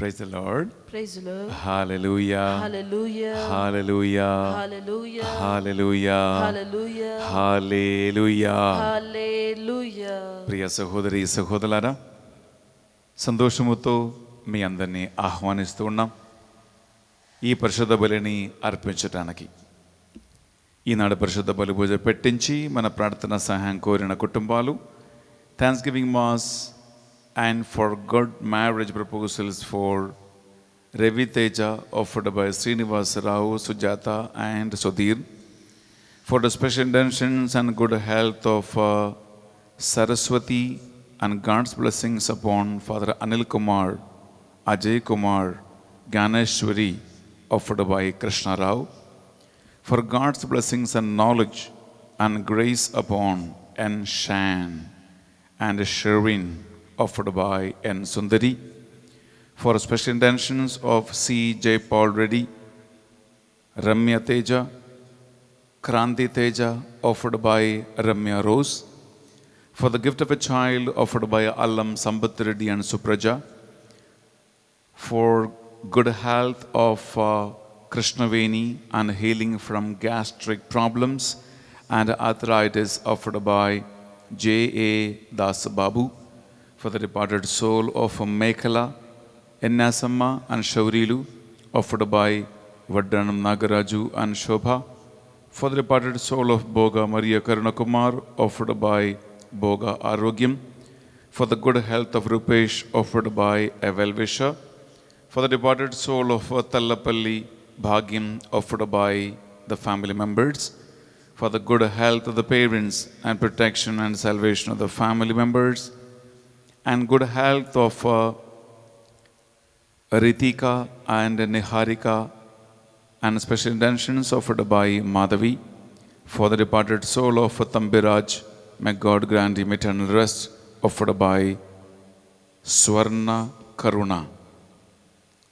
Praise the Lord. Praise the Lord. Hallelujah. Hallelujah. Hallelujah. Hallelujah. Hallelujah. Hallelujah. Hallelujah. ప్రియ సహోదరి సహోదరులారా సంతోషముతో మీ అందరినీ ఆహ్వానిస్తూ ఉన్నాం ఈ పరిశుద్ధ బలిని అర్పించటానికి ఈనాడు పరిశుద్ధ బలి పూజ పెట్టించి మన ప్రార్థన సహాయం కోరిన కుటుంబాలు thanksgiving mass and for good marriage proposals for Ravi Teja offered by Srinivas Rao, Sujata and Sudhir. For the special intentions and good health of uh, Saraswati and God's blessings upon Father Anil Kumar, Ajay Kumar, Ganeshwari offered by Krishna Rao. For God's blessings and knowledge and grace upon N. Shan and Sherwin offered by N. Sundari for special intentions of C. J. Paul Reddy, Ramya Teja, Kranti Teja offered by Ramya Rose, for the gift of a child offered by Allam Sambat Reddy and Supraja, for good health of uh, Krishnaveni and healing from gastric problems and arthritis offered by J.A. Das Babu for the departed soul of Mekala, Ennasamma and Shaurilu, offered by Vadranam Nagaraju and Shobha, for the departed soul of Boga Maria Karunakumar, offered by Boga Arogyam, for the good health of Rupesh, offered by a well-wisher, for the departed soul of Tallapalli Bhagim, offered by the family members, for the good health of the parents and protection and salvation of the family members, and good health of uh, Ritika and Niharika and special intentions offered by Madhavi for the departed soul of Tambiraj May God grant him eternal rest offered by Swarna Karuna.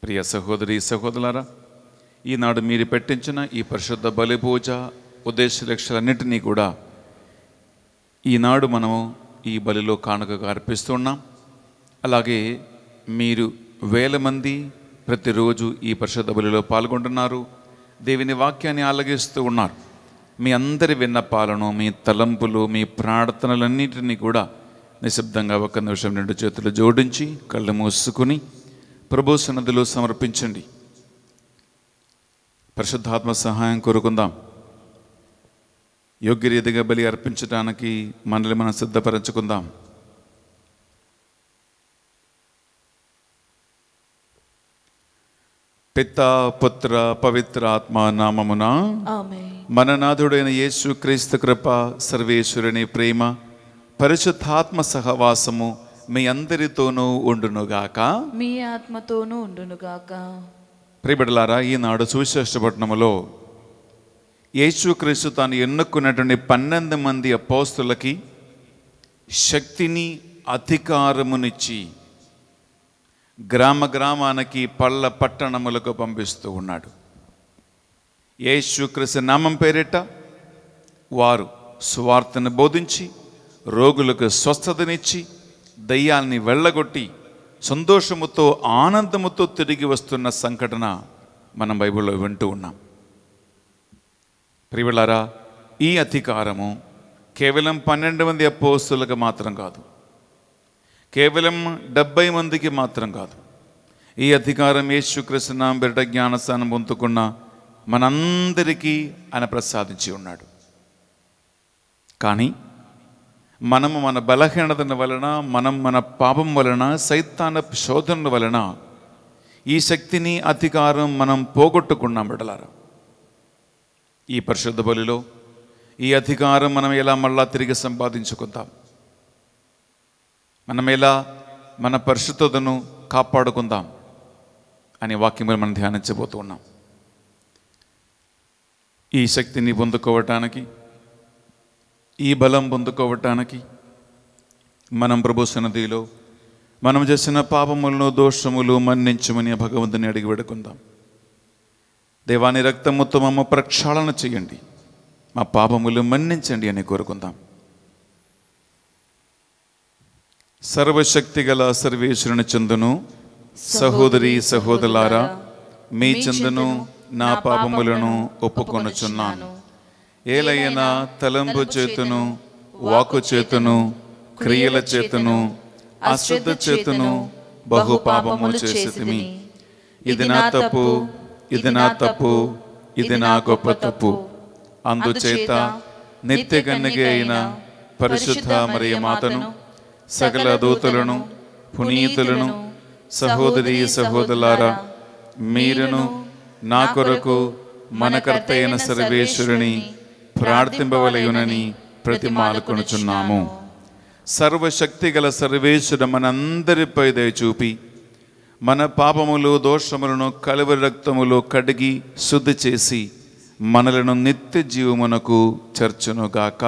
ప్రియ సహోదరి సహోదరులారా ఈనాడు మీరు పెట్టించిన ఈ పరిశుద్ధ బలిపూజ ఉద్దేశ లక్ష్యాలన్నింటినీ కూడా ఈనాడు మనము ఈ బలిలో కానుకగా అర్పిస్తున్నాం అలాగే మీరు వేల మంది ప్రతిరోజు ఈ పరిషత్ బలిలో పాల్గొంటున్నారు దేవుని వాక్యాన్ని ఆలగిస్తూ ఉన్నారు మీ అందరి విన్నపాలను మీ తలంపులు మీ ప్రార్థనలన్నింటినీ కూడా నిశ్శబ్దంగా ఒక నిమిషం రెండు చేతులు జోడించి కళ్ళు మూసుకుని ప్రభు సన్నదిలో సమర్పించండి పరిశుద్ధాత్మ సహాయం కోరుకుందాం యోగ్యరీతిగా బలి అర్పించడానికి మనల్ని మనం సిద్ధపరచుకుందాం పిత పుత్ర పవిత్ర ఆత్మ నామమున నాథుడైన యేసు క్రీస్తు కృప సర్వేశ్వరుని ప్రేమ పరిశుద్ధాత్మ సహవాసము మీ అందరితోనూ ఉండునుగాక మీ ఆత్మతోనూ ఉండునుగాక ప్రియబడలారా ఈనాడు సువిశేష పట్టణములో యేసుక్రీస్తు తాను ఎన్నుకున్నటువంటి పన్నెండు మంది అపోస్తులకి శక్తిని అధికారమునిచ్చి గ్రామ గ్రామానికి పళ్ళ పట్టణములకు పంపిస్తూ ఉన్నాడు యేసుక్రీస్తు నామం పేరిట వారు స్వార్థను బోధించి రోగులకు స్వస్థతనిచ్చి దయ్యాల్ని వెళ్ళగొట్టి సంతోషముతో ఆనందముతో తిరిగి వస్తున్న సంఘటన మనం బైబిల్లో వింటూ ఉన్నాం ప్రియులారా ఈ అధికారము కేవలం పన్నెండు మంది అపోస్తులకు మాత్రం కాదు కేవలం డెబ్బై మందికి మాత్రం కాదు ఈ అధికారం యేసుకృష్ణ బిరట జ్ఞానస్థానం పొందుకున్న మనందరికీ ఆయన ప్రసాదించి ఉన్నాడు కానీ మనము మన బలహీనతల వలన మనం మన పాపం వలన సైతాన శోధనల వలన ఈ శక్తిని అధికారం మనం పోగొట్టుకున్నాం బిడలారా ఈ పరిశుద్ధ బలిలో ఈ అధికారం మనం ఎలా మళ్ళా తిరిగి సంపాదించుకుందాం మనం ఎలా మన పరిశుద్ధతను కాపాడుకుందాం అనే వాక్యములు మనం ధ్యానించబోతున్నాం ఈ శక్తిని పొందుకోవటానికి ఈ బలం పొందుకోవటానికి మనం ప్రభు సన్నదిలో మనం చేసిన పాపములను దోషములు మన్నించమని భగవంతుని అడిగి పెడుకుందాం దేవాని రక్తముతో మమ్మ ప్రక్షాళన చేయండి మా పాపములు మన్నించండి అని కోరుకుందాం సర్వశక్తి గల సర్వేశ్వరుని చందును సహోదరి సహోదరులారా మీ చందును నా పాపములను ఒప్పుకొనుచున్నాను ఏలైనా తలంబు చేతును వాకు చేతును క్రియల చేతును అశుద్ధ చేతును బహు పాపము చేసేది ఇది నా తప్పు ఇది నా తప్పు ఇది నా గొప్ప తప్పు అందుచేత నిత్య కన్నిగ అయిన పరిశుద్ధ మరియు మాతను సకల దూతలను పునీతులను సహోదరి సహోదరులారా మీరును నా కొరకు మన కర్త అయిన సర్వేశ్వరుని ప్రార్థింపవలయునని ప్రతిమాలకొనుచున్నాము సర్వశక్తి గల సర్వేశ్వరు మనందరిపై దయచూపి చూపి మన పాపములు దోషములను కలువ రక్తములో కడిగి శుద్ధి చేసి మనలను నిత్య జీవమునకు చర్చనుగాక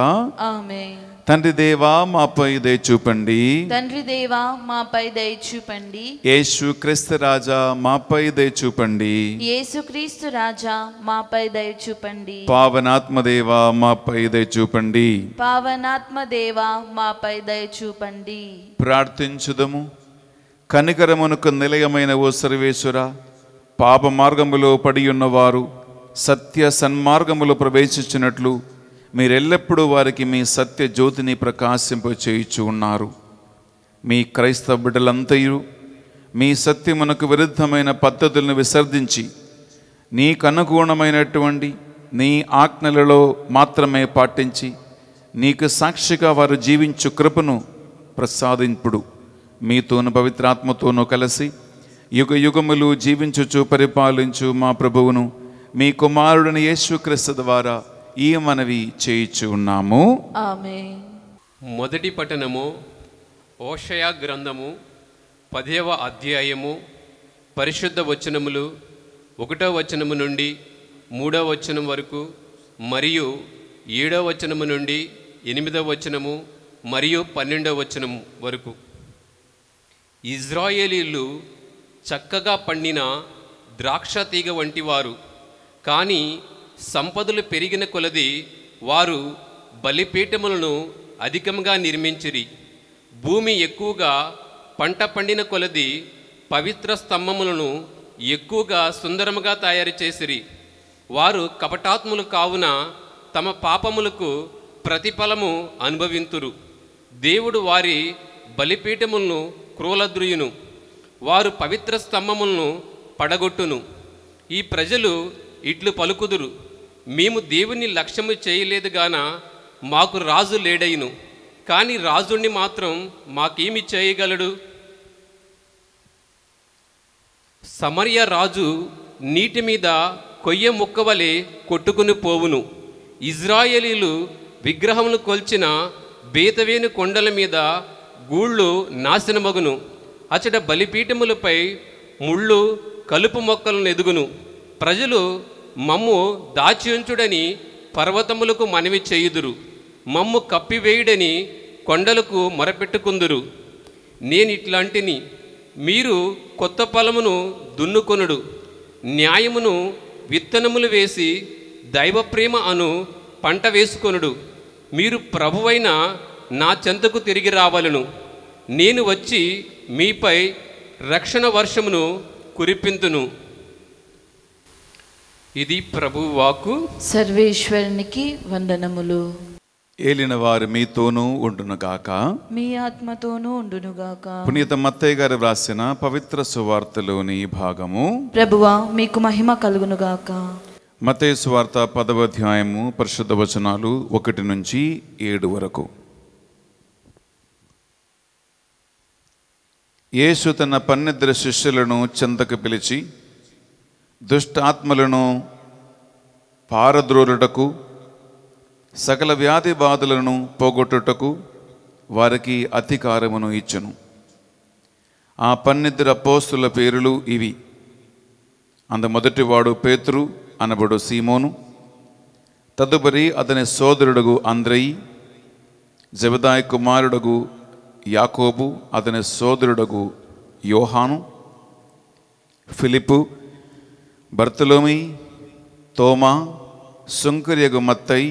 తండ్రి దేవా మాపై దయ చూపండి తండ్రి దేవా మాపై దయ చూపండి యేసు క్రీస్తు రాజా మాపై దయ చూపండి యేసు క్రీస్తు రాజా మాపై దయ చూపండి పావనాత్మ దేవా మాపై దయ చూపండి పావనాత్మ దేవా మాపై దయ చూపండి ప్రార్థించుదము కనికరమునకు నిలయమైన ఓ సర్వేశ్వర పాప మార్గములో పడి ఉన్నవారు సత్య సన్మార్గములో ప్రవేశించినట్లు మీరెల్లప్పుడూ వారికి మీ సత్య జ్యోతిని ప్రకాశింప ప్రకాశింపచేయుచు ఉన్నారు మీ క్రైస్తవ బిడ్డలంతయు మీ సత్యమునకు విరుద్ధమైన పద్ధతులను విసర్జించి నీకనుగుణమైనటువంటి నీ ఆజ్ఞలలో మాత్రమే పాటించి నీకు సాక్షిగా వారు జీవించు కృపను ప్రసాదింపుడు మీతోను పవిత్రాత్మతోనూ కలిసి యుగ యుగములు జీవించుచు పరిపాలించు మా ప్రభువును మీ కుమారుడిని యేసుక్రీస్తు ద్వారా ఈ మనవి చేయిచు ఉన్నాము మొదటి పఠనము ఓషయా గ్రంథము పదేవ అధ్యాయము పరిశుద్ధ వచనములు ఒకటో వచనము నుండి మూడో వచనం వరకు మరియు ఏడో వచనము నుండి ఎనిమిదో వచనము మరియు పన్నెండో వచనము వరకు ఇజ్రాయేలీలు చక్కగా పండిన ద్రాక్ష తీగ వంటి వారు కానీ సంపదలు పెరిగిన కొలది వారు బలిపీఠములను అధికంగా నిర్మించిరి భూమి ఎక్కువగా పంట పండిన కొలది పవిత్ర స్తంభములను ఎక్కువగా సుందరముగా తయారు చేసిరి వారు కపటాత్ములు కావున తమ పాపములకు ప్రతిఫలము అనుభవింతురు దేవుడు వారి బలిపీఠములను క్రూలద్రుయును వారు పవిత్ర స్తంభములను పడగొట్టును ఈ ప్రజలు ఇట్లు పలుకుదురు మేము దేవుని లక్ష్యము చేయలేదు గాన మాకు రాజు లేడైను కానీ రాజుణ్ణి మాత్రం మాకేమి చేయగలడు సమర్య రాజు నీటి మీద కొయ్య ముక్కవలే కొట్టుకుని పోవును ఇజ్రాయేలీలు విగ్రహములు కొల్చిన బేతవేను కొండల మీద గూళ్ళు నాశనమగును అచట బలిపీఠములపై ముళ్ళు కలుపు మొక్కలను ఎదుగును ప్రజలు మమ్ము ఉంచుడని పర్వతములకు మనవి చేయుదురు మమ్ము కప్పివేయుడని కొండలకు మొరపెట్టుకుందురు నేను ఇట్లాంటిని మీరు కొత్త పొలమును దున్నుకొనుడు న్యాయమును విత్తనములు వేసి దైవప్రేమ అను పంట వేసుకొనుడు మీరు ప్రభువైన నా చెంతకు తిరిగి రావలను నేను వచ్చి మీపై రక్షణ వర్షమును కురిపింతును ఇది ప్రభు వాకు సర్వేశ్వరునికి వందనములు ఏలిన వారు మీతోనూ ఉండునుగాక మీ ఆత్మతోనూ ఉండునుగాక పునీత మత్తయ్య గారు వ్రాసిన పవిత్ర సువార్తలోని భాగము ప్రభువా మీకు మహిమ కలుగునుగాక మతేసు వార్త పదవ అధ్యాయము పరిశుద్ధ వచనాలు ఒకటి నుంచి ఏడు వరకు యేసు తన పన్నిద్దరు శిష్యులను చెంతకు పిలిచి దుష్టాత్మలను పారద్రోలుటకు సకల వ్యాధి బాధలను పోగొట్టుటకు వారికి అధికారమును ఇచ్చును ఆ పన్నిద్దరు అపోస్తుల పేరులు ఇవి అందు మొదటివాడు పేతురు అనబడు సీమోను తదుపరి అతని సోదరుడుగు అంద్రయి జబదాయ్ కుమారుడుగు యాకోబు అతని సోదరుడగు యోహాను ఫిలిపు బర్తలోమి తోమా సుంకర్యగు మత్తై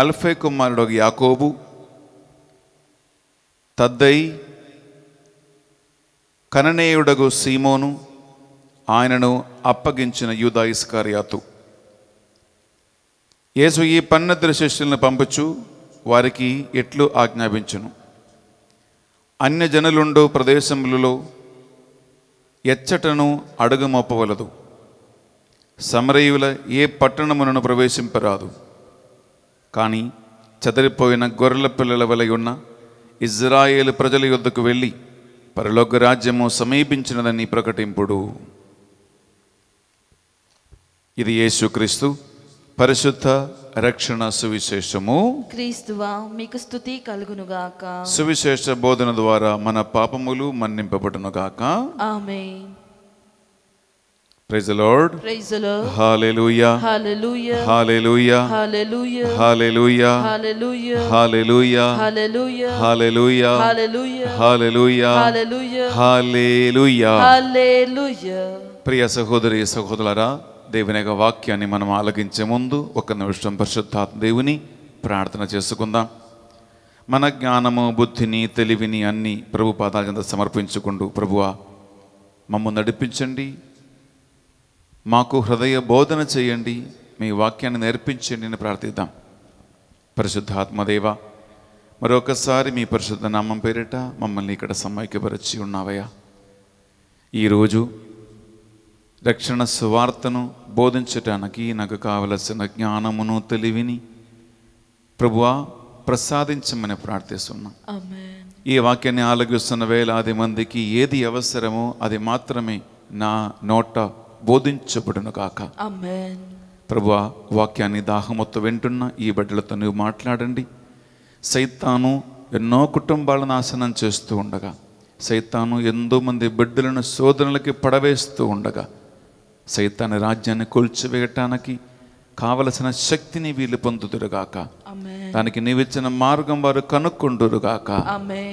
అల్ఫే కుమారుడగు యాకోబు తద్దై కననేయుడగు సీమోను ఆయనను అప్పగించిన యూదా యేసు ఈ పన్నద్ర శిష్యులను పంపుచు వారికి ఎట్లు ఆజ్ఞాపించును అన్యజనులుండు ప్రదేశములలో ఎచ్చటను అడుగుమొప్పవలదు సమరయుల ఏ పట్టణమునను ప్రవేశింపరాదు కానీ చెదరిపోయిన గొర్రెల పిల్లల వలె ఉన్న ఇజ్రాయేల్ ప్రజల యొద్దకు వెళ్ళి పరలోక రాజ్యము సమీపించినదని ప్రకటింపుడు ఇది యేసుక్రీస్తు పరిశుద్ధ రక్షణ సువిశేషము క్రీస్తువా మీకు స్థుతి కలుగును గాక సువిశేష బోధన ద్వారా మన పాపములు మన్నింపబడును గాక ఆమేన్ ప్రైజ్ లార్డ్ ప్రైజ్ లార్డ్ హల్లెలూయా హల్లెలూయా హల్లెలూయా హల్లెలూయా హల్లెలూయా హల్లెలూయా హల్లెలూయా హల్లెలూయా హల్లెలూయా హల్లెలూయా హల్లెలూయా ప్రియ సహోదరి సహోదరులారా దేవుని యొక్క వాక్యాన్ని మనం ఆలకించే ముందు ఒక నిమిషం పరిశుద్ధాత్మ దేవుని ప్రార్థన చేసుకుందాం మన జ్ఞానము బుద్ధిని తెలివిని అన్ని ప్రభు పాదాల కింద సమర్పించుకుంటూ ప్రభువా మమ్ము నడిపించండి మాకు హృదయ బోధన చేయండి మీ వాక్యాన్ని నేర్పించండి అని ప్రార్థిద్దాం పరిశుద్ధాత్మదేవ మరొకసారి మీ పరిశుద్ధ నామం పేరిట మమ్మల్ని ఇక్కడ సమైక్యపరిచి ఉన్నావయ్యా ఈరోజు రక్షణ సువార్తను బోధించటానికి నాకు కావలసిన జ్ఞానమును తెలివిని ప్రభువా ప్రసాదించమని ప్రార్థిస్తున్నా ఈ వాక్యాన్ని ఆలోచిస్తున్న వేలాది మందికి ఏది అవసరమో అది మాత్రమే నా నోట బోధించబడును కాక ప్రభువా వాక్యాన్ని దాహమొత్త వింటున్న ఈ బిడ్డలతో నువ్వు మాట్లాడండి సైతాను ఎన్నో కుటుంబాలను నాశనం చేస్తూ ఉండగా సైతాను ఎంతో మంది బిడ్డలను శోధనలకి పడవేస్తూ ఉండగా సైతాన్ని రాజ్యాన్ని కూల్చివేయటానికి కావలసిన శక్తిని వీళ్ళు పొందుతురుగాక దానికి నీవిచ్చిన మార్గం వారు కనుక్కుంటురుగాక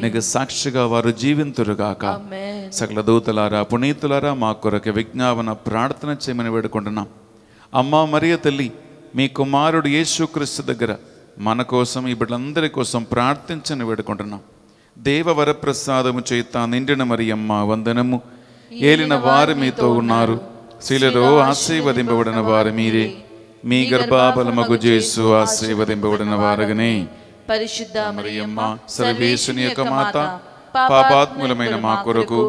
నీకు సాక్షిగా వారు జీవింతురుగాక సకల దూతలారా పునీతులారా మా కొరకు విజ్ఞాపన ప్రార్థన చేయమని వేడుకుంటున్నాం అమ్మ మరియ తల్లి మీ కుమారుడు యేసుక్రీస్తు దగ్గర మన కోసం ఈ కోసం ప్రార్థించని వేడుకుంటున్నాం వరప్రసాదము చేత నిండిన మరియమ్మ వందనము ఏలిన వారు మీతో ఉన్నారు శిలలో ఆశీర్వదింపబడిన వారు మీరే మీ గర్భాబలమగు చేసు ఆశీర్వదింపబడిన వారగనే పరిశుద్ధ మరియమ్మ సర్వేశుని యొక్క మాత పాపాత్ములమైన మా కొరకు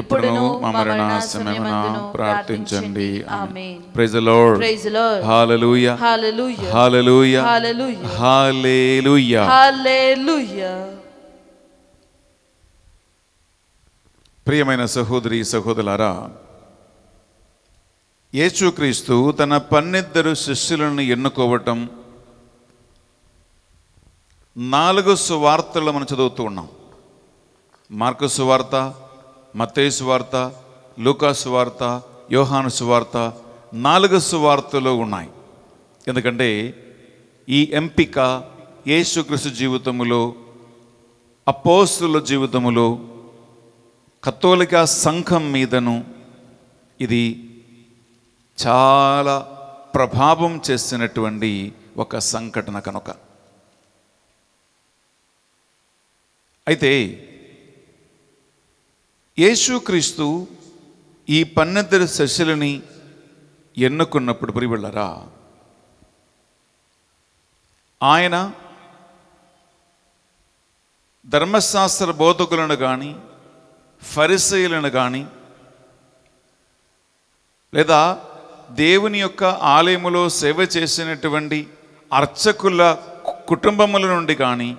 ఇప్పుడు మా మరణ సమయమున ప్రార్థించండి ప్రైజ్ లార్డ్ హల్లెలూయా హల్లెలూయా హల్లెలూయా ప్రియమైన సహోదరి సహోదరులారా యేసుక్రీస్తు తన పన్నిద్దరు శిష్యులను ఎన్నుకోవటం నాలుగు సువార్తలు మనం చదువుతూ ఉన్నాం మార్కు సువార్త మతేసు సువార్త లూకా సువార్త యోహాను సువార్త నాలుగు సువార్తలు ఉన్నాయి ఎందుకంటే ఈ ఎంపిక యేసుక్రీస్తు జీవితములో అపోస్తుల జీవితములో కത്തോలిక సంఘం మీదను ఇది చాలా ప్రభావం చేసినటువంటి ఒక సంఘటన కనుక అయితే యేసుక్రీస్తు ఈ పన్నెద్దరు శశులని ఎన్నుకున్నప్పుడు వెళ్ళరా ఆయన ధర్మశాస్త్ర బోధకులను కానీ ఫరిసయులను కానీ లేదా దేవుని యొక్క ఆలయములో సేవ చేసినటువంటి అర్చకుల కుటుంబముల నుండి కానీ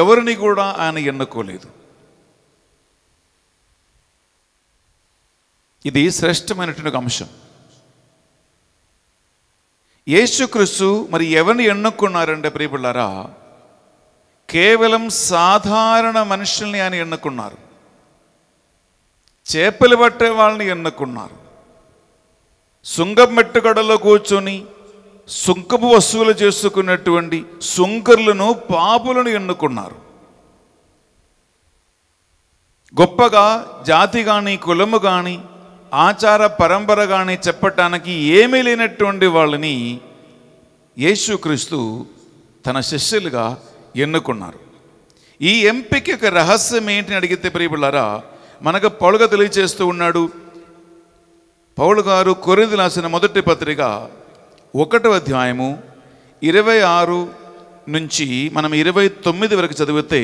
ఎవరిని కూడా ఆయన ఎన్నుకోలేదు ఇది శ్రేష్టమైనటువంటి అంశం యేసుక్రీస్తు మరి ఎవరిని ఎన్నుకున్నారంటే ప్రియపిళ్ళారా కేవలం సాధారణ మనుషుల్ని ఆయన ఎన్నుకున్నారు చేపలు పట్టే వాళ్ళని ఎన్నుకున్నారు గడలో కూర్చొని సుంకపు వస్తువులు చేసుకున్నటువంటి సుంకర్లను పాపులను ఎన్నుకున్నారు గొప్పగా జాతి కానీ కులము కానీ ఆచార పరంపర కానీ చెప్పటానికి ఏమీ లేనటువంటి వాళ్ళని యేసుక్రీస్తు తన శిష్యులుగా ఎన్నుకున్నారు ఈ ఎంపిక యొక్క రహస్యం ఏంటిని అడిగితే ప్రియబులారా మనకు పొలగ తెలియజేస్తూ ఉన్నాడు పౌలు గారు కొరింది రాసిన మొదటి పత్రిక ఒకటవ అధ్యాయము ఇరవై ఆరు నుంచి మనం ఇరవై తొమ్మిది వరకు చదివితే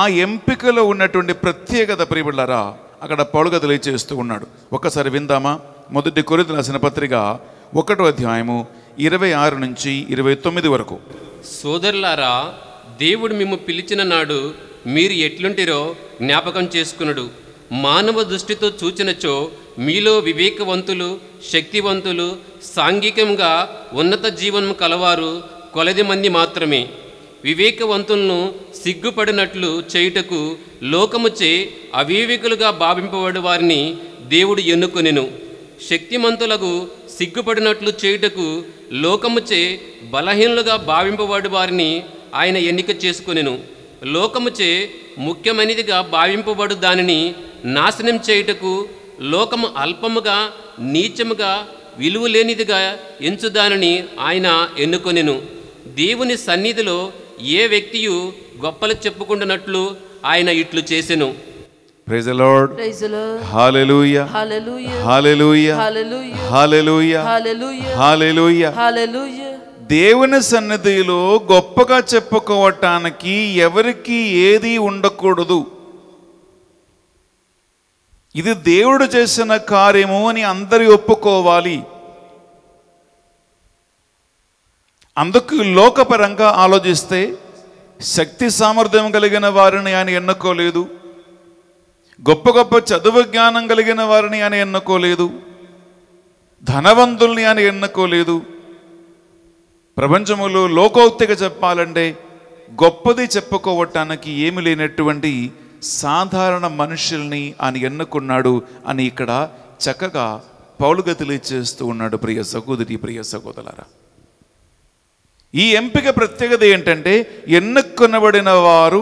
ఆ ఎంపికలో ఉన్నటువంటి ప్రత్యేకత ప్రియులరా అక్కడ పౌలుగ తెలియచేస్తూ ఉన్నాడు ఒక్కసారి విందామా మొదటి కొరిది రాసిన పత్రిక ఒకటవ అధ్యాయము ఇరవై ఆరు నుంచి ఇరవై తొమ్మిది వరకు సోదరులారా దేవుడు మిమ్ము పిలిచిన నాడు మీరు ఎట్లుంటిరో జ్ఞాపకం చేసుకున్నాడు మానవ దృష్టితో చూచినచో మీలో వివేకవంతులు శక్తివంతులు సాంఘికంగా ఉన్నత జీవనం కలవారు కొలది మంది మాత్రమే వివేకవంతులను సిగ్గుపడినట్లు చేయుటకు లోకముచే అవివేకులుగా భావింపబడి వారిని దేవుడు ఎన్నుకొనెను శక్తిమంతులకు సిగ్గుపడినట్లు చేయుటకు లోకముచే బలహీనులుగా భావింపబడి వారిని ఆయన ఎన్నిక చేసుకొనెను లోకముచే ముఖ్యమైనదిగా భావింపబడు దానిని నాశనం చేయుటకు లోకము అల్పముగా నీచముగా విలువ లేనిదిగా ఎంచుదానని ఆయన ఎన్నుకొనెను దేవుని సన్నిధిలో ఏ వ్యక్తియు గొప్పలు చెప్పుకుంటున్నట్లు ఆయన ఇట్లు చేసెను దేవుని సన్నిధిలో గొప్పగా చెప్పుకోవటానికి ఎవరికి ఏది ఉండకూడదు ఇది దేవుడు చేసిన కార్యము అని అందరి ఒప్పుకోవాలి అందుకు లోకపరంగా ఆలోచిస్తే శక్తి సామర్థ్యం కలిగిన వారిని ఆయన ఎన్నుకోలేదు గొప్ప గొప్ప చదువు జ్ఞానం కలిగిన వారిని ఆయన ఎన్నుకోలేదు ధనవంతుల్ని ఆయన ఎన్నుకోలేదు ప్రపంచములో లోకోక్తిగా చెప్పాలంటే గొప్పది చెప్పుకోవటానికి ఏమి లేనటువంటి సాధారణ మనుషుల్ని ఆయన ఎన్నుకున్నాడు అని ఇక్కడ చక్కగా పౌలుగా చేస్తూ ఉన్నాడు ప్రియ సహోదరి ప్రియ సహోదరులారా ఈ ఎంపిక ప్రత్యేకత ఏంటంటే ఎన్నుకొనబడిన వారు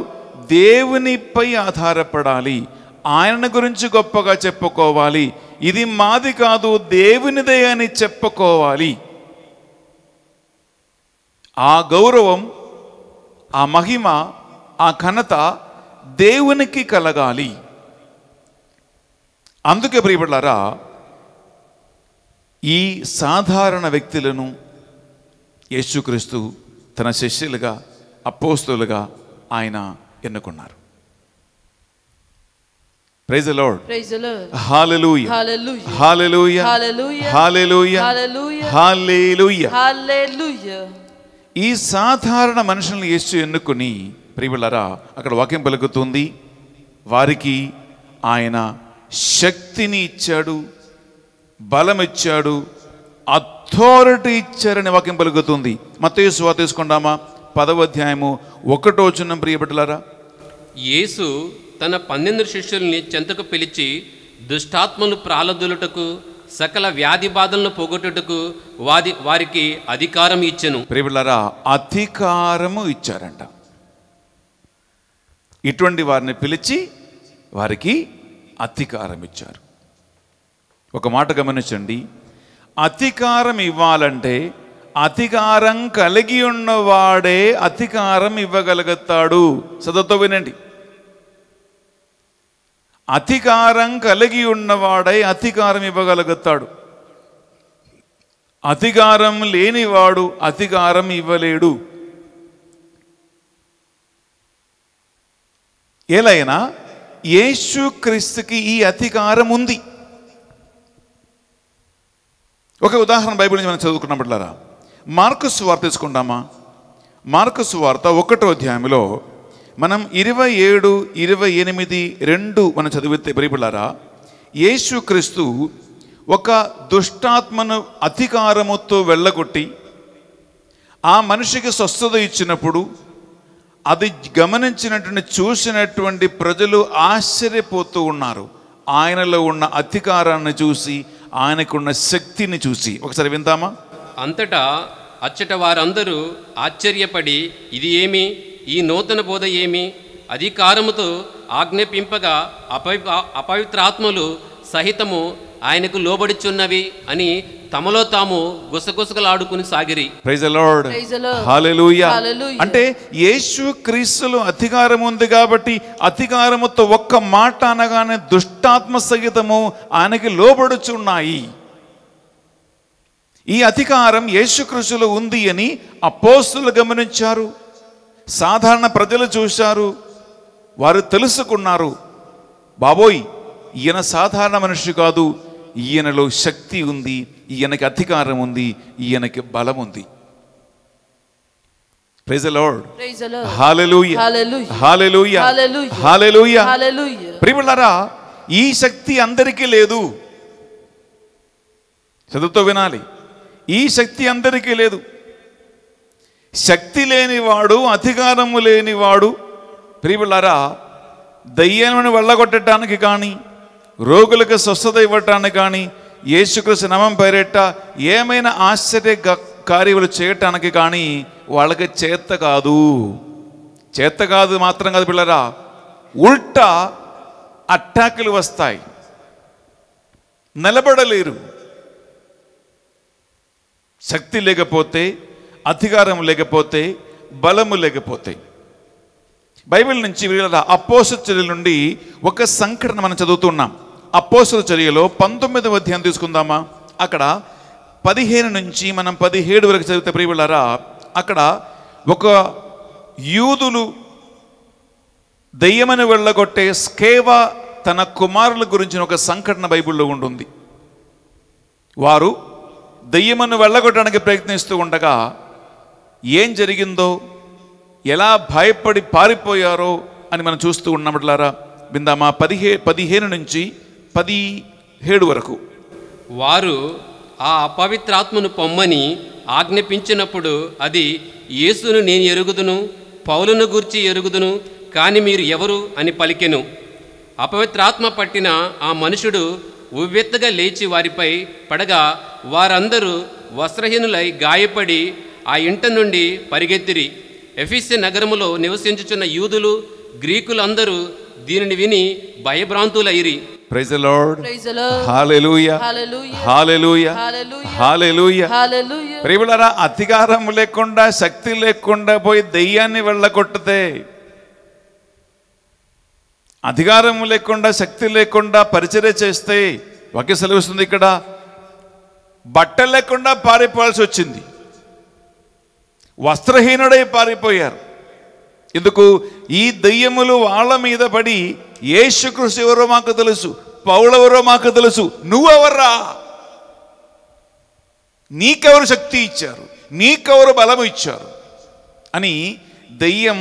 దేవునిపై ఆధారపడాలి ఆయన గురించి గొప్పగా చెప్పుకోవాలి ఇది మాది కాదు దేవునిదే అని చెప్పుకోవాలి ఆ గౌరవం ఆ మహిమ ఆ ఘనత దేవునికి కలగాలి అందుకే ప్రియపడలారా ఈ సాధారణ వ్యక్తులను యేసుక్రీస్తు తన శిష్యులుగా అపోస్తులుగా ఆయన ఎన్నుకున్నారు ఈ సాధారణ మనుషులను యేసు ఎన్నుకుని ప్రియులరా అక్కడ వాక్యం పలుకుతుంది వారికి ఆయన శక్తిని ఇచ్చాడు బలం ఇచ్చాడు అథారిటీ ఇచ్చారని వాక్యం పలుకుతుంది మతయ్య సువా తీసుకుందామా పదవ అధ్యాయము ఒకటో చిన్న ప్రియబిడ్డలారా యేసు తన పన్నెండు శిష్యుల్ని చెంతకు పిలిచి దుష్టాత్మను ప్రాలదులుటకు సకల వ్యాధి బాధలను పోగొట్టుటకు వాది వారికి అధికారం ఇచ్చను ప్రియులారా అధికారము ఇచ్చారంట ఇటువంటి వారిని పిలిచి వారికి అధికారం ఇచ్చారు ఒక మాట గమనించండి అధికారం ఇవ్వాలంటే అధికారం కలిగి ఉన్నవాడే అధికారం ఇవ్వగలుగుతాడు సదతో వినండి అధికారం కలిగి ఉన్నవాడై అధికారం ఇవ్వగలుగుతాడు అధికారం లేనివాడు అధికారం ఇవ్వలేడు ఏలైనా క్రీస్తుకి ఈ అధికారం ఉంది ఒక ఉదాహరణ బైబిల్ నుంచి మనం చదువుకున్నప్పట్లారా మార్కుస్ వార్త తీసుకుంటామా మార్కుస్ వార్త ఒకటో అధ్యాయంలో మనం ఇరవై ఏడు ఇరవై ఎనిమిది రెండు మనం చదివితే యేసు క్రీస్తు ఒక దుష్టాత్మను అధికారముతో వెళ్ళగొట్టి ఆ మనిషికి స్వస్థత ఇచ్చినప్పుడు అది గమనించినటువంటి చూసినటువంటి ప్రజలు ఆశ్చర్యపోతూ ఉన్నారు ఆయనలో ఉన్న అధికారాన్ని చూసి ఆయనకున్న శక్తిని చూసి ఒకసారి విందామా అంతటా అచ్చట వారందరూ ఆశ్చర్యపడి ఇది ఏమి ఈ నూతన బోధ ఏమి అధికారముతో ఆజ్ఞాపింపగా అపవి అపవిత్రాత్మలు సహితము ఆయనకు లోబడిచున్నవి అని తమలో తాము గుసగుసగలాడుకుని సాగిరి ప్రైజ్ లార్డ్ హల్లెలూయా అంటే యేసు క్రీస్తులు అధికారం ఉంది కాబట్టి అధికారముతో ఒక్క మాట అనగానే దుష్టాత్మ సహితము ఆయనకి లోబడుచున్నాయి ఈ అధికారం యేసు కృషులు ఉంది అని అపోస్తులు గమనించారు సాధారణ ప్రజలు చూశారు వారు తెలుసుకున్నారు బాబోయ్ ఈయన సాధారణ మనిషి కాదు ఈయనలో శక్తి ఉంది ఈయనకి అధికారం ఉంది ఈయనకి బలం ఉంది ప్రిమలరా ఈ శక్తి అందరికీ లేదు చదువుతో వినాలి ఈ శక్తి అందరికీ లేదు శక్తి లేనివాడు అధికారము లేనివాడు ప్రిమలరా దయ్యాలను వెళ్ళగొట్టడానికి కానీ రోగులకు స్వస్థత ఇవ్వటానికి కానీ యేసుకృష్ణ నమం పేరెట్ట ఏమైనా ఆశ్చర్య కార్యములు చేయటానికి కానీ వాళ్ళకి చేత్త కాదు చేత్త కాదు మాత్రం కాదు పిల్లరా ఉల్టా అట్టాకులు వస్తాయి నిలబడలేరు శక్తి లేకపోతే అధికారం లేకపోతే బలము లేకపోతే బైబిల్ నుంచి వీళ్ళ అపోసచర్యల నుండి ఒక సంఘటన మనం చదువుతున్నాం అపోసల చర్యలో పంతొమ్మిదవ అధ్యాయం తీసుకుందామా అక్కడ పదిహేను నుంచి మనం పదిహేడు వరకు చదివితే ప్రియులారా అక్కడ ఒక యూదులు దెయ్యమని వెళ్ళగొట్టే స్కేవ తన కుమారుల గురించిన ఒక సంఘటన బైబిల్లో ఉంటుంది వారు దెయ్యమను వెళ్ళగొట్టడానికి ప్రయత్నిస్తూ ఉండగా ఏం జరిగిందో ఎలా భయపడి పారిపోయారో అని మనం చూస్తూ ఉన్నమట్లారా విందామా పదిహే పదిహేను నుంచి పది ఏడు వరకు వారు ఆ అపవిత్రాత్మను పొమ్మని ఆజ్ఞాపించినప్పుడు అది యేసును నేను ఎరుగుదును పౌలను గూర్చి ఎరుగుదును కానీ మీరు ఎవరు అని పలికెను అపవిత్రాత్మ పట్టిన ఆ మనుషుడు ఉవ్వెత్తగా లేచి వారిపై పడగా వారందరూ వస్త్రహీనులై గాయపడి ఆ ఇంట నుండి పరిగెత్తిరి ఎఫిస్య నగరములో నివసించుచున్న యూదులు గ్రీకులందరూ దీనిని విని భయభ్రాంతులైరి ప్రైజ్ లార్డ్ అధికారం లేకుండా శక్తి లేకుండా పోయి దెయ్యాన్ని వెళ్ళగొట్టతే అధికారం లేకుండా శక్తి లేకుండా పరిచర్య చేస్తే ఒకే సెలవుస్తుంది ఇక్కడ బట్ట లేకుండా పారిపోవాల్సి వచ్చింది వస్త్రహీనుడై పారిపోయారు ఎందుకు ఈ దెయ్యములు వాళ్ళ మీద పడి ఏసుకృషి ఎవరో మాకు తెలుసు పౌలెవరో మాకు తెలుసు నువ్వెవర్రా నీకెవరు శక్తి ఇచ్చారు నీకెవరు బలం ఇచ్చారు అని దెయ్యం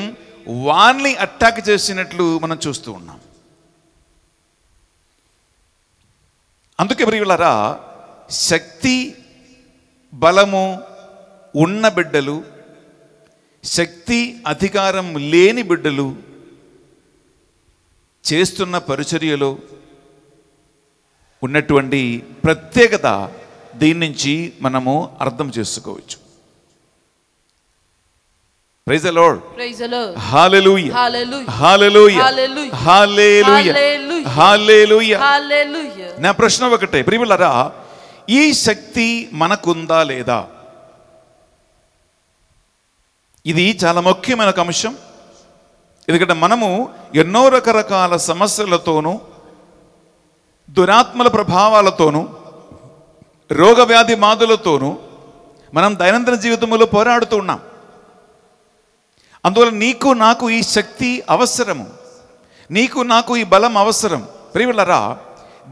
వాన్ని అటాక్ చేసినట్లు మనం చూస్తూ ఉన్నాం అందుకే ప్రియులరా శక్తి బలము ఉన్న బిడ్డలు శక్తి అధికారం లేని బిడ్డలు చేస్తున్న పరిచర్యలో ఉన్నటువంటి ప్రత్యేకత దీని నుంచి మనము అర్థం చేసుకోవచ్చు నా ప్రశ్న ఒకటే ప్రియులరా ఈ శక్తి మనకుందా లేదా ఇది చాలా ముఖ్యమైన ఒక అంశం ఎందుకంటే మనము ఎన్నో రకరకాల సమస్యలతోనూ దురాత్మల ప్రభావాలతోనూ రోగవ్యాధి మాదులతోనూ మనం దైనందిన జీవితంలో పోరాడుతూ ఉన్నాం అందువల్ల నీకు నాకు ఈ శక్తి అవసరము నీకు నాకు ఈ బలం అవసరం ప్రియులరా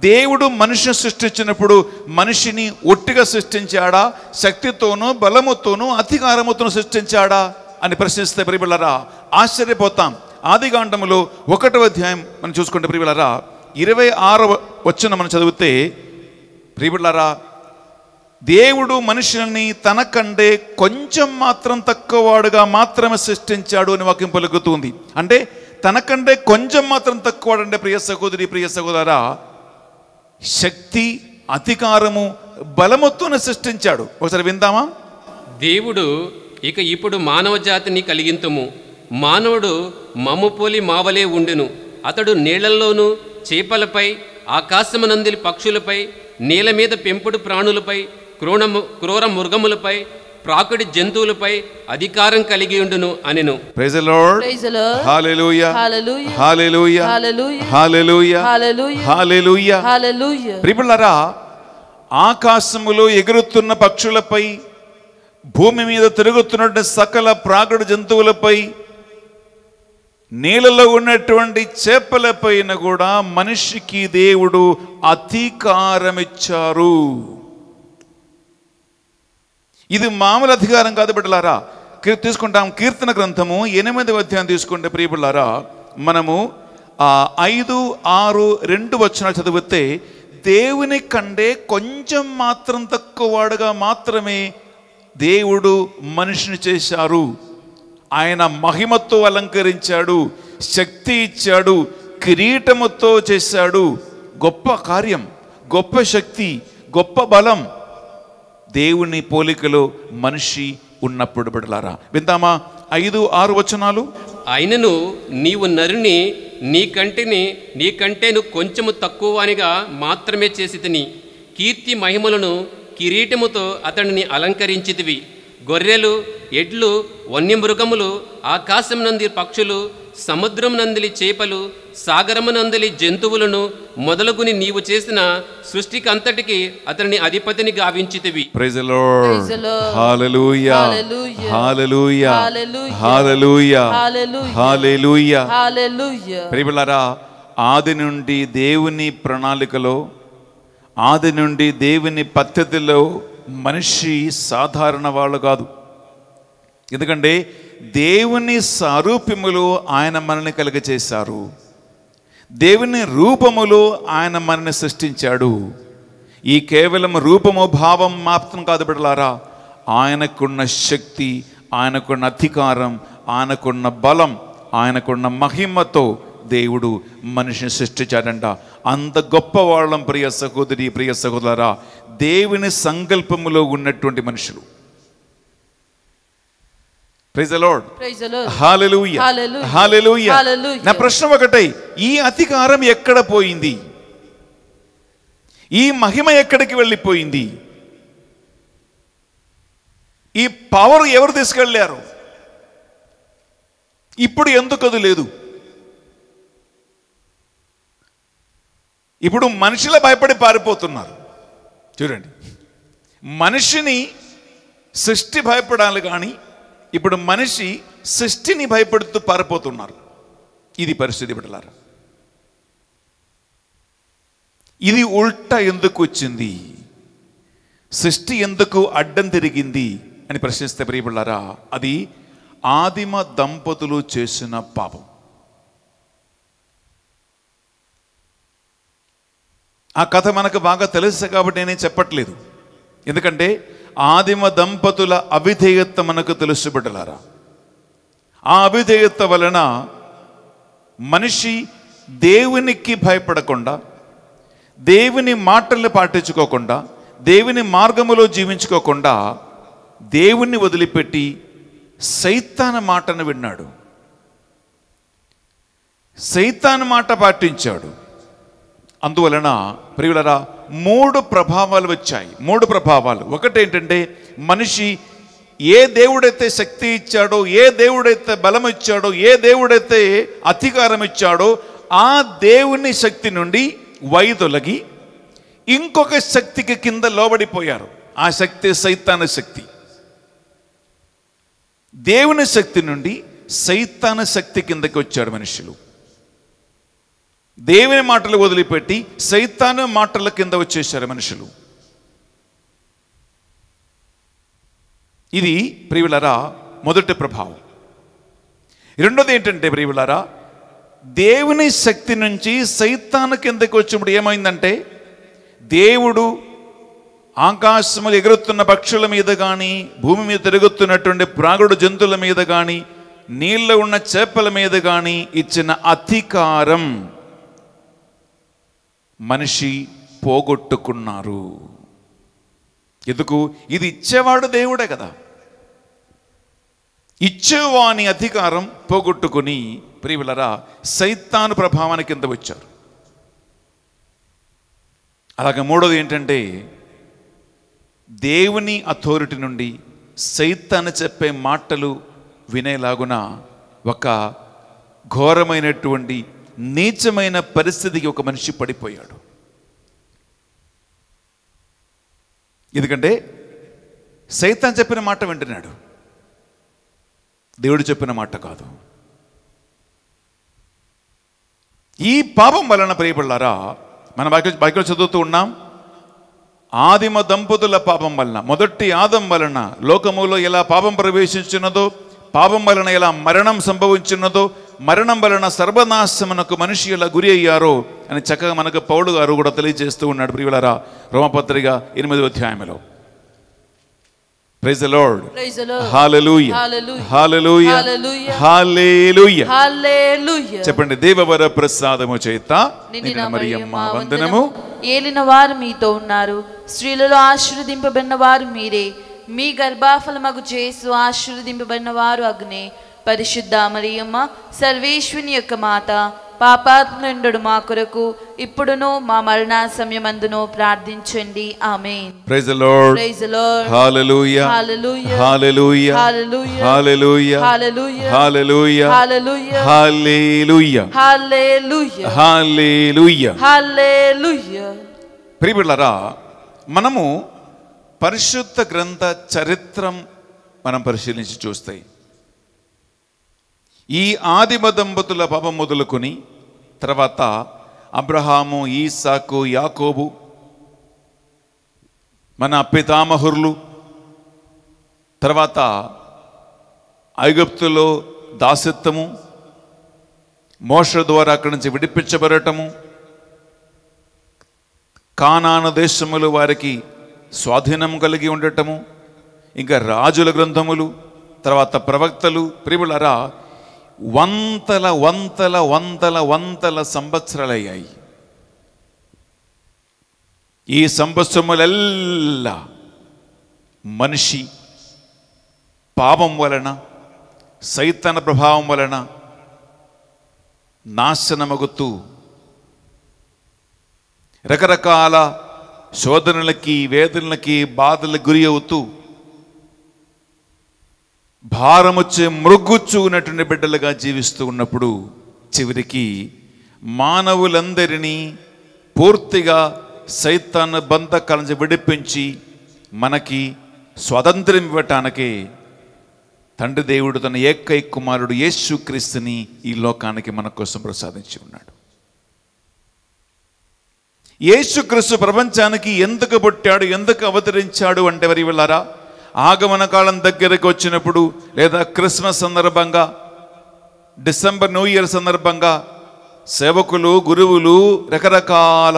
దేవుడు మనిషిని సృష్టించినప్పుడు మనిషిని ఒట్టిగా సృష్టించాడా శక్తితోనూ బలముతోనూ అధికారముతోనూ సృష్టించాడా అని ప్రశ్నిస్తే ప్రియులరా ఆశ్చర్యపోతాం ఆదిగాండములో ఒకటవ అధ్యాయం మనం చూసుకుంటే ప్రియులారా ఇరవై ఆరవ వచ్చిన మనం చదివితే ప్రియులారా దేవుడు మనుషుల్ని తనకంటే కొంచెం మాత్రం తక్కువవాడుగా మాత్రమే సృష్టించాడు అని వాక్యం పలుకుతుంది అంటే తనకంటే కొంచెం మాత్రం అంటే ప్రియ సహోదరి ప్రియ సహోదరా శక్తి అధికారము బలముతోనే సృష్టించాడు ఒకసారి విందామా దేవుడు ఇక ఇప్పుడు మానవ జాతిని కలిగింతము మానవుడు మమ్మపోలి మావలే ఉండెను అతడు నీళ్లల్లోనూ చేపలపై ఆకాశమనందిలి పక్షులపై నీల మీద పెంపుడు ప్రాణులపై క్రూణ క్రూర మృగములపై ప్రాకుడి జంతువులపై అధికారం కలిగి ఉండును అనెను ప్రైజ్ లార్డ్ ప్రైజ్ లార్డ్ హల్లెలూయా హల్లెలూయా హల్లెలూయా హల్లెలూయా హల్లెలూయా హల్లెలూయా ప్రియులారా ఆకాశములో ఎగురుతున్న పక్షులపై భూమి మీద తిరుగుతున్న సకల ప్రాకుడి జంతువులపై నీళ్ళలో ఉన్నటువంటి చేపల పైన కూడా మనిషికి దేవుడు అధికారమిచ్చారు ఇది మామూలు అధికారం కాదు బిడ్డలారా తీసుకుంటాం కీర్తన గ్రంథము ఎనిమిది అధ్యాయం తీసుకుంటే ప్రియబిళ్ళారా మనము ఐదు ఆరు రెండు వచ్చిన చదివితే దేవుని కంటే కొంచెం మాత్రం తక్కువ వాడుగా మాత్రమే దేవుడు మనిషిని చేశారు ఆయన మహిమతో అలంకరించాడు శక్తి ఇచ్చాడు కిరీటముతో చేశాడు గొప్ప కార్యం గొప్ప శక్తి గొప్ప బలం దేవుని పోలికలో మనిషి ఉన్నప్పుడు బిడలారా విందామా ఐదు ఆరు వచనాలు ఆయనను నీవు నరుని నీకంటిని నీకంటేను కొంచెము తక్కువనిగా మాత్రమే చేసి కీర్తి మహిమలను కిరీటముతో అతనిని అలంకరించితివి గొర్రెలు ఎడ్లు వన్యమృగములు ఆకాశం నంది పక్షులు సముద్రం నందిలి చేపలు సాగరము నందిలి జంతువులను మొదలుగుని నీవు చేసిన సృష్టికి అంతటికి అతని అధిపతిని గావించితివి ఆది నుండి దేవుని ప్రణాళికలో ఆది నుండి దేవుని పద్ధతిలో మనిషి సాధారణ వాళ్ళు కాదు ఎందుకంటే దేవుని సారూప్యములు ఆయన మనల్ని కలుగజేశారు దేవుని రూపములు ఆయన మనని సృష్టించాడు ఈ కేవలం రూపము భావం మాత్రం కాదు బిడలారా ఆయనకున్న శక్తి ఆయనకున్న అధికారం ఆయనకున్న బలం ఆయనకున్న మహిమతో దేవుడు మనిషిని సృష్టించాడంట అంత గొప్ప వాళ్ళం ప్రియ సహోదరి ప్రియ సహోదరా దేవుని సంకల్పములో ఉన్నటువంటి మనుషులు ప్రైజ్ లార్డ్ నా ప్రశ్న ఒకటే ఈ అధికారం ఎక్కడ పోయింది ఈ మహిమ ఎక్కడికి వెళ్ళిపోయింది ఈ పవర్ ఎవరు తీసుకెళ్ళారు ఇప్పుడు ఎందుకు అది లేదు ఇప్పుడు మనుషుల భయపడి పారిపోతున్నారు చూడండి మనిషిని సృష్టి భయపడాలి కానీ ఇప్పుడు మనిషి సృష్టిని భయపడుతూ పారిపోతున్నారు ఇది పరిస్థితి బిడ్డలారా ఇది ఉల్ట ఎందుకు వచ్చింది సృష్టి ఎందుకు అడ్డం తిరిగింది అని ప్రశ్నిస్తే ప్రియపడ్డారా అది ఆదిమ దంపతులు చేసిన పాపం ఆ కథ మనకు బాగా తెలుసు కాబట్టి నేనేం చెప్పట్లేదు ఎందుకంటే ఆదిమ దంపతుల అవిధేయత మనకు తెలుసు బిడ్డలారా ఆ అవిధేయత వలన మనిషి దేవునికి భయపడకుండా దేవుని మాటల్ని పాటించుకోకుండా దేవుని మార్గములో జీవించుకోకుండా దేవుణ్ణి వదిలిపెట్టి సైతాన మాటను విన్నాడు సైతాన్ మాట పాటించాడు అందువలన ప్రియులరా మూడు ప్రభావాలు వచ్చాయి మూడు ప్రభావాలు ఒకటేంటంటే మనిషి ఏ దేవుడైతే శక్తి ఇచ్చాడో ఏ దేవుడైతే బలం ఇచ్చాడో ఏ దేవుడైతే అధికారం ఇచ్చాడో ఆ దేవుని శక్తి నుండి వైదొలగి ఇంకొక శక్తికి కింద లోబడిపోయారు ఆ శక్తి సైతాన శక్తి దేవుని శక్తి నుండి సైతాన శక్తి కిందకి వచ్చాడు మనుషులు దేవుని మాటలు వదిలిపెట్టి సైతాను మాటల కింద వచ్చేసారు మనుషులు ఇది ప్రియులరా మొదటి ప్రభావం రెండోది ఏంటంటే ప్రియులరా దేవుని శక్తి నుంచి సైతాను కిందకి వచ్చినప్పుడు ఏమైందంటే దేవుడు ఆకాశములు ఎగురుతున్న పక్షుల మీద కానీ భూమి మీద తిరుగుతున్నటువంటి ప్రాగుడు జంతువుల మీద కానీ నీళ్ళ ఉన్న చేపల మీద కానీ ఇచ్చిన అధికారం మనిషి పోగొట్టుకున్నారు ఎందుకు ఇది ఇచ్చేవాడు దేవుడే కదా ఇచ్చేవాని అధికారం పోగొట్టుకుని ప్రియులరా సైతాను ప్రభావాన్ని కింద వచ్చారు అలాగే మూడోది ఏంటంటే దేవుని అథారిటీ నుండి సైతాన్ని చెప్పే మాటలు వినేలాగున ఒక ఘోరమైనటువంటి నీచమైన పరిస్థితికి ఒక మనిషి పడిపోయాడు ఎందుకంటే సైతాన్ చెప్పిన మాట వింటున్నాడు దేవుడు చెప్పిన మాట కాదు ఈ పాపం వలన ప్రియపడలారా మన బైక్ బైక్లో చదువుతూ ఉన్నాం ఆదిమ దంపతుల పాపం వలన మొదటి ఆదం వలన లోకములో ఎలా పాపం ప్రవేశించినదో పాపం వలన ఎలా మరణం సంభవించినదో మరణం వలన సర్వనాశమునకు మనిషి ఎలా గురి అయ్యారో అని చక్కగా మనకు పౌడు గారు కూడా తెలియజేస్తూ ఉన్నాడు ప్రియులరా రోమపత్రిక ఎనిమిది అధ్యాయంలో చెప్పండి దేవవర ప్రసాదము చేత వందనము ఏలిన వారు మీతో ఉన్నారు స్త్రీలలో ఆశీర్వదింపబడిన వారు మీరే మీ గర్భాఫలమగు చేసు ఆశీర్వదింపబడిన వారు అగ్నే పరిశుద్ధ మరియమ్మ సర్వేశ్వని యొక్క మాత పాపాత్ముండు మా కొరకు ఇప్పుడును మా మరణ సమయమందును ప్రార్థించండి ఆమెన్ ప్రైజ్ లార్డ్ ప్రైజ్ లార్డ్ హల్లెలూయా హల్లెలూయా హల్లెలూయా హల్లెలూయా హల్లెలూయా హల్లెలూయా హల్లెలూయా హల్లెలూయా ప్రియబిళ్ళరా మనము పరిశుద్ధ గ్రంథ చరిత్రం మనం పరిశీలించి చూస్తాయి ఈ ఆదిమ దంపతుల పాపం మొదలుకొని తర్వాత అబ్రహాము ఈసాకు యాకోబు మన పితామహుర్లు తర్వాత ఐగుప్తులో దాసత్వము మోష ద్వారా అక్కడి నుంచి విడిపించబడటము కానాన దేశములు వారికి స్వాధీనం కలిగి ఉండటము ఇంకా రాజుల గ్రంథములు తర్వాత ప్రవక్తలు ప్రిములరా వంతల వంతల వంతల వంతల సంవత్సరాలయ్యాయి ఈ సంవత్సరములెల్లా మనిషి పాపం వలన సైతన ప్రభావం వలన నాశనమగుతూ రకరకాల శోధనలకి వేదనలకి బాధలకు గురి అవుతూ భారమొచ్చే మృగ్గుచ్చుకున్నటువంటి బిడ్డలుగా జీవిస్తూ ఉన్నప్పుడు చివరికి మానవులందరినీ పూర్తిగా సైతాన్ బంధకాల నుంచి విడిపించి మనకి స్వాతంత్ర్యం ఇవ్వటానికే తండ్రి దేవుడు తన ఏకై కుమారుడు యేసుక్రీస్తుని ఈ లోకానికి మన కోసం ప్రసాదించి ఉన్నాడు యేసుక్రీస్తు ప్రపంచానికి ఎందుకు పుట్టాడు ఎందుకు అవతరించాడు అంటే వరి వెళ్ళారా ఆగమన కాలం దగ్గరకు వచ్చినప్పుడు లేదా క్రిస్మస్ సందర్భంగా డిసెంబర్ న్యూ ఇయర్ సందర్భంగా సేవకులు గురువులు రకరకాల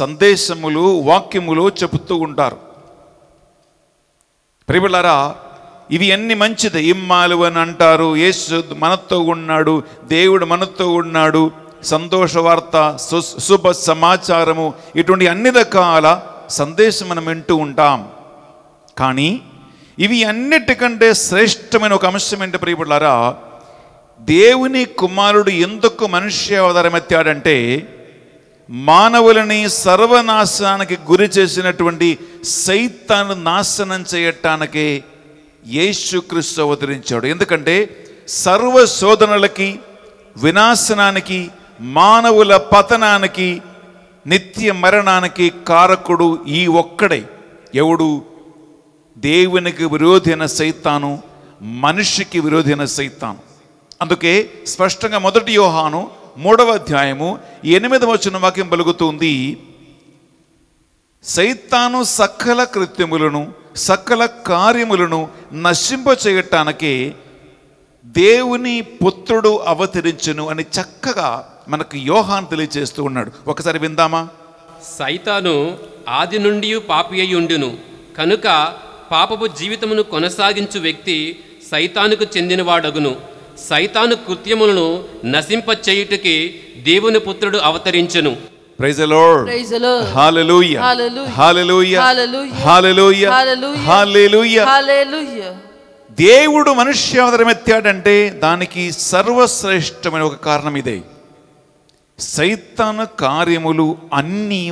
సందేశములు వాక్యములు చెబుతూ ఉంటారు ప్రిబులరా ఇవి అన్ని మంచిది ఇమ్మాలు అని అంటారు యేసు మనతో ఉన్నాడు దేవుడు మనతో ఉన్నాడు సంతోష వార్త శుభ సమాచారము ఇటువంటి అన్ని రకాల సందేశం మనం వింటూ ఉంటాం కానీ ఇవి అన్నిటికంటే శ్రేష్టమైన ఒక అంశం ఏంటి ప్రియపడ్లారా దేవుని కుమారుడు ఎందుకు మనుష్య అవతారం ఎత్తాడంటే మానవులని సర్వనాశనానికి గురి చేసినటువంటి సైతాను నాశనం చేయటానికి యేసుక్రీస్తు అవతరించాడు ఎందుకంటే సర్వ శోధనలకి వినాశనానికి మానవుల పతనానికి నిత్య మరణానికి కారకుడు ఈ ఒక్కడే ఎవడు దేవునికి విరోధైన సైతాను మనిషికి విరోధైన సైతాను అందుకే స్పష్టంగా మొదటి యోహాను మూడవ అధ్యాయము ఎనిమిదవ వచ్చిన వాక్యం పలుకుతుంది సైతాను సకల కృత్యములను సకల కార్యములను నశింప చేయటానికి దేవుని పుత్రుడు అవతరించును అని చక్కగా మనకు యోహాన్ తెలియజేస్తూ ఉన్నాడు ఒకసారి విందామా సైతాను ఆది నుండి పాపి అయి ఉండును కనుక పాపపు జీవితమును కొనసాగించు వ్యక్తి సైతానుకు చెందినవాడగును సైతాను కృత్యములను నశింప చేయుటకి దేవుని పుత్రుడు అవతరించను దేవుడు మనుష్య అవతరం దేవుడు ఎత్తాడంటే దానికి సర్వశ్రేష్టమైన ఒక కారణం ఇదే సైతాను కార్యములు అన్నీ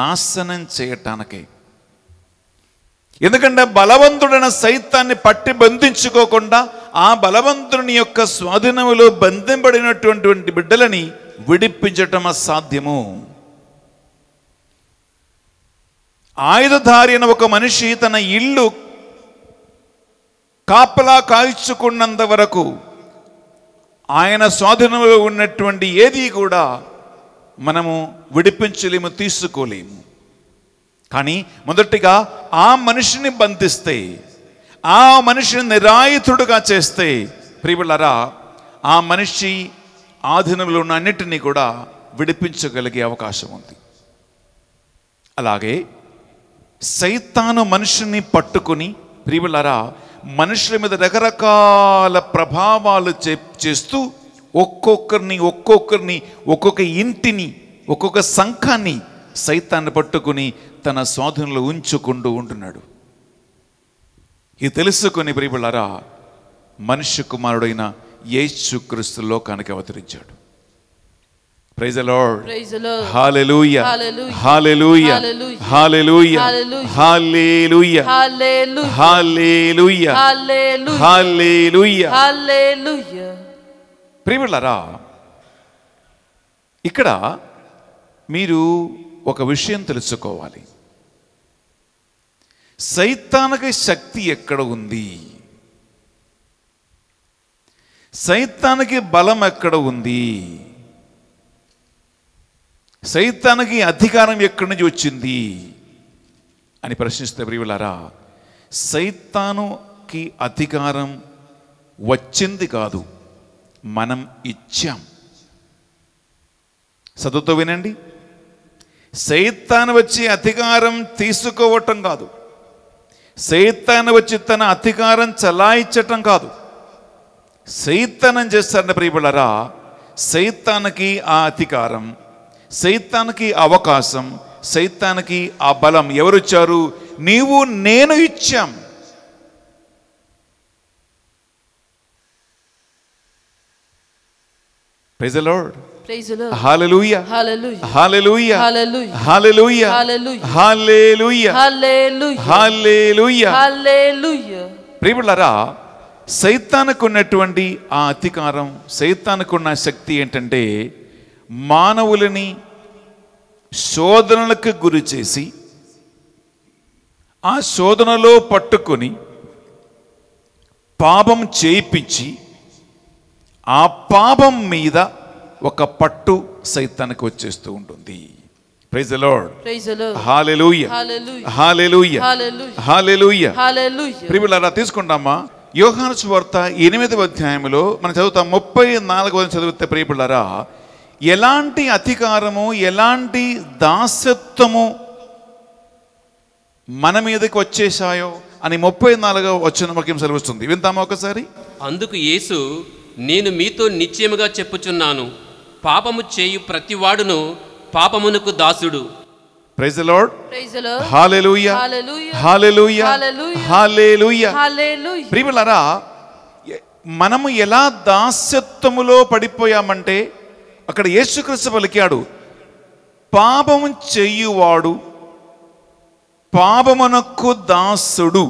నాశనం చేయటానికే ఎందుకంటే బలవంతుడైన సైతాన్ని పట్టి బంధించుకోకుండా ఆ బలవంతుని యొక్క స్వాధీనములో బంధింపడినటువంటి బిడ్డలని విడిపించటం అసాధ్యము ఆయుధధారి అయిన ఒక మనిషి తన ఇల్లు కాపలా కాల్చుకున్నంత వరకు ఆయన స్వాధీనంలో ఉన్నటువంటి ఏది కూడా మనము విడిపించలేము తీసుకోలేము కానీ మొదటిగా ఆ మనిషిని బంధిస్తే ఆ మనిషిని నిరాయుతుడుగా చేస్తే ప్రియులరా ఆ మనిషి ఆధీనంలో ఉన్న అన్నిటినీ కూడా విడిపించగలిగే అవకాశం ఉంది అలాగే సైతాను మనిషిని పట్టుకుని ప్రియులరా మనుషుల మీద రకరకాల ప్రభావాలు చే చేస్తూ ఒక్కొక్కరిని ఒక్కొక్కరిని ఒక్కొక్క ఇంటిని ఒక్కొక్క సంఘాన్ని సైతాన్ని పట్టుకుని తన స్వాధీనంలో ఉంచుకుంటూ ఉంటున్నాడు ఇది తెలుసుకుని ప్రియబిళ్ళారా మనిషి కుమారుడైన యేసుక్రీస్తు లోకానికి అవతరించాడు ప్రైజ్ ఇక్కడ మీరు ఒక విషయం తెలుసుకోవాలి సైతానికి శక్తి ఎక్కడ ఉంది సైతానికి బలం ఎక్కడ ఉంది సైతానికి అధికారం ఎక్కడి నుంచి వచ్చింది అని ప్రశ్నిస్తే ప్రియులారా సైతానుకి అధికారం వచ్చింది కాదు మనం ఇచ్చాం సదుతో వినండి సైతాన్ వచ్చి అధికారం తీసుకోవటం కాదు సైతాన్ వచ్చి తన అధికారం చలాయించటం కాదు సైతానం చేస్తారని ప్రియబిళ్ళరా సైతానికి ఆ అధికారం సైతానికి అవకాశం సైతానికి ఆ బలం ఎవరిచ్చారు నీవు నేను ఇచ్చాం ప్రైజ్ లార్డ్ సైతానికి ఉన్నటువంటి ఆ అధికారం ఉన్న శక్తి ఏంటంటే మానవులని శోధనలకు గురి చేసి ఆ శోధనలో పట్టుకొని పాపం చేయించి ఆ పాపం మీద ఒక పట్టు సైతానికి వచ్చేస్తూ ఉంటుంది praise the Lord praise the Lord హల్లెలూయా హల్లెలూయా హల్లెలూయా హల్లెలూయా ప్రియులారా తీసుకుంటామా యోహాను సువార్త ఎనిమిదవ అధ్యాయంలో మనం చదువుతాం ముప్పై నాలుగవ చదివితే ప్రియులారా ఎలాంటి అధికారము ఎలాంటి దాసత్వము మన మీదకి వచ్చేసాయో అని ముప్పై నాలుగు వచ్చిన వాక్యం సెలవుస్తుంది వింటామా ఒకసారి అందుకు యేసు నేను మీతో నిశ్చయముగా చెప్పుచున్నాను పాపము చేయు ప్రతివాడును పాపమునకు దాసుడు ప్రైజ్ లార్డ్ ప్రైజ్ లార్డ్ హల్లెలూయా హల్లెలూయా హల్లెలూయా హల్లెలూయా ప్రియులారా మనము ఎలా దాస్యత్వములో పడిపోయామంటే అక్కడ యేసుక్రీస్తు పలికాడు పాపము చేయువాడు పాపమునకు దాసుడు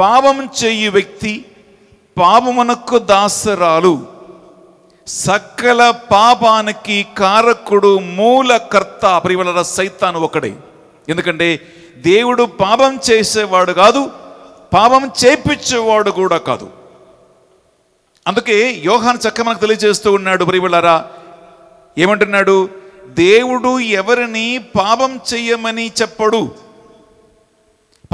పాపం చేయు వ్యక్తి పాపమునకు దాసరాలు సకల పాపానికి కారకుడు మూలకర్త ప్రియుల సైతాను ఒకడే ఎందుకంటే దేవుడు పాపం చేసేవాడు కాదు పాపం చేపించేవాడు కూడా కాదు అందుకే యోహాన్ చక్క మనకు తెలియజేస్తూ ఉన్నాడు ప్రియులరా ఏమంటున్నాడు దేవుడు ఎవరిని పాపం చెయ్యమని చెప్పడు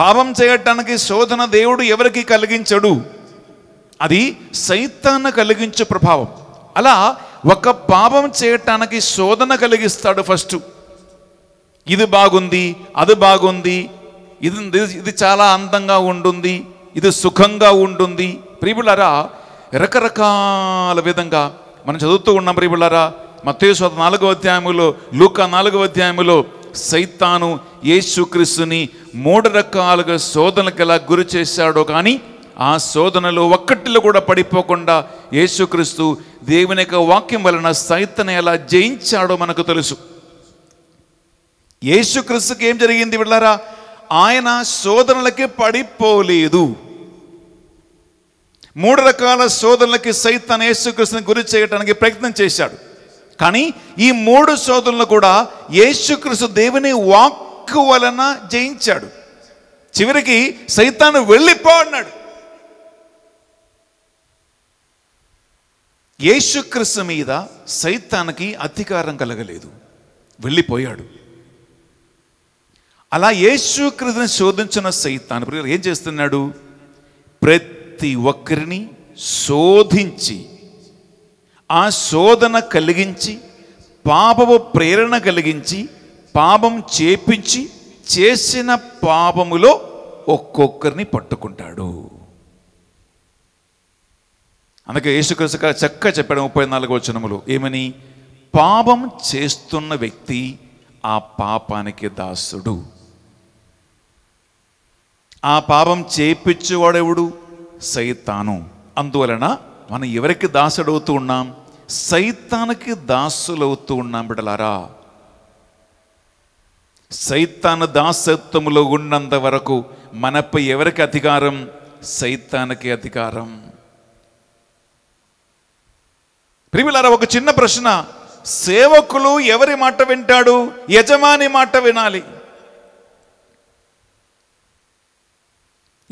పాపం చేయటానికి శోధన దేవుడు ఎవరికి కలిగించడు అది సైతాన్ని కలిగించే ప్రభావం అలా ఒక పాపం చేయటానికి శోధన కలిగిస్తాడు ఫస్ట్ ఇది బాగుంది అది బాగుంది ఇది ఇది చాలా అందంగా ఉంటుంది ఇది సుఖంగా ఉంటుంది ప్రియులరా రకరకాల విధంగా మనం చదువుతూ ఉన్నాం ప్రియులరా మతేశ్వర నాలుగో అధ్యాయములో లూక నాలుగో అధ్యాయములో సైతాను యేసుక్రీస్తుని మూడు రకాలుగా శోధనకి ఎలా గురి చేశాడో కానీ ఆ శోధనలో ఒక్కటిలో కూడా పడిపోకుండా యేసుక్రీస్తు దేవుని యొక్క వాక్యం వలన సైతన్ ఎలా జయించాడో మనకు తెలుసు యేసుక్రీస్తుకి ఏం జరిగింది వెళ్ళారా ఆయన శోధనలకి పడిపోలేదు మూడు రకాల శోధనలకి సైతన్ యేసుక్రీస్తుని గురి చేయడానికి ప్రయత్నం చేశాడు కానీ ఈ మూడు శోధనలు కూడా యేసుక్రీస్తు దేవుని వాక్ వలన జయించాడు చివరికి సైతాను వెళ్ళిపో అన్నాడు యేసుక్రిస్తు మీద సైతానికి అధికారం కలగలేదు వెళ్ళిపోయాడు అలా యేసుక్రీస్తుని శోధించిన సైతాన్ ప్రియులు ఏం చేస్తున్నాడు ప్రతి ఒక్కరిని శోధించి ఆ శోధన కలిగించి పాపము ప్రేరణ కలిగించి పాపం చేపించి చేసిన పాపములో ఒక్కొక్కరిని పట్టుకుంటాడు అందుకే యేసుక్రీస్తు గారు చెప్పడం చెప్పాడు ముప్పై నాలుగు వచనములు ఏమని పాపం చేస్తున్న వ్యక్తి ఆ పాపానికి దాసుడు ఆ పాపం చేపించేవాడెవడు సైతాను అందువలన మనం ఎవరికి దాసుడవుతూ ఉన్నాం సైతానికి దాసులవుతూ ఉన్నాం బిడలారా సైతాన దాసత్వములో ఉన్నంత వరకు మనపై ఎవరికి అధికారం సైతానికి అధికారం ప్రిమిలారా ఒక చిన్న ప్రశ్న సేవకులు ఎవరి మాట వింటాడు యజమాని మాట వినాలి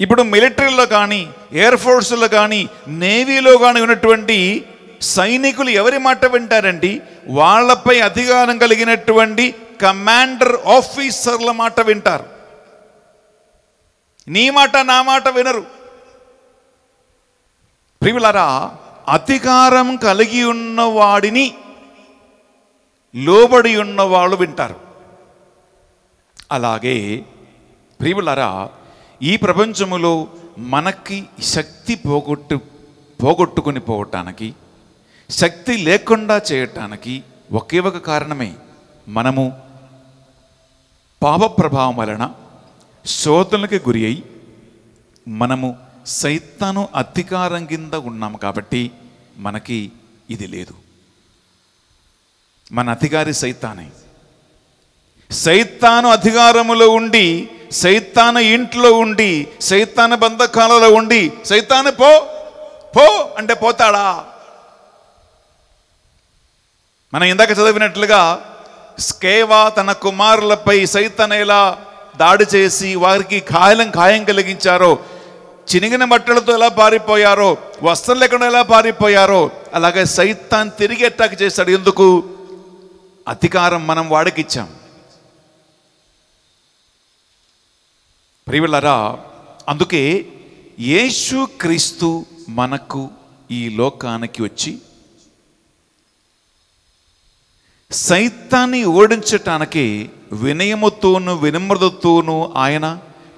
ఇప్పుడు మిలిటరీలో కానీ ఎయిర్ ఫోర్స్లో కానీ నేవీలో కానీ ఉన్నటువంటి సైనికులు ఎవరి మాట వింటారండి వాళ్ళపై అధికారం కలిగినటువంటి కమాండర్ ఆఫీసర్ల మాట వింటారు నీ మాట నా మాట వినరు ప్రియులరా అధికారం కలిగి ఉన్నవాడిని లోబడి ఉన్నవాళ్ళు వింటారు అలాగే ప్రియులరా ఈ ప్రపంచములో మనకి శక్తి పోగొట్టు పోగొట్టుకుని పోవటానికి శక్తి లేకుండా చేయటానికి ఒకే ఒక కారణమే మనము పాప ప్రభావం వలన శోతులకి గురి అయి మనము సైతను అధికారం కింద ఉన్నాం కాబట్టి మనకి ఇది లేదు మన అధికారి సైతానే సైతాను అధికారములో ఉండి సైతాన ఇంట్లో ఉండి సైతాన బంధకాలలో ఉండి సైతాను పో పో అంటే పోతాడా మనం ఇందాక చదివినట్లుగా స్కేవా తన కుమారులపై సైతనేలా దాడి చేసి వారికి ఖాయలం గాయం కలిగించారో చినిగిన బట్టలతో ఎలా పారిపోయారో వస్త్రం లేకుండా ఎలా పారిపోయారో అలాగే సైతాన్ తిరిగి అటాక్ చేశాడు ఎందుకు అధికారం మనం వాడికిచ్చాం ప్రియులరా అందుకే యేసు క్రీస్తు మనకు ఈ లోకానికి వచ్చి సైతాన్ని ఓడించటానికి వినయముతోనూ వినమ్రతతోనూ ఆయన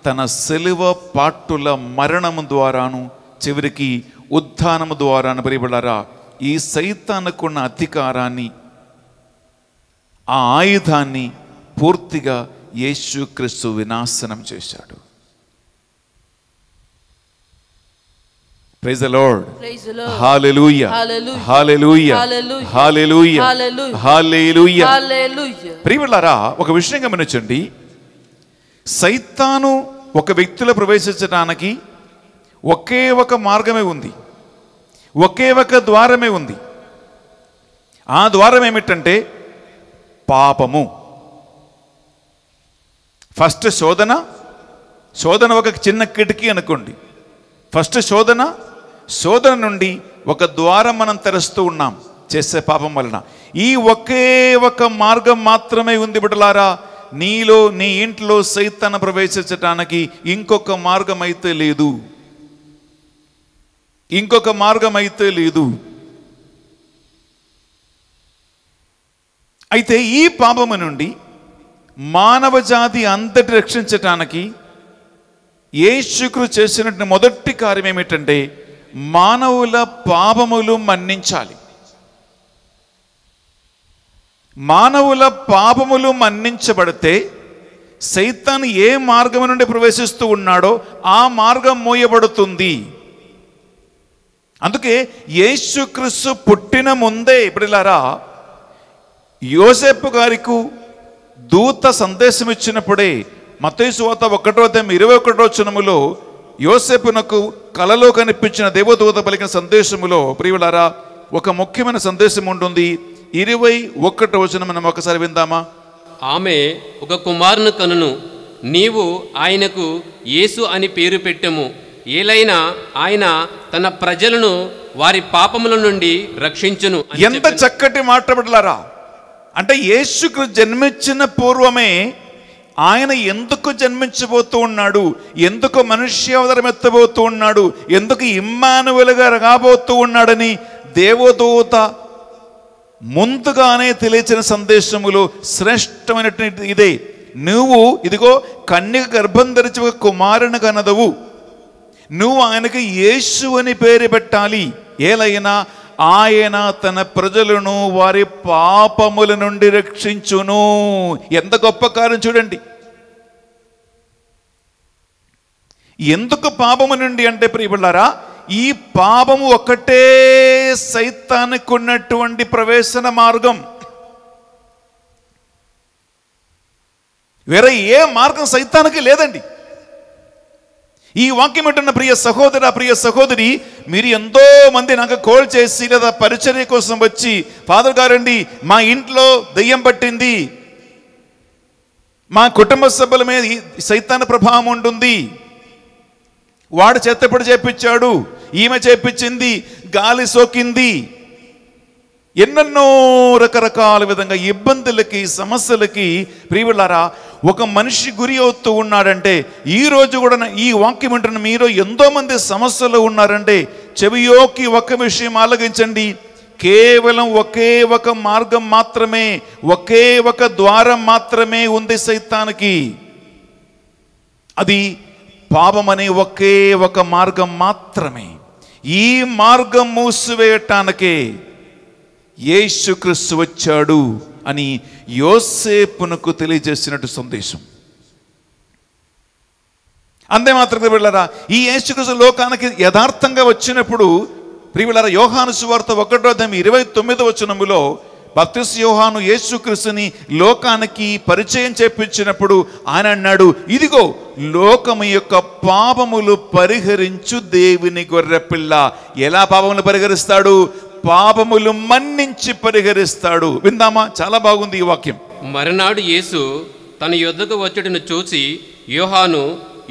తన సెలువ పాట్టుల మరణము ద్వారాను చివరికి ఉద్ధానము ద్వారాను పరిబడరా ఈ సైతానుకున్న అధికారాన్ని ఆ ఆయుధాన్ని పూర్తిగా యేసుక్రీస్తు వినాశనం చేశాడు ప్రియులారా ఒక విషయం గమనించండి సైతాను ఒక వ్యక్తిలో ప్రవేశించడానికి ఒకే ఒక మార్గమే ఉంది ఒకే ఒక ద్వారమే ఉంది ఆ ద్వారం ఏమిటంటే పాపము ఫస్ట్ శోధన శోధన ఒక చిన్న కిటికీ అనుకోండి ఫస్ట్ శోధన శోధన నుండి ఒక ద్వారం మనం తెరుస్తూ ఉన్నాం చేసే పాపం వలన ఈ ఒకే ఒక మార్గం మాత్రమే ఉంది బిడలారా నీలో నీ ఇంట్లో సైతన్ ప్రవేశించటానికి ఇంకొక మార్గం అయితే లేదు ఇంకొక మార్గం అయితే లేదు అయితే ఈ పాపము నుండి మానవ జాతి అంతటి రక్షించటానికి ఏ శుక్రు చేసినటువంటి మొదటి కార్యం ఏమిటంటే మానవుల పాపములు మన్నించాలి మానవుల పాపములు మన్నించబడితే సైతాన్ ఏ మార్గం నుండి ప్రవేశిస్తూ ఉన్నాడో ఆ మార్గం మోయబడుతుంది అందుకే యేసుక్రీస్తు పుట్టిన ముందే ఇప్పుడిలారా యోసేపు గారికి దూత సందేశం ఇచ్చినప్పుడే మతేశ్వాత ఒకటో అధ్యాయం ఇరవై ఒకటో చనములో యోసేపునకు కలలో కనిపించిన దేవదూత పలికిన సందేశములో ప్రియులారా ఒక ముఖ్యమైన సందేశం ఉంటుంది ఇరవై ఒకటి వచనం మనం ఒకసారి విందామా ఆమె ఒక కుమారుని కనును నీవు ఆయనకు యేసు అని పేరు పెట్టము ఏలైనా ఆయన తన ప్రజలను వారి పాపముల నుండి రక్షించును ఎంత చక్కటి మాట్లాడలారా అంటే యేసుకు జన్మించిన పూర్వమే ఆయన ఎందుకు జన్మించబోతూ ఉన్నాడు ఎందుకు మనుష్యావతారం ఎత్తబోతూ ఉన్నాడు ఎందుకు ఇమ్మానువులుగా రాబోతూ ఉన్నాడని దేవదూత ముందుగానే తెలియచిన సందేశములు శ్రేష్టమైనటువంటి ఇదే నువ్వు ఇదిగో కన్య గర్భం ధరించి ఒక కుమారుని కనదవు నువ్వు ఆయనకు యేసు అని పేరు పెట్టాలి ఏలైనా ఆయన తన ప్రజలను వారి పాపముల నుండి రక్షించును ఎంత గొప్ప కారణం చూడండి ఎందుకు పాపము నుండి అంటే ప్రియబిళ్ళారా ఈ పాపము ఒకటే సైతానికి ఉన్నటువంటి ప్రవేశన మార్గం వేరే ఏ మార్గం సైతానికి లేదండి ఈ వాక్యం ఏంటన్న ప్రియ సహోదర ప్రియ సహోదరి మీరు ఎంతో మంది నాకు కోల్ చేసి లేదా పరిచర్య కోసం వచ్చి ఫాదర్ గారండి మా ఇంట్లో దెయ్యం పట్టింది మా కుటుంబ సభ్యుల మీద సైతాన ప్రభావం ఉంటుంది వాడు చేతపడి చేపించాడు ఈమె చేపించింది గాలి సోకింది ఎన్నెన్నో రకరకాల విధంగా ఇబ్బందులకి సమస్యలకి ప్రియులారా ఒక మనిషి గురి అవుతూ ఉన్నాడంటే ఈరోజు కూడా ఈ వాక్యం వింటున్న మీరు ఎంతోమంది సమస్యలు ఉన్నారంటే చెవియోకి ఒక విషయం ఆలోచించండి కేవలం ఒకే ఒక మార్గం మాత్రమే ఒకే ఒక ద్వారం మాత్రమే ఉంది సైతానికి అది పాపం అనే ఒకే ఒక మార్గం మాత్రమే ఈ మార్గం మూసివేయటానికి యేసుక్రీస్తు వచ్చాడు అని యోసేపునకు తెలియజేసినట్టు సందేశం అంతే మాత్రమే వెళ్ళారా ఈ యేసుక్రీస్తు లోకానికి యథార్థంగా వచ్చినప్పుడు ప్రియులారా యోహాను సువార్త ఒకటో దాని ఇరవై తొమ్మిదో వచనములో భక్తిస్యోహాను యేసుక్రీస్తుని లోకానికి పరిచయం చేపించినప్పుడు ఆయన అన్నాడు ఇదిగో లోకము యొక్క పాపములు పరిహరించు దేవుని గొర్రెపిల్ల ఎలా పాపములు పరిహరిస్తాడు పాపములు మన్నించి పరిహరిస్తాడు విందామా చాలా బాగుంది ఈ వాక్యం మరినాడు యేసు తన యుద్ధకు వచ్చటను చూసి యోహాను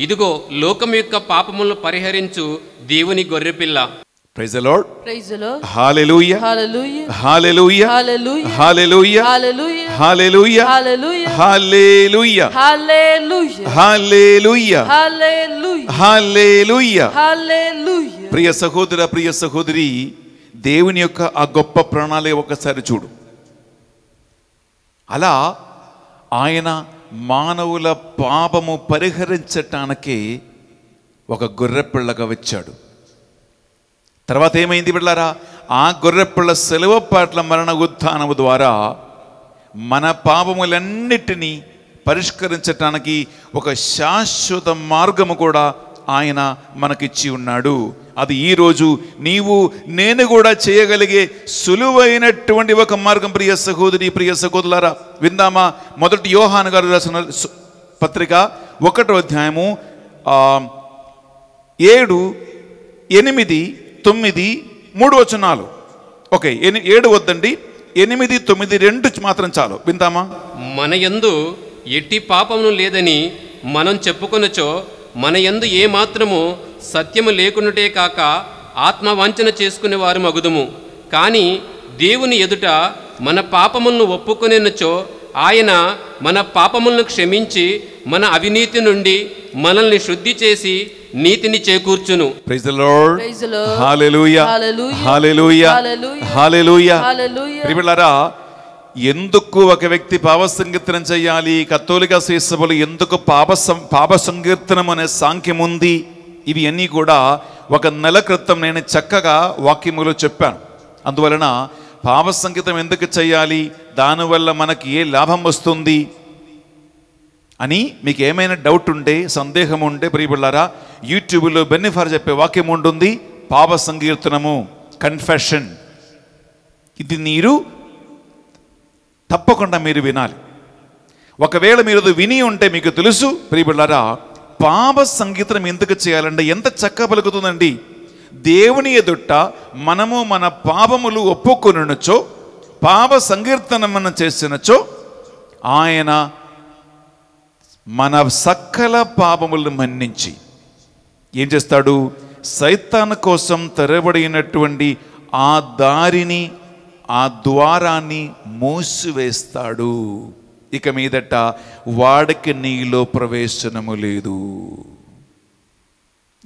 ఇదిగో లోకం యొక్క పాపములను పరిహరించు దేవుని గొర్రెపిల్ల praise the Lord praise the Lord హల్లెలూయా హల్లెలూయా హల్లెలూయా హల్లెలూయా హల్లెలూయా హల్లెలూయా హల్లెలూయా హల్లెలూయా హల్లెలూయా హల్లెలూయా ప్రియ సహోదర ప్రియ సహోదరి దేవుని యొక్క ఆ గొప్ప ప్రణాళిక ఒకసారి చూడు అలా ఆయన మానవుల పాపము పరిహరించటానికి ఒక గొర్రెపిల్లగా వచ్చాడు తర్వాత ఏమైంది పిల్లారా ఆ గొర్రెపిల్ల సెలవ పాటల మరణ ఉత్థానము ద్వారా మన పాపములన్నిటినీ పరిష్కరించటానికి ఒక శాశ్వత మార్గము కూడా ఆయన మనకిచ్చి ఉన్నాడు అది ఈరోజు నీవు నేను కూడా చేయగలిగే సులువైనటువంటి ఒక మార్గం ప్రియ సహోదరి ప్రియ సహోదరులారా విందామా మొదటి యోహాన్ గారు రాసిన పత్రిక ఒకటో అధ్యాయము ఏడు ఎనిమిది తొమ్మిది మూడు వచనాలు ఓకే ఎని ఏడు వద్దండి ఎనిమిది తొమ్మిది రెండు మాత్రం చాలు వింతామా మన యందు ఎట్టి పాపమును లేదని మనం చెప్పుకొనచో మన యందు ఏ మాత్రము సత్యము లేకున్నటే కాక ఆత్మవంచన చేసుకునే వారు మగుదుము కానీ దేవుని ఎదుట మన పాపములను ఒప్పుకొనినచో ఆయన మన పాపములను క్షమించి మన అవినీతి నుండి మనల్ని శుద్ధి చేసి నీతిని చేకూర్చును ఎందుకు ఒక వ్యక్తి పాప సంకీర్తనం చేయాలి కత్తోలిక శీర్షములు ఎందుకు పాప పాప సంకీర్తనం అనే సాంఖ్యం ఉంది ఇవి అన్నీ కూడా ఒక నెల క్రితం నేను చక్కగా వాక్యములో చెప్పాను అందువలన పాప సంగీతం ఎందుకు చేయాలి దానివల్ల మనకి ఏ లాభం వస్తుంది అని మీకు ఏమైనా డౌట్ ఉంటే సందేహం ఉంటే ప్రియపడారా యూట్యూబ్లో బెన్నిఫర్ చెప్పే వాక్యం ఉంటుంది పాప సంకీర్తనము కన్ఫెషన్ ఇది మీరు తప్పకుండా మీరు వినాలి ఒకవేళ మీరు విని ఉంటే మీకు తెలుసు ప్రియపడారా పాప సంగీతం ఎందుకు చేయాలంటే ఎంత చక్క పలుకుతుందండి దేవుని ఎదుట మనము మన పాపములు ఒప్పుకొనుచో పాప సంకీర్తనం మనం చేసినచో ఆయన మన సకల పాపములను మన్నించి ఏం చేస్తాడు సైతాన్ కోసం తెరబడినటువంటి ఆ దారిని ఆ ద్వారాన్ని మూసివేస్తాడు ఇక మీదట వాడికి నీలో ప్రవేశనము లేదు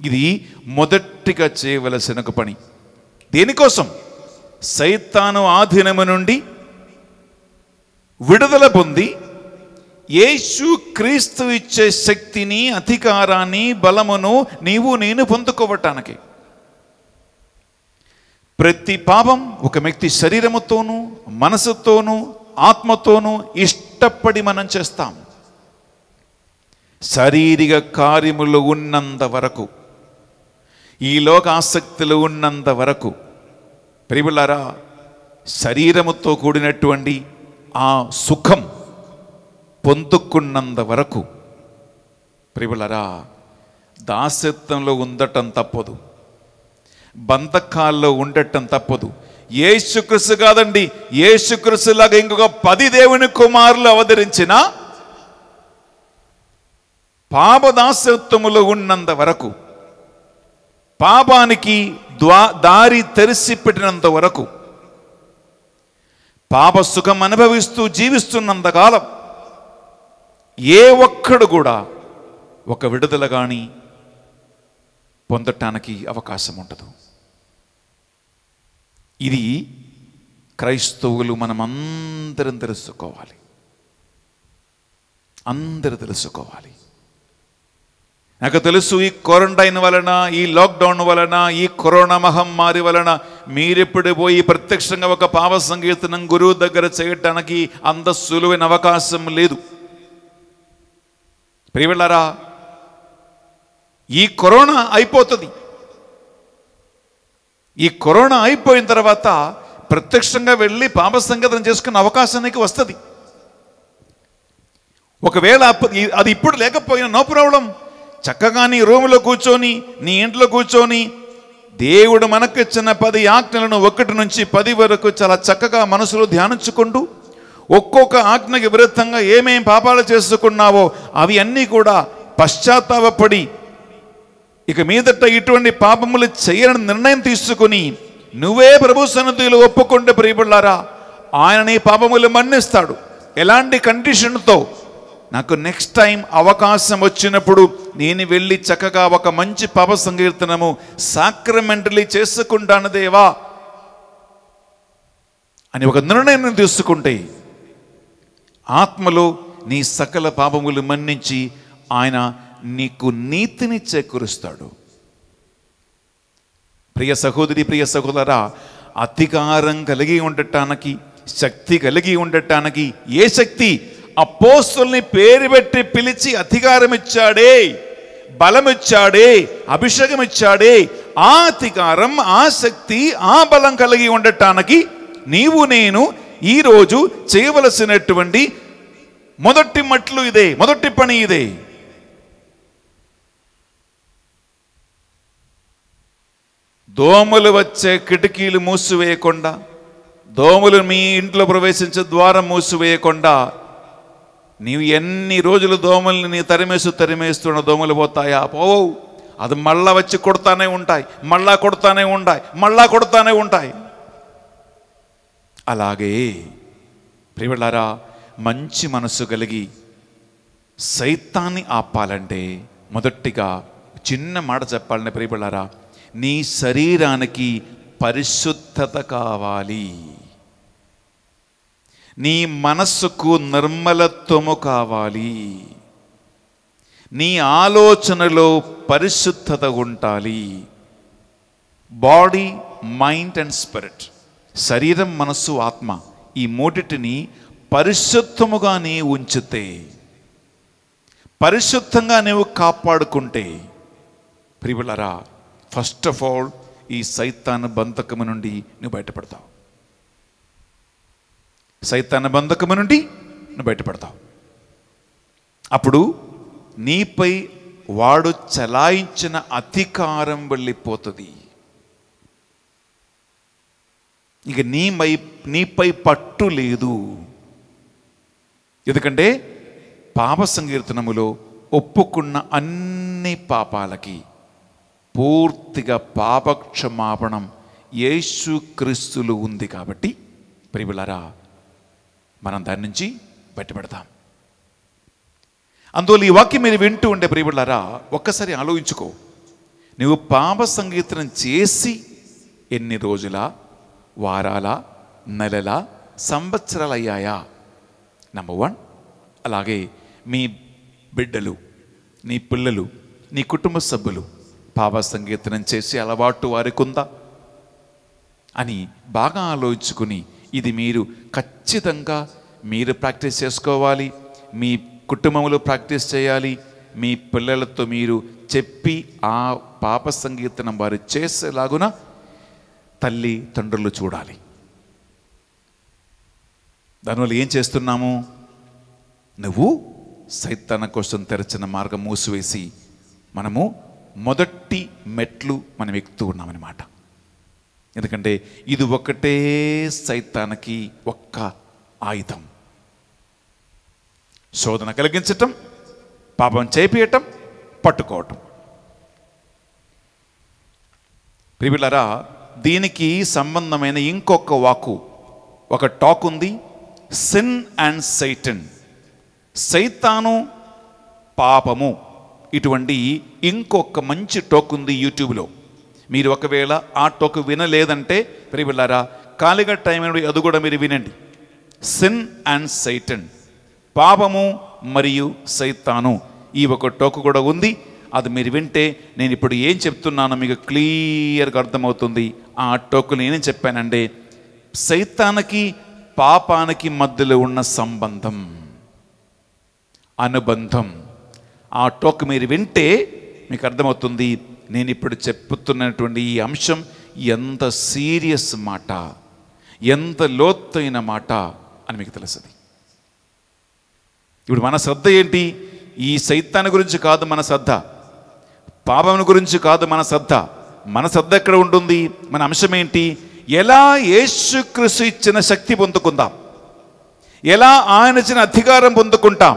ఇది మొదటిగా చేయవలసిన ఒక పని దేనికోసం సైతాను ఆధీనము నుండి విడుదల పొంది యేసు క్రీస్తు ఇచ్చే శక్తిని అధికారాన్ని బలమును నీవు నేను పొందుకోవటానికి ప్రతి పాపం ఒక వ్యక్తి శరీరముతోనూ మనసుతోనూ ఆత్మతోనూ ఇష్టపడి మనం చేస్తాం శారీరక కార్యములు ఉన్నంత వరకు ఈ లోక ఆసక్తులు ఉన్నంత వరకు ప్రియులారా శరీరముతో కూడినటువంటి ఆ సుఖం పొందుకున్నంత వరకు ప్రివులరా దాసత్వంలో ఉండటం తప్పదు బంధకాల్లో ఉండటం తప్పదు శుక్రసు కాదండి శుక్రసులాగా ఇంకొక పది దేవుని కుమారులు అవతరించిన పాపదాసత్వములో ఉన్నంత వరకు పాపానికి ద్వా దారి తెరిసి పెట్టినంత వరకు పాప సుఖం అనుభవిస్తూ జీవిస్తున్నంతకాలం ఏ ఒక్కడు కూడా ఒక విడుదల కానీ పొందటానికి అవకాశం ఉండదు ఇది క్రైస్తవులు మనమందరం తెలుసుకోవాలి అందరు తెలుసుకోవాలి నాకు తెలుసు ఈ క్వారంటైన్ వలన ఈ లాక్డౌన్ వలన ఈ కరోనా మహమ్మారి వలన మీరెప్పుడు పోయి ప్రత్యక్షంగా ఒక పావ సంకీర్తనం గురువు దగ్గర చేయటానికి అంత సులువైన అవకాశం లేదు ప్రియలారా ఈ కరోనా అయిపోతుంది ఈ కరోనా అయిపోయిన తర్వాత ప్రత్యక్షంగా వెళ్ళి పాప సంగతం చేసుకున్న అవకాశానికి వస్తుంది ఒకవేళ అది ఇప్పుడు లేకపోయినా నో ప్రాబ్లం చక్కగా నీ రూములో కూర్చొని నీ ఇంట్లో కూర్చొని దేవుడు ఇచ్చిన పది ఆజ్ఞలను ఒకటి నుంచి పది వరకు చాలా చక్కగా మనసులో ధ్యానించుకుంటూ ఒక్కొక్క ఆజ్ఞకి విరుద్ధంగా ఏమేం పాపాలు చేసుకున్నావో అవి అన్నీ కూడా పశ్చాత్తాపడి ఇక మీదట ఇటువంటి పాపములు చేయని నిర్ణయం తీసుకుని నువ్వే ప్రభు సన్నిధిలో ఒప్పుకుంటే ప్రియపడ్డారా ఆయన నీ పాపములు మన్నిస్తాడు ఎలాంటి కండిషన్తో నాకు నెక్స్ట్ టైం అవకాశం వచ్చినప్పుడు నేను వెళ్ళి చక్కగా ఒక మంచి పాప సంకీర్తనము సాక్రమెంటలీ చేసుకుంటాను దేవా అని ఒక నిర్ణయం తీసుకుంటే ఆత్మలో నీ సకల పాపములు మన్నించి ఆయన నీకు నీతిని చేకూరుస్తాడు ప్రియ సహోదరి ప్రియ సహోదరా అధికారం కలిగి ఉండటానికి శక్తి కలిగి ఉండటానికి ఏ శక్తి అపోస్తుల్ని పేరు పెట్టి పిలిచి అధికారం ఇచ్చాడే బలమిచ్చాడే అభిషేకం ఇచ్చాడే ఆ అధికారం ఆ శక్తి ఆ బలం కలిగి ఉండటానికి నీవు నేను ఈరోజు చేయవలసినటువంటి మొదటి మట్లు ఇదే మొదటి పని ఇదే దోమలు వచ్చే కిటికీలు మూసివేయకుండా దోమలు మీ ఇంట్లో ప్రవేశించే ద్వారం మూసివేయకుండా నీవు ఎన్ని రోజులు దోమల్ని నీ తరిమేస్తూ తరిమేస్తున్న దోమలు పోతాయా పోవు అది మళ్ళా వచ్చి కొడతానే ఉంటాయి మళ్ళా కొడతానే ఉంటాయి మళ్ళా కొడతానే ఉంటాయి అలాగే ప్రియులారా మంచి మనసు కలిగి సైతాన్ని ఆపాలంటే మొదటిగా చిన్న మాట చెప్పాలని ప్రియపడారా నీ శరీరానికి పరిశుద్ధత కావాలి నీ మనస్సుకు నిర్మలత్వము కావాలి నీ ఆలోచనలో పరిశుద్ధత ఉండాలి బాడీ మైండ్ అండ్ స్పిరిట్ శరీరం మనస్సు ఆత్మ ఈ మూటిటిని పరిశుద్ధముగానే ఉంచితే పరిశుద్ధంగా నీవు కాపాడుకుంటే ప్రిబులరా ఫస్ట్ ఆఫ్ ఆల్ ఈ సైతాన బంధకము నుండి నువ్వు బయటపడతావు సైతాన బంధకము నుండి నువ్వు బయటపడతావు అప్పుడు నీపై వాడు చలాయించిన అధికారం వెళ్ళిపోతుంది ఇక నీ మై నీపై పట్టు లేదు ఎందుకంటే పాప సంకీర్తనములో ఒప్పుకున్న అన్ని పాపాలకి పూర్తిగా పాపక్షమాపణం యేసు క్రీస్తులు ఉంది కాబట్టి ప్రిబులరా మనం దాని నుంచి బయటపెడతాం అందువల్ల ఈ వాక్యం మీరు వింటూ ఉండే ప్రియులరా ఒక్కసారి ఆలోచించుకో నువ్వు పాప సంగీతం చేసి ఎన్ని రోజులా వారాల నెలల సంవత్సరాలయ్యాయా నంబర్ వన్ అలాగే మీ బిడ్డలు నీ పిల్లలు నీ కుటుంబ సభ్యులు పాప సంగీతనం చేసే అలవాటు వారికి ఉందా అని బాగా ఆలోచించుకుని ఇది మీరు ఖచ్చితంగా మీరు ప్రాక్టీస్ చేసుకోవాలి మీ కుటుంబంలో ప్రాక్టీస్ చేయాలి మీ పిల్లలతో మీరు చెప్పి ఆ పాప సంగీతనం వారు చేసేలాగున తల్లి తండ్రులు చూడాలి దానివల్ల ఏం చేస్తున్నాము నువ్వు సైతన కోసం తెరచిన మార్గం మూసివేసి మనము మొదటి మెట్లు మనం ఎక్కుతూ ఉన్నామన్నమాట ఎందుకంటే ఇది ఒకటే సైతానికి ఒక్క ఆయుధం శోధన కలిగించటం పాపం చేపియటం పట్టుకోవటం ప్రియులరా దీనికి సంబంధమైన ఇంకొక వాకు ఒక టాక్ ఉంది సిన్ అండ్ సైటన్ సైతాను పాపము ఇటువంటి ఇంకొక మంచి టోక్ ఉంది యూట్యూబ్లో మీరు ఒకవేళ ఆ టోక్ వినలేదంటే ప్రియబిళ్ళారా ఖాళీగా టైం అది కూడా మీరు వినండి సిన్ అండ్ సైటన్ పాపము మరియు సైతాను ఈ ఒక టోక్ కూడా ఉంది అది మీరు వింటే నేను ఇప్పుడు ఏం చెప్తున్నానో మీకు క్లియర్గా అర్థమవుతుంది ఆ టోకు నేనేం చెప్పానంటే సైతానికి పాపానికి మధ్యలో ఉన్న సంబంధం అనుబంధం ఆ టోక్ మీరు వింటే మీకు అర్థమవుతుంది నేను ఇప్పుడు చెప్పుతున్నటువంటి ఈ అంశం ఎంత సీరియస్ మాట ఎంత లోతైన మాట అని మీకు తెలుస్తుంది ఇప్పుడు మన శ్రద్ధ ఏంటి ఈ సైతాన్ని గురించి కాదు మన శ్రద్ధ పాపం గురించి కాదు మన శ్రద్ధ మన శ్రద్ధ ఎక్కడ ఉంటుంది మన అంశం ఏంటి ఎలా యేసుక్రీస్తు ఇచ్చిన శక్తి పొందుకుందాం ఎలా ఆయన ఇచ్చిన అధికారం పొందుకుంటాం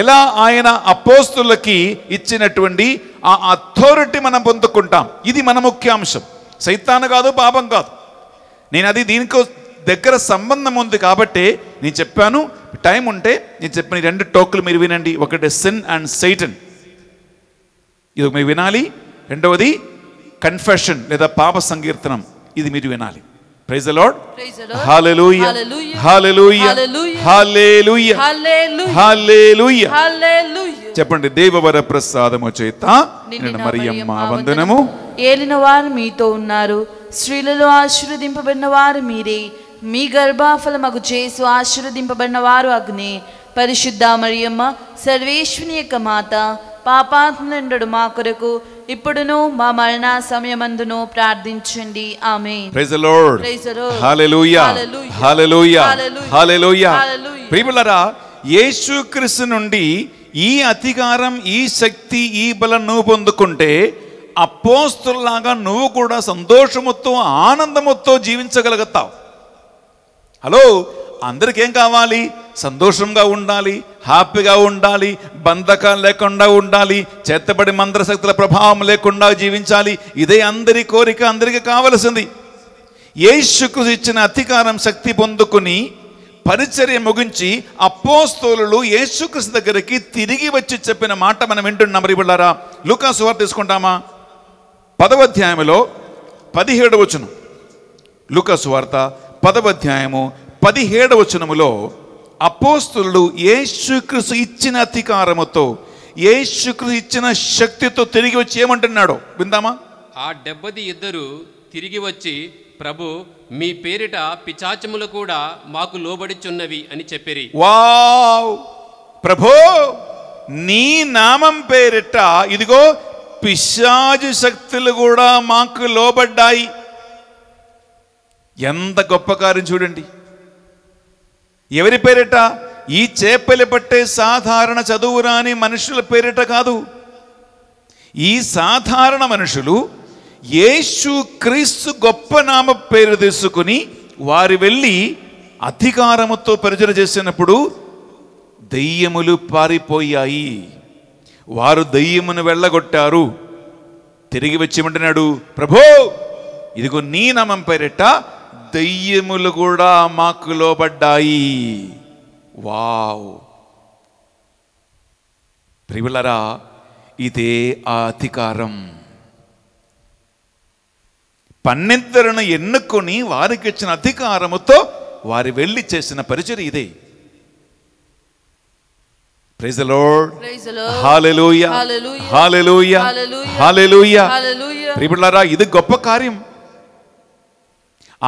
ఎలా ఆయన అపోస్తులకి ఇచ్చినటువంటి ఆ అథారిటీ మనం పొందుకుంటాం ఇది మన ముఖ్య అంశం సైతాన కాదు పాపం కాదు నేను అది దీనికో దగ్గర సంబంధం ఉంది కాబట్టి నేను చెప్పాను టైం ఉంటే నేను చెప్పిన రెండు టోకులు మీరు వినండి ఒకటి సిన్ అండ్ సైటన్ ఇది మీరు వినాలి రెండవది కన్ఫెషన్ లేదా పాప సంకీర్తనం ఇది మీరు వినాలి ప్రైజ్ ద లార్డ్ హల్లెలూయ హల్లెలూయ హల్లెలూయ హల్లెలూయ హల్లెలూయ చెప్పండి దేవవర ప్రసాదము చేత నిన్న మరియమ్మ వందనము ఏలిన వారు మీతో ఉన్నారు స్త్రీలలో ఆశీర్వదింపబడిన వారు మీరే మీ గర్భాఫలమగు చేసు ఆశీర్వదింపబడిన వారు అగ్ని పరిశుద్ధ మరియమ్మ సర్వేశ్వని యొక్క మాత పాపాత్ముండు మా కొరకు ఇప్పుడును మా మరణ సమయమందును ప్రార్థించండి ఆమె ప్రైజ్ ద లార్డ్ హల్లెలూయా యేసుక్రీస్తు నుండి ఈ అధికారం ఈ శక్తి ఈ బలం నువ్వు పొందుకుంటే అపోస్తుల్లాగా నువ్వు కూడా సంతోషముతో ఆనందముతో జీవించగలుగుతావు హలో అందరికీ ఏం కావాలి సంతోషంగా ఉండాలి హ్యాపీగా ఉండాలి బంధకాలు లేకుండా ఉండాలి చేతబడి మంత్రశక్తుల ప్రభావం లేకుండా జీవించాలి ఇదే అందరి కోరిక అందరికీ కావలసింది యేసుకు ఇచ్చిన అధికారం శక్తి పొందుకుని పరిచర్య ముగించి అపోస్తోలులు యేసుక్రీస్తు దగ్గరికి తిరిగి వచ్చి చెప్పిన మాట మనం వింటున్నాం మరి వెళ్ళారా లూకాసు వార్త తీసుకుంటామా పదవ అధ్యాయంలో పదిహేడు వచ్చును లూకాసు వార్త పదవ అధ్యాయము పదిహేడు వచనములో అపోస్తులు యేసుక్రీస్తు ఇచ్చిన అధికారముతో ఏ శుక్రు ఇచ్చిన శక్తితో తిరిగి వచ్చి ఏమంటున్నాడు విందామా ఆ డెబ్బది ఇద్దరు తిరిగి వచ్చి ప్రభు మీ పేరిట పిచాచములు కూడా మాకు లోబడిచున్నవి అని చెప్పిరి వావ్ ప్రభో నీ నామం పేరిట ఇదిగో పిశాజు శక్తులు కూడా మాకు లోబడ్డాయి ఎంత గొప్ప కార్యం చూడండి ఎవరి పేరిట ఈ చేపలు పట్టే సాధారణ చదువు రాని మనుషుల పేరిట కాదు ఈ సాధారణ మనుషులు యేసు క్రీస్తు గొప్ప నామ పేరు తీసుకుని వారి వెళ్ళి అధికారముతో పరిచయం చేసినప్పుడు దెయ్యములు పారిపోయాయి వారు దెయ్యమును వెళ్ళగొట్టారు తిరిగి వచ్చి ఉంటున్నాడు ప్రభో ఇదిగో నీ నామం పేరిట దయ్యములు కూడా మాకు లోబడ్డాయి వావ్ ప్రిబులరా ఇదే ఆ అధికారం పన్నెద్దరును ఎన్నుకొని వారికి ఇచ్చిన అధికారముతో వారి వెళ్ళి చేసిన పరిచయం ఇదే ప్రైజ్ ఇది గొప్ప కార్యం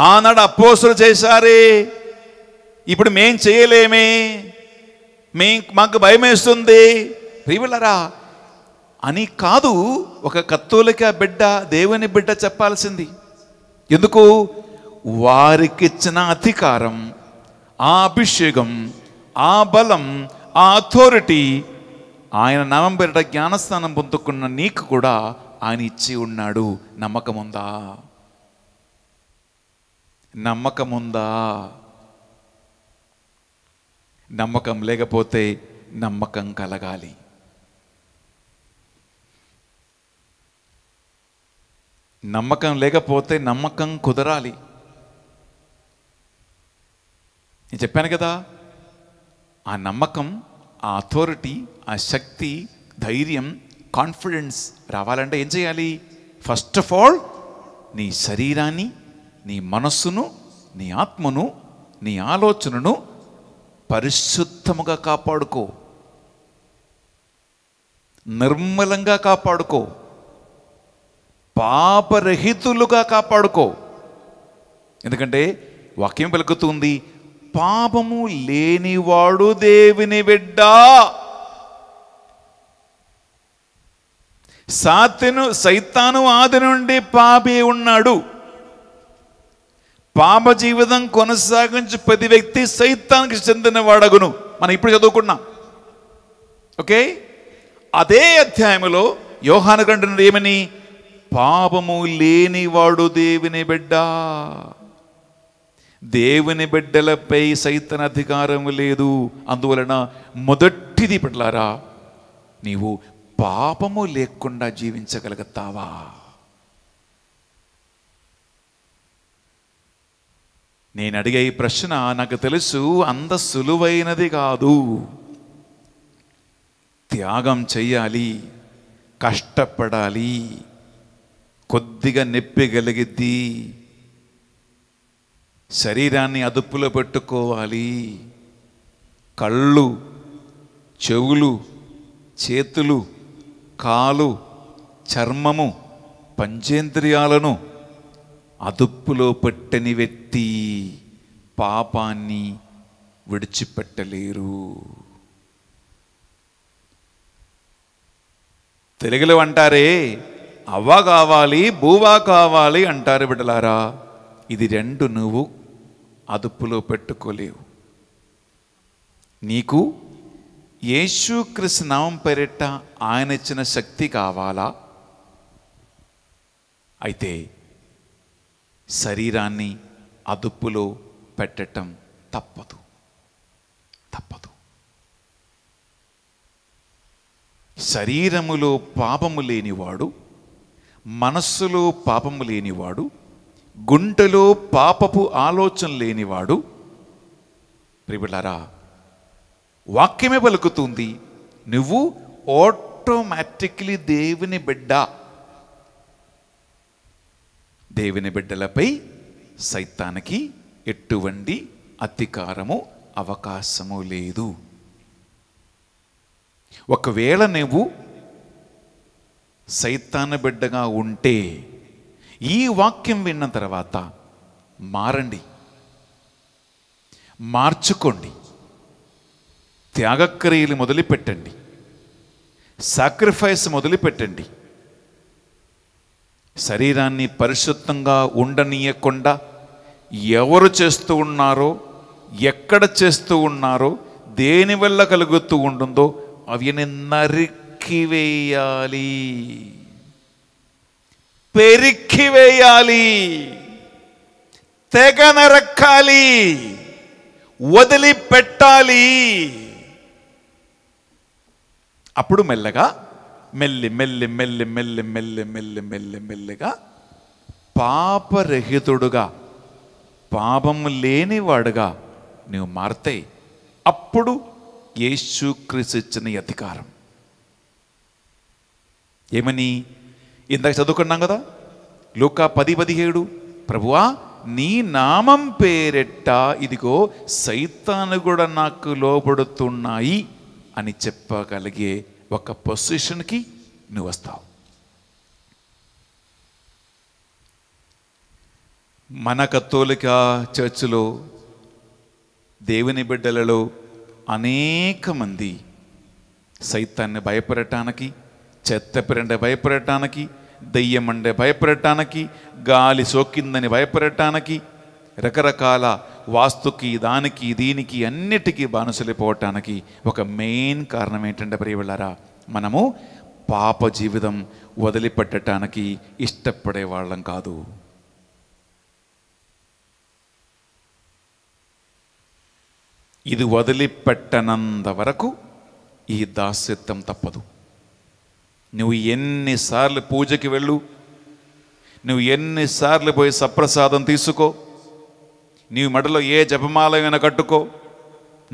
ఆనాడు అపోసులు చేశారే ఇప్పుడు మేం చేయలేమే మే మాకు భయం వేస్తుంది అని కాదు ఒక కత్తోలిక బిడ్డ దేవుని బిడ్డ చెప్పాల్సింది ఎందుకు వారికిచ్చిన అధికారం ఆ అభిషేకం ఆ బలం ఆ అథారిటీ ఆయన నామం జ్ఞానస్థానం పొందుకున్న నీకు కూడా ఆయన ఇచ్చి ఉన్నాడు నమ్మకం ఉందా నమ్మకముందా నమ్మకం లేకపోతే నమ్మకం కలగాలి నమ్మకం లేకపోతే నమ్మకం కుదరాలి నేను చెప్పాను కదా ఆ నమ్మకం ఆ అథారిటీ ఆ శక్తి ధైర్యం కాన్ఫిడెన్స్ రావాలంటే ఏం చేయాలి ఫస్ట్ ఆఫ్ ఆల్ నీ శరీరాన్ని నీ మనస్సును నీ ఆత్మను నీ ఆలోచనను పరిశుద్ధముగా కాపాడుకో నిర్మలంగా కాపాడుకో పాపరహితులుగా కాపాడుకో ఎందుకంటే వాక్యం పలుకుతుంది పాపము లేనివాడు దేవుని బిడ్డ సాతెను సైతాను ఆది నుండి పాపి ఉన్నాడు పాప జీవితం కొనసాగించి ప్రతి వ్యక్తి సైతానికి వాడగును మనం ఇప్పుడు చదువుకున్నాం ఓకే అదే అధ్యాయంలో యోహాను అంటున్నాడు ఏమని పాపము లేనివాడు దేవుని బిడ్డ దేవుని బిడ్డలపై సైతన అధికారం లేదు అందువలన మొదటిది బిడ్డలారా నీవు పాపము లేకుండా జీవించగలుగుతావా నేను అడిగే ఈ ప్రశ్న నాకు తెలుసు అంత సులువైనది కాదు త్యాగం చెయ్యాలి కష్టపడాలి కొద్దిగా నెప్పిగలిగిద్ది శరీరాన్ని అదుపులో పెట్టుకోవాలి కళ్ళు చెవులు చేతులు కాలు చర్మము పంచేంద్రియాలను అదుపులో పెట్టని వ్యక్తి పాపాన్ని విడిచిపెట్టలేరు తెలుగులో అంటారే అవ్వ కావాలి భూవా కావాలి అంటారు బిడ్డలారా ఇది రెండు నువ్వు అదుపులో పెట్టుకోలేవు నీకు యేసుక్రీస్తు నామం పెరట ఆయన ఇచ్చిన శక్తి కావాలా అయితే శరీరాన్ని అదుపులో పెట్టటం తప్పదు తప్పదు శరీరములో పాపము లేనివాడు మనస్సులో పాపము లేనివాడు గుంటలో పాపపు ఆలోచన లేనివాడు ప్రిబులరా వాక్యమే పలుకుతుంది నువ్వు ఆటోమేటిక్లీ దేవుని బిడ్డ దేవుని బిడ్డలపై సైతానికి ఎటువంటి అధికారము అవకాశము లేదు ఒకవేళ నువ్వు సైతాన బిడ్డగా ఉంటే ఈ వాక్యం విన్న తర్వాత మారండి మార్చుకోండి త్యాగక్రియలు మొదలుపెట్టండి సాక్రిఫైస్ మొదలుపెట్టండి శరీరాన్ని పరిశుద్ధంగా ఉండనీయకుండా ఎవరు చేస్తూ ఉన్నారో ఎక్కడ చేస్తూ ఉన్నారో దేని వల్ల కలుగుతూ ఉంటుందో అవిని నరికివేయాలి పెరిక్కివేయాలి తెగ నరక్కాలి వదిలిపెట్టాలి అప్పుడు మెల్లగా మెల్లి మెల్లి మెల్లి మెల్లి మెల్లి మెల్లి మెల్లి మెల్లిగా పాపరహితుడుగా పాపము లేనివాడుగా నువ్వు మారతాయి అప్పుడు యేసుక్రీస్తు ఇచ్చిన అధికారం ఏమని ఇందాక చదువుకున్నాం కదా లోక పది పదిహేడు ప్రభువా నీ నామం పేరెట్ట ఇదిగో సైతాను కూడా నాకు లోబడుతున్నాయి అని చెప్పగలిగే ఒక పొజిషన్కి నువ్వు వస్తావు మన కత్తోలిక చర్చిలో దేవుని బిడ్డలలో అనేక మంది సైతాన్ని భయపడటానికి చెత్త పిరండి భయపడటానికి దయ్యం అండే భయపడటానికి గాలి సోకిందని భయపడటానికి రకరకాల వాస్తుకి దానికి దీనికి అన్నిటికీ బానిసలిపోవటానికి ఒక మెయిన్ కారణం ఏంటంటే ప్రియవళ్ళారా మనము పాప జీవితం వదిలిపెట్టడానికి ఇష్టపడే వాళ్ళం కాదు ఇది వదిలిపెట్టనంత వరకు ఈ దాస్యత్వం తప్పదు నువ్వు ఎన్నిసార్లు పూజకి వెళ్ళు నువ్వు ఎన్నిసార్లు పోయి సప్రసాదం తీసుకో నీ మెడలో ఏ జపమాలైనా కట్టుకో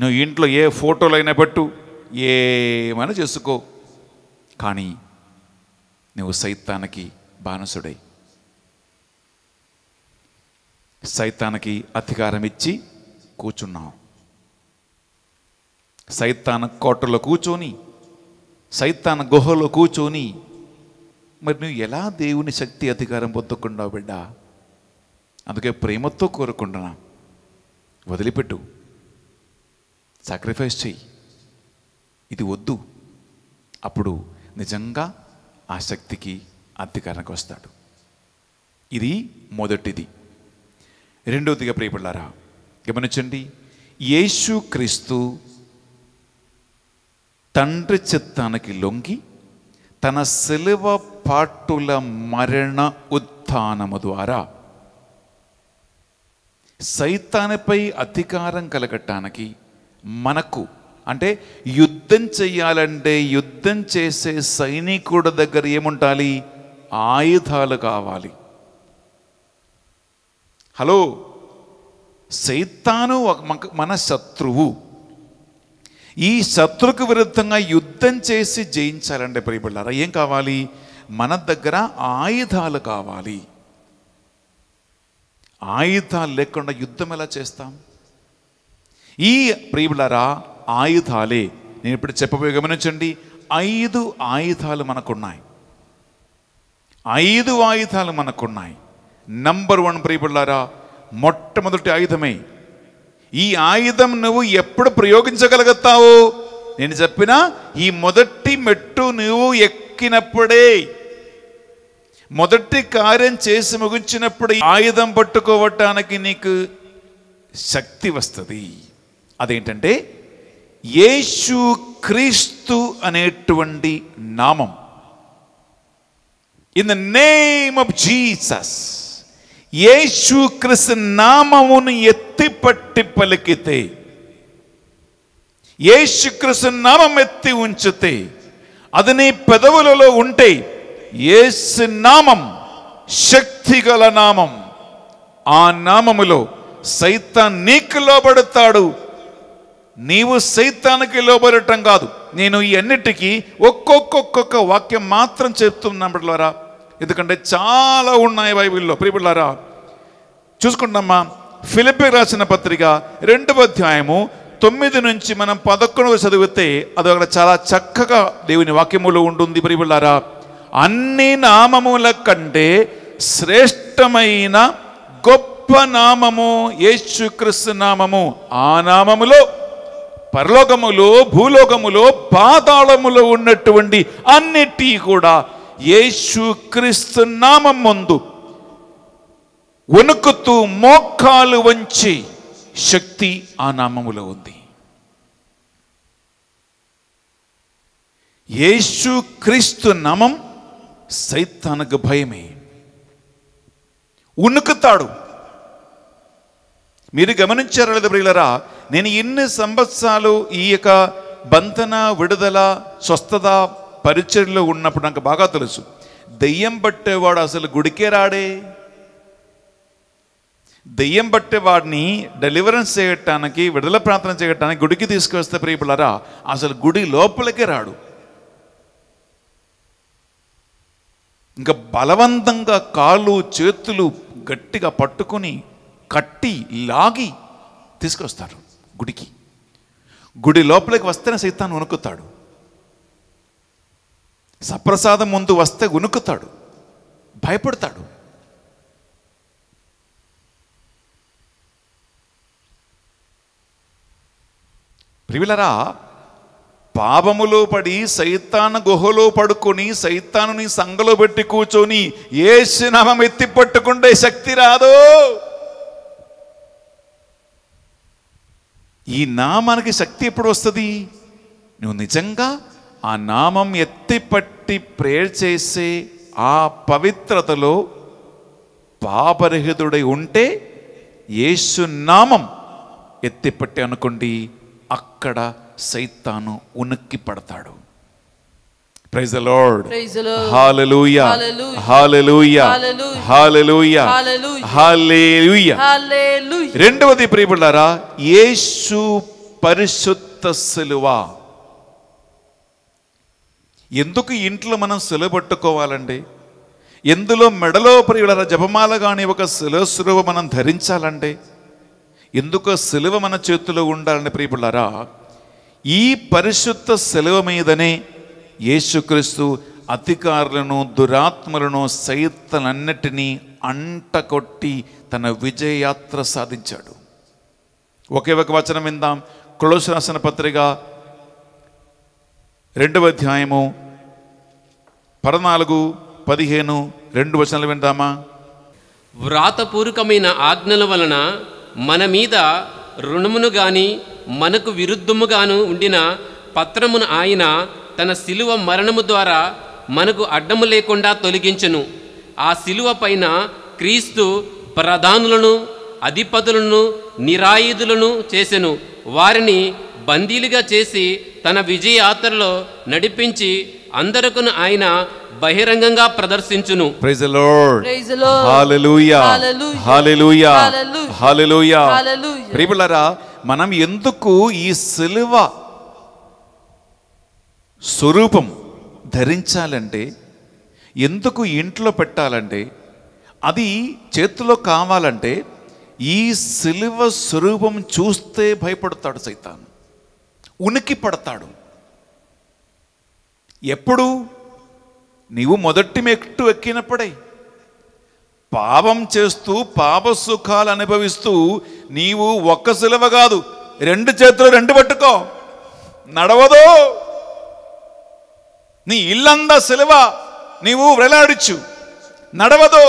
నువ్వు ఇంట్లో ఏ ఫోటోలైనా పెట్టు ఏమైనా చేసుకో కానీ నువ్వు సైతానికి బానిసుడై సైతానికి అధికారం ఇచ్చి కూర్చున్నావు సైతాన కోటలో కూర్చొని సైతాన గుహలో కూర్చొని మరి నువ్వు ఎలా దేవుని శక్తి అధికారం పొందకుండా బిడ్డా అందుకే ప్రేమతో కోరుకుంటున్నా వదిలిపెట్టు సాక్రిఫైస్ చెయ్యి ఇది వద్దు అప్పుడు నిజంగా ఆ శక్తికి అధికారానికి వస్తాడు ఇది మొదటిది రెండవదిగా ప్రియపడ్డారా గమనించండి యేసు క్రీస్తు తండ్రి చిత్తానికి లొంగి తన సెలవ పాటుల మరణ ఉత్థానము ద్వారా సైతానిపై అధికారం కలగటానికి మనకు అంటే యుద్ధం చేయాలంటే యుద్ధం చేసే సైనికుడి దగ్గర ఏముంటాలి ఆయుధాలు కావాలి హలో సైతాను మన శత్రువు ఈ శత్రుకు విరుద్ధంగా యుద్ధం చేసి జయించాలంటే ప్రియబిళ్ళారా ఏం కావాలి మన దగ్గర ఆయుధాలు కావాలి ఆయుధాలు లేకుండా యుద్ధం ఎలా చేస్తాం ఈ ప్రియులరా ఆయుధాలే నేను ఇప్పుడు చెప్పబోయే గమనించండి ఐదు ఆయుధాలు మనకున్నాయి ఐదు ఆయుధాలు మనకున్నాయి నంబర్ వన్ ప్రియులారా మొట్టమొదటి ఆయుధమే ఈ ఆయుధం నువ్వు ఎప్పుడు ప్రయోగించగలుగుతావు నేను చెప్పిన ఈ మొదటి మెట్టు నువ్వు ఎక్కినప్పుడే మొదటి కార్యం చేసి ముగించినప్పుడు ఆయుధం పట్టుకోవటానికి నీకు శక్తి వస్తుంది అదేంటంటే యేసు క్రీస్తు అనేటువంటి నామం in the name of Jesus యేసు క్రిస్తు నామమును ఎత్తిపట్టి పలికితే యేసుక్రిస్తు నామం ఎత్తి ఉంచితే అది నీ పెదవులలో ఉంటే ఏసు నామం శక్తిగల నామం ఆ నామములో సైతాన్ నీకు లోబడతాడు నీవు సైతానికి లోబడటం కాదు నేను ఈ అన్నిటికీ ఒక్కొక్కొక్కొక్క వాక్యం మాత్రం చెప్తున్నా బిడ్డలారా ఎందుకంటే చాలా ఉన్నాయి బైబిల్లో ప్రియబిడ్లారా చూసుకుంటామా ఫిలిప్ రాసిన పత్రిక రెండవ అధ్యాయము తొమ్మిది నుంచి మనం పదకొండవ చదివితే అది అక్కడ చాలా చక్కగా దేవుని వాక్యములో ఉంటుంది ప్రియబిళ్ళారా అన్ని నామముల కంటే శ్రేష్టమైన గొప్ప నామము యేసుక్రీస్తు నామము ఆ నామములో పరలోకములో భూలోకములో పాతాళములో ఉన్నటువంటి అన్నిటి కూడా యేసుక్రీస్తు నామం ముందు వణుకుతూ మోక్కాలు వంచి శక్తి ఆ నామములో ఉంది యేసుక్రీస్తు నామం సైతానికి భయమే ఉనుకుతాడు మీరు గమనించారు లేదు ప్రియులరా నేను ఎన్ని సంవత్సరాలు ఈ యొక్క బంధన విడుదల స్వస్థత పరిచర్లో ఉన్నప్పుడు నాకు బాగా తెలుసు దెయ్యం పట్టేవాడు అసలు గుడికే రాడే దెయ్యం పట్టేవాడిని డెలివరెన్స్ చేయటానికి విడుదల ప్రార్థన చేయటానికి గుడికి తీసుకొస్తే ప్రియపులరా అసలు గుడి లోపలికే రాడు ఇంకా బలవంతంగా కాళ్ళు చేతులు గట్టిగా పట్టుకొని కట్టి లాగి తీసుకొస్తారు గుడికి గుడి లోపలికి వస్తేనే సైతాన్ని వణుకుతాడు సప్రసాదం ముందు వస్తే వణుకుతాడు భయపడతాడు ప్రివిలరా పాపములో పడి సైతాన గుహలో పడుకొని సైతానుని సంగలో పెట్టి కూర్చొని ఏ నామం ఎత్తి పట్టుకుంటే శక్తి రాదు ఈ నామానికి శక్తి ఎప్పుడు వస్తుంది నువ్వు నిజంగా ఆ నామం ఎత్తిపట్టి ప్రేర్ చేసే ఆ పవిత్రతలో పాపరహితుడై ఉంటే యేసు నామం ఎత్తిపట్టి అనుకోండి అక్కడ సైతాను ఉనక్కి పడతాడు ప్రైజ్ లార్డ్ హాలూయ హాలూయ హాలూయ హాలేలుయ రెండవది ప్రియబడారా యేసు పరిశుద్ధ సిలువ ఎందుకు ఇంట్లో మనం పట్టుకోవాలండి ఎందులో మెడలో ప్రియుల జపమాల కానీ ఒక శిలస్రువ మనం ధరించాలండి ఎందుకో సెలవ మన చేతిలో ఉండాలని ప్రియపుళ్ళారా ఈ పరిశుద్ధ సెలవు మీదనే యేసుక్రీస్తు అధికారులను దురాత్మలను సైతలన్నిటినీ కొట్టి తన విజయయాత్ర సాధించాడు ఒకే ఒక వచనం విందాం క్లోస్ పత్రిక రెండవ అధ్యాయము పద్నాలుగు పదిహేను రెండు వచనాలు విందామా వ్రాతపూర్వకమైన ఆజ్ఞల వలన మన మీద రుణమును గాని మనకు విరుద్ధముగాను ఉండిన పత్రమును ఆయన తన శిలువ మరణము ద్వారా మనకు అడ్డము లేకుండా తొలగించును ఆ శిలువ పైన క్రీస్తు ప్రధానులను అధిపతులను నిరాయుధులను చేసెను వారిని బందీలుగా చేసి తన విజయయాత్రలో నడిపించి అందరకును ఆయన బహిరంగంగా ప్రదర్శించును praise the Lord praise the Lord హల్లెలూయా హల్లెలూయా హల్లెలూయా ప్రియులారా మనం ఎందుకు ఈ సిలువ స్వరూపం ధరించాలంటే ఎందుకు ఇంట్లో పెట్టాలంటే అది చేతిలో కావాలంటే ఈ సిలువ స్వరూపం చూస్తే భయపడతాడు సైతాన్ ఉనికి పడతాడు ఎప్పుడు నీవు మొదటి మెట్టు ఎక్కినప్పుడే పాపం చేస్తూ పాప సుఖాలు అనుభవిస్తూ నీవు ఒక్క సిలవ కాదు రెండు చేతులు రెండు పట్టుకో నడవదు నీ ఇల్లందా సిలవ నీవు వెలాడిచ్చు నడవదు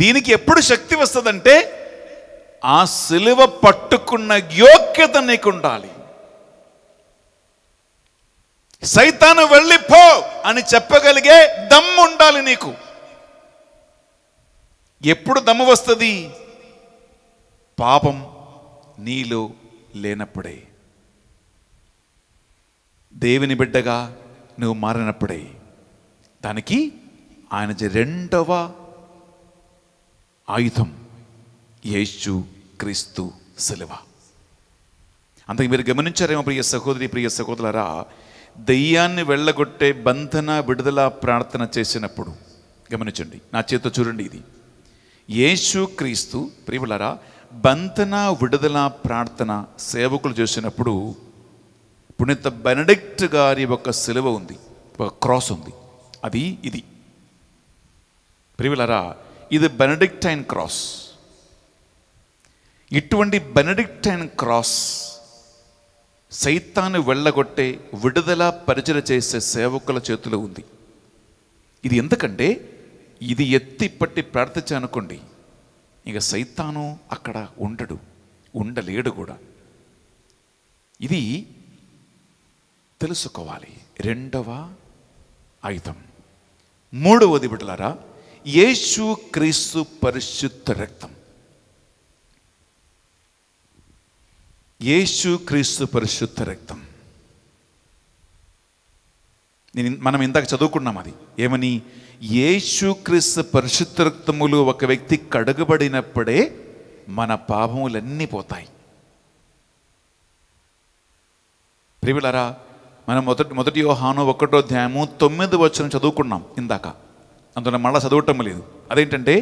దీనికి ఎప్పుడు శక్తి వస్తుందంటే ఆ సిలువ పట్టుకున్న యోగ్యత నీకు ఉండాలి సైతాను వెళ్ళిపో అని చెప్పగలిగే దమ్ము ఉండాలి నీకు ఎప్పుడు దమ్ము వస్తుంది పాపం నీలో లేనప్పుడే దేవుని బిడ్డగా నువ్వు మారినప్పుడే దానికి ఆయన రెండవ ఆయుధం యేసు క్రీస్తు సెలవ అంతకు మీరు గమనించారేమో ప్రియ సహోదరి ప్రియ సహోదరులరా దెయ్యాన్ని వెళ్ళగొట్టే బంధన విడుదల ప్రార్థన చేసినప్పుడు గమనించండి నా చేత చూడండి ఇది యేసు క్రీస్తు ప్రియులరా బంధన విడుదల ప్రార్థన సేవకులు చేసినప్పుడు పుణిత బెనడిక్ట్ గారి ఒక సెలవు ఉంది ఒక క్రాస్ ఉంది అది ఇది ప్రియులరా ఇది బెనడిక్టైన్ క్రాస్ ఇటువంటి బెనడిక్టైన్ క్రాస్ సైతాన్ని వెళ్ళగొట్టే విడుదల పరిచయ చేసే సేవకుల చేతిలో ఉంది ఇది ఎందుకంటే ఇది ఎత్తి పట్టి ప్రార్థించనుకోండి ఇక సైతాను అక్కడ ఉండడు ఉండలేడు కూడా ఇది తెలుసుకోవాలి రెండవ ఆయుధం మూడవది బిడ్డలారా యేసు క్రీస్తు పరిశుద్ధ రక్తం యేసు క్రీస్తు పరిశుద్ధ రక్తం నేను మనం ఇందాక చదువుకున్నాం అది ఏమని క్రీస్తు పరిశుద్ధ రక్తములు ఒక వ్యక్తి కడుగబడినప్పుడే మన పాపములన్నీ పోతాయి ప్రియులరా మనం మొదటి మొదటి యోహాను ఒకటో ధ్యాయము తొమ్మిది వచ్చిన చదువుకున్నాం ఇందాక అందులో మళ్ళీ చదవటం లేదు అదేంటంటే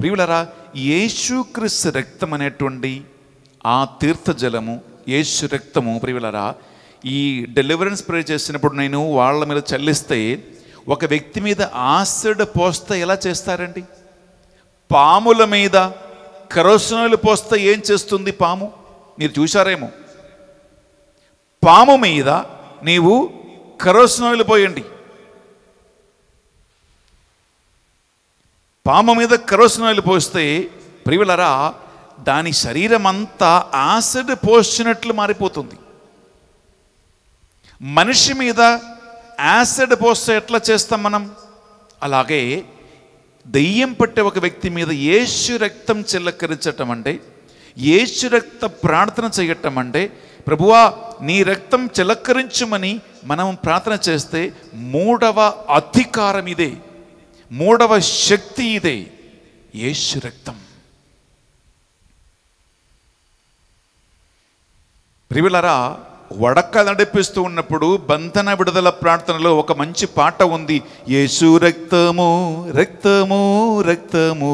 ప్రియులరా క్రీస్తు రక్తం అనేటువంటి ఆ తీర్థజలము యేసు రక్తము ప్రియులరా ఈ డెలివరెన్స్ ప్రే చేసినప్పుడు నేను వాళ్ళ మీద చల్లిస్తే ఒక వ్యక్తి మీద ఆసిడ్ పోస్తే ఎలా చేస్తారండి పాముల మీద కరోసనలు పోస్తే ఏం చేస్తుంది పాము మీరు చూశారేమో పాము మీద నీవు కరోసనలు పోయండి పాము మీద కరోసనలు పోస్తే ప్రియులరా దాని శరీరం అంతా యాసిడ్ పోసినట్లు మారిపోతుంది మనిషి మీద యాసిడ్ పోస్తే ఎట్లా చేస్తాం మనం అలాగే దెయ్యం పట్టే ఒక వ్యక్తి మీద ఏసు రక్తం చిల్లకరించటం అంటే ఏసు రక్త ప్రార్థన చేయటం అంటే ప్రభువా నీ రక్తం చిలక్కరించుమని మనం ప్రార్థన చేస్తే మూడవ అధికారం ఇదే మూడవ శక్తి ఇదే ఏసు రక్తం ప్రియులరా వడక నడిపిస్తూ ఉన్నప్పుడు బంధన విడుదల ప్రార్థనలో ఒక మంచి పాట ఉంది యేసు రక్తము రక్తము రక్తము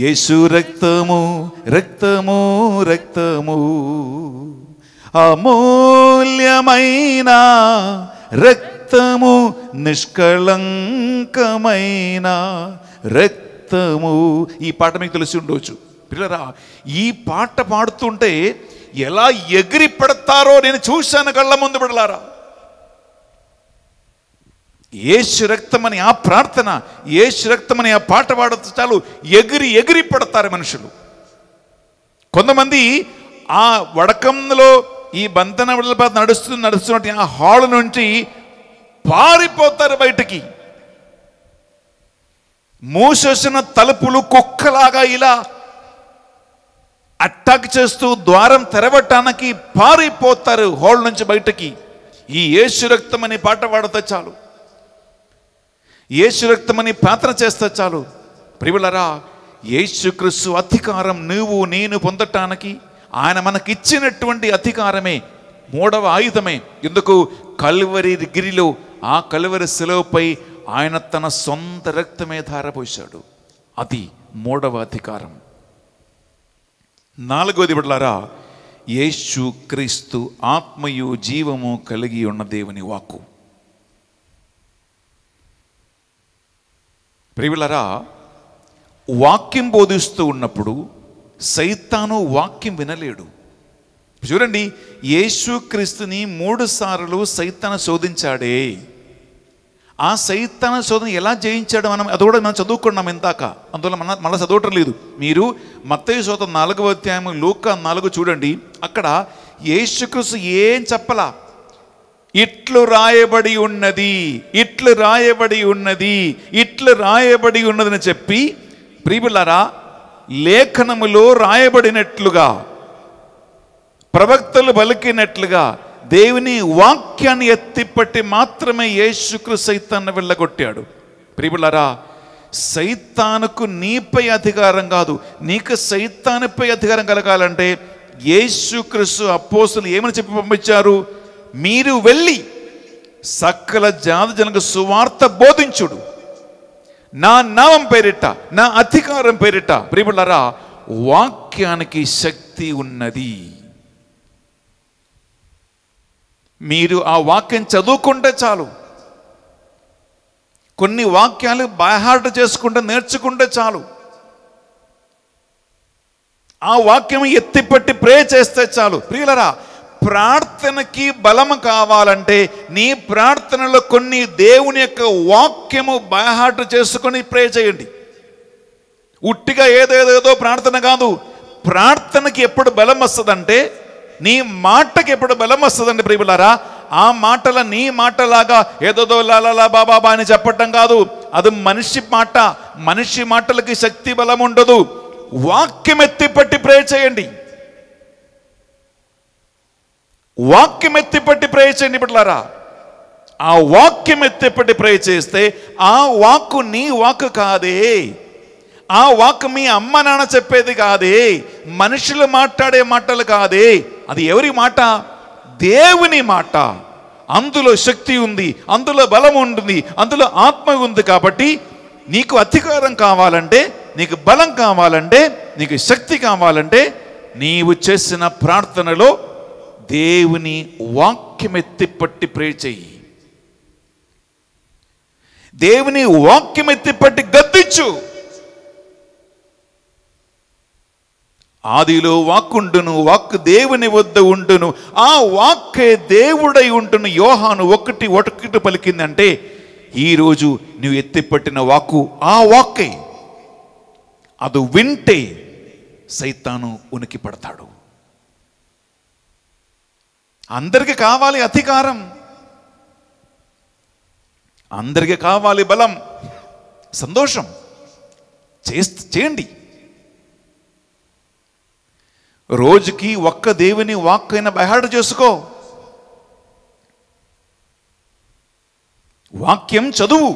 యేసు రక్తము రక్తము రక్తము అమూల్యమైన రక్తము నిష్కళంకమైన రక్తము ఈ పాట మీకు తెలిసి ఉండవచ్చు పిల్లరా ఈ పాట పాడుతుంటే ఎలా ఎగిరి పడతారో నేను చూశాను కళ్ళ ముందు బిడలారా ఏ రక్తమని ఆ ప్రార్థన ఏ రక్తమని ఆ పాట పాడత చాలు ఎగిరి ఎగిరి పడతారు మనుషులు కొంతమంది ఆ వడకంలో ఈ బంధన నడుస్తూ నడుస్తున్నట్టు ఆ హాల్ నుంచి పారిపోతారు బయటికి మూసేసిన తలుపులు కుక్కలాగా ఇలా అటాక్ చేస్తూ ద్వారం తెరవటానికి పారిపోతారు హోల్ నుంచి బయటకి ఈ యేసు రక్తం అని పాట పాడితే చాలు యేసు రక్తం అని ప్రార్థన చేస్తే చాలు ప్రియులరా యేసుక్రీస్తు అధికారం నువ్వు నేను పొందటానికి ఆయన మనకిచ్చినటువంటి అధికారమే మూడవ ఆయుధమే ఎందుకు కల్వరి గిరిలో ఆ కల్వరి సెలవుపై ఆయన తన సొంత రక్తమే ధారపోశాడు అది మూడవ అధికారం నాలుగోది బిడ్డలారా యేసు క్రీస్తు ఆత్మయు జీవము కలిగి ఉన్న దేవుని వాక్కు ప్రియులరా వాక్యం బోధిస్తూ ఉన్నప్పుడు సైతాను వాక్యం వినలేడు చూడండి క్రీస్తుని మూడు సార్లు సైతాను శోధించాడే ఆ సైతాన శోధన ఎలా జయించాడు మనం అది కూడా మనం చదువుకున్నాం ఇందాక అందువల్ల మన మళ్ళీ చదవటం లేదు మీరు మత్తయ్య శోధన నాలుగవ అధ్యాయం లోక నాలుగు చూడండి అక్కడ యేసుక్రీస్తు ఏం చెప్పలా ఇట్లు రాయబడి ఉన్నది ఇట్లు రాయబడి ఉన్నది ఇట్లు రాయబడి ఉన్నదని చెప్పి ప్రియులరా లేఖనములో రాయబడినట్లుగా ప్రవక్తలు పలికినట్లుగా దేవుని వాక్యాన్ని ఎత్తిపట్టి మాత్రమే యేసుక్రు సైతాన్ని వెళ్ళగొట్టాడు ప్రియులరా సైతానుకు నీపై అధికారం కాదు నీకు సైతానుపై అధికారం కలగాలంటే యేసుక్రీస్తు అపోసులు ఏమని చెప్పి పంపించారు మీరు వెళ్ళి సకల జాతి జనకు సువార్త బోధించుడు నా నామం పేరిట నా అధికారం పేరిట ప్రియులరా వాక్యానికి శక్తి ఉన్నది మీరు ఆ వాక్యం చదువుకుంటే చాలు కొన్ని వాక్యాలు బైహార్ట్ చేసుకుంటే నేర్చుకుంటే చాలు ఆ వాక్యం ఎత్తిపెట్టి ప్రే చేస్తే చాలు ప్రియులరా ప్రార్థనకి బలం కావాలంటే నీ ప్రార్థనలో కొన్ని దేవుని యొక్క వాక్యము బయహాటు చేసుకొని ప్రే చేయండి ఉట్టిగా ఏదేదేదో ప్రార్థన కాదు ప్రార్థనకి ఎప్పుడు బలం వస్తుందంటే నీ మాటకి ఎప్పుడు బలం వస్తుందండి ప్రియులారా ఆ మాటల నీ మాటలాగా ఏదోదో లాలా బాబా అని చెప్పటం కాదు అది మనిషి మాట మనిషి మాటలకి శక్తి బలం ఉండదు వాక్యం ఎత్తిపట్టి ప్రే చేయండి వాక్యం ఎత్తిపట్టి ప్రే చేయండి ఇప్పుడులారా ఆ వాక్యం ఎత్తిపట్టి ప్రే చేస్తే ఆ వాక్కు నీ వాక్కు కాదే ఆ వాక్ మీ అమ్మ నాన్న చెప్పేది కాదే మనుషులు మాట్లాడే మాటలు కాదే అది ఎవరి మాట దేవుని మాట అందులో శక్తి ఉంది అందులో బలం ఉంటుంది అందులో ఆత్మ ఉంది కాబట్టి నీకు అధికారం కావాలంటే నీకు బలం కావాలంటే నీకు శక్తి కావాలంటే నీవు చేసిన ప్రార్థనలో దేవుని వాక్యం ఎత్తిపట్టి ప్రే చెయ్యి దేవుని వాక్యం ఎత్తిపట్టి గద్దించు ఆదిలో వాక్కుండును వాక్ దేవుని వద్ద ఉండును ఆ వాక్కే దేవుడై ఉంటును యోహాను ఒకటి ఒకటి పలికిందంటే ఈరోజు నువ్వు ఎత్తిపట్టిన వాక్కు ఆ వాక్కే అది వింటే సైతాను ఉనికి పడతాడు అందరికీ కావాలి అధికారం అందరికీ కావాలి బలం సంతోషం చేయండి రోజుకి ఒక్క దేవుని వాక్కైనా బయహాడు చేసుకో వాక్యం చదువు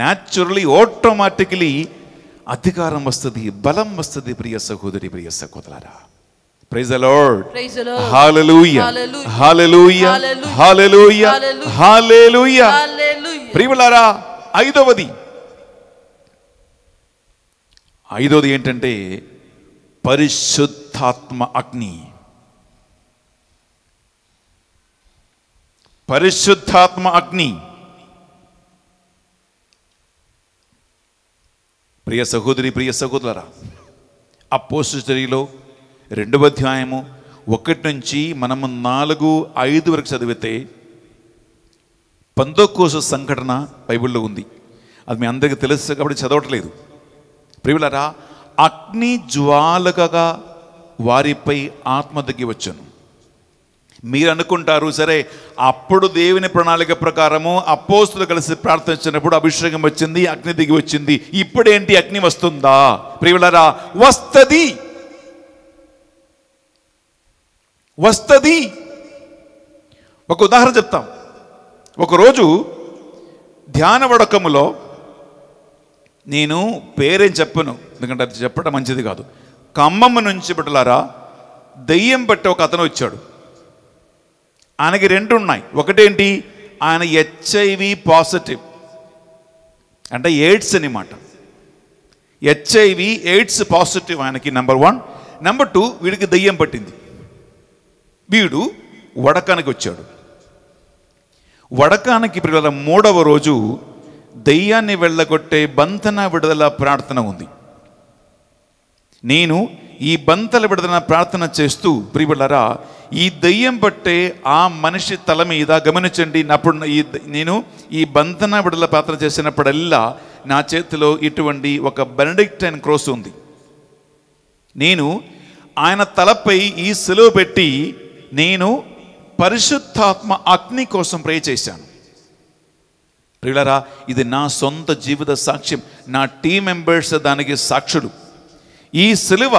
న్యాచురలీ ఆటోమాటికలీ అధికారం వస్తుంది బలం వస్తుంది ప్రియ సహోదరి ప్రియ సహోదరారా ప్రైజ్ లార్డ్ హల్లెలూయా హల్లెలూయా హల్లెలూయా హల్లెలూయా ప్రియులారా ఐదవది ఐదవది ఏంటంటే పరిశుద్ధాత్మ అగ్ని పరిశుద్ధాత్మ అగ్ని ప్రియ సహోదరి ప్రియ సహోదరులరా అపోసిటరీలో రెండవ అధ్యాయము ఒకటి నుంచి మనము నాలుగు ఐదు వరకు చదివితే పంతోకోస సంఘటన బైబిల్లో ఉంది అది మీ అందరికీ తెలుసు కాబట్టి చదవట్లేదు ప్రియులరా అగ్ని జ్వాలకగా వారిపై ఆత్మ దగ్గి వచ్చాను మీరు అనుకుంటారు సరే అప్పుడు దేవుని ప్రణాళిక ప్రకారము అపోస్తులు కలిసి ప్రార్థించినప్పుడు అభిషేకం వచ్చింది అగ్ని దిగి వచ్చింది ఇప్పుడేంటి అగ్ని వస్తుందా ప్రియులరా వస్తుంది వస్తుంది ఒక ఉదాహరణ చెప్తాం ఒకరోజు ధ్యాన వడకములో నేను పేరేం చెప్పను ఎందుకంటే అది చెప్పడం మంచిది కాదు ఖమ్మమ్మ నుంచి బిడ్డలారా దయ్యం పట్టి ఒక అతను వచ్చాడు ఆయనకి రెండు ఉన్నాయి ఒకటేంటి ఆయన హెచ్ఐవి పాజిటివ్ అంటే ఎయిడ్స్ అనమాట హెచ్ఐవి ఎయిడ్స్ పాజిటివ్ ఆయనకి నెంబర్ వన్ నెంబర్ టూ వీడికి దయ్యం పట్టింది వీడు వడకానికి వచ్చాడు వడకానికి పిల్లల మూడవ రోజు దెయ్యాన్ని వెళ్ళగొట్టే బంతన విడుదల ప్రార్థన ఉంది నేను ఈ బంతల విడుదల ప్రార్థన చేస్తూ ప్రియులరా ఈ దయ్యం పట్టే ఆ మనిషి తల మీద గమనించండి నప్పుడు ఈ నేను ఈ బంధన విడుదల ప్రార్థన చేసినప్పుడల్లా నా చేతిలో ఇటువంటి ఒక బెనడిక్ట్ అండ్ క్రోస్ ఉంది నేను ఆయన తలపై ఈ సెలవు పెట్టి నేను పరిశుద్ధాత్మ అగ్ని కోసం ప్రే చేశాను ప్రియులరా ఇది నా సొంత జీవిత సాక్ష్యం నా టీం మెంబర్స్ దానికి సాక్షులు ఈ సిలువ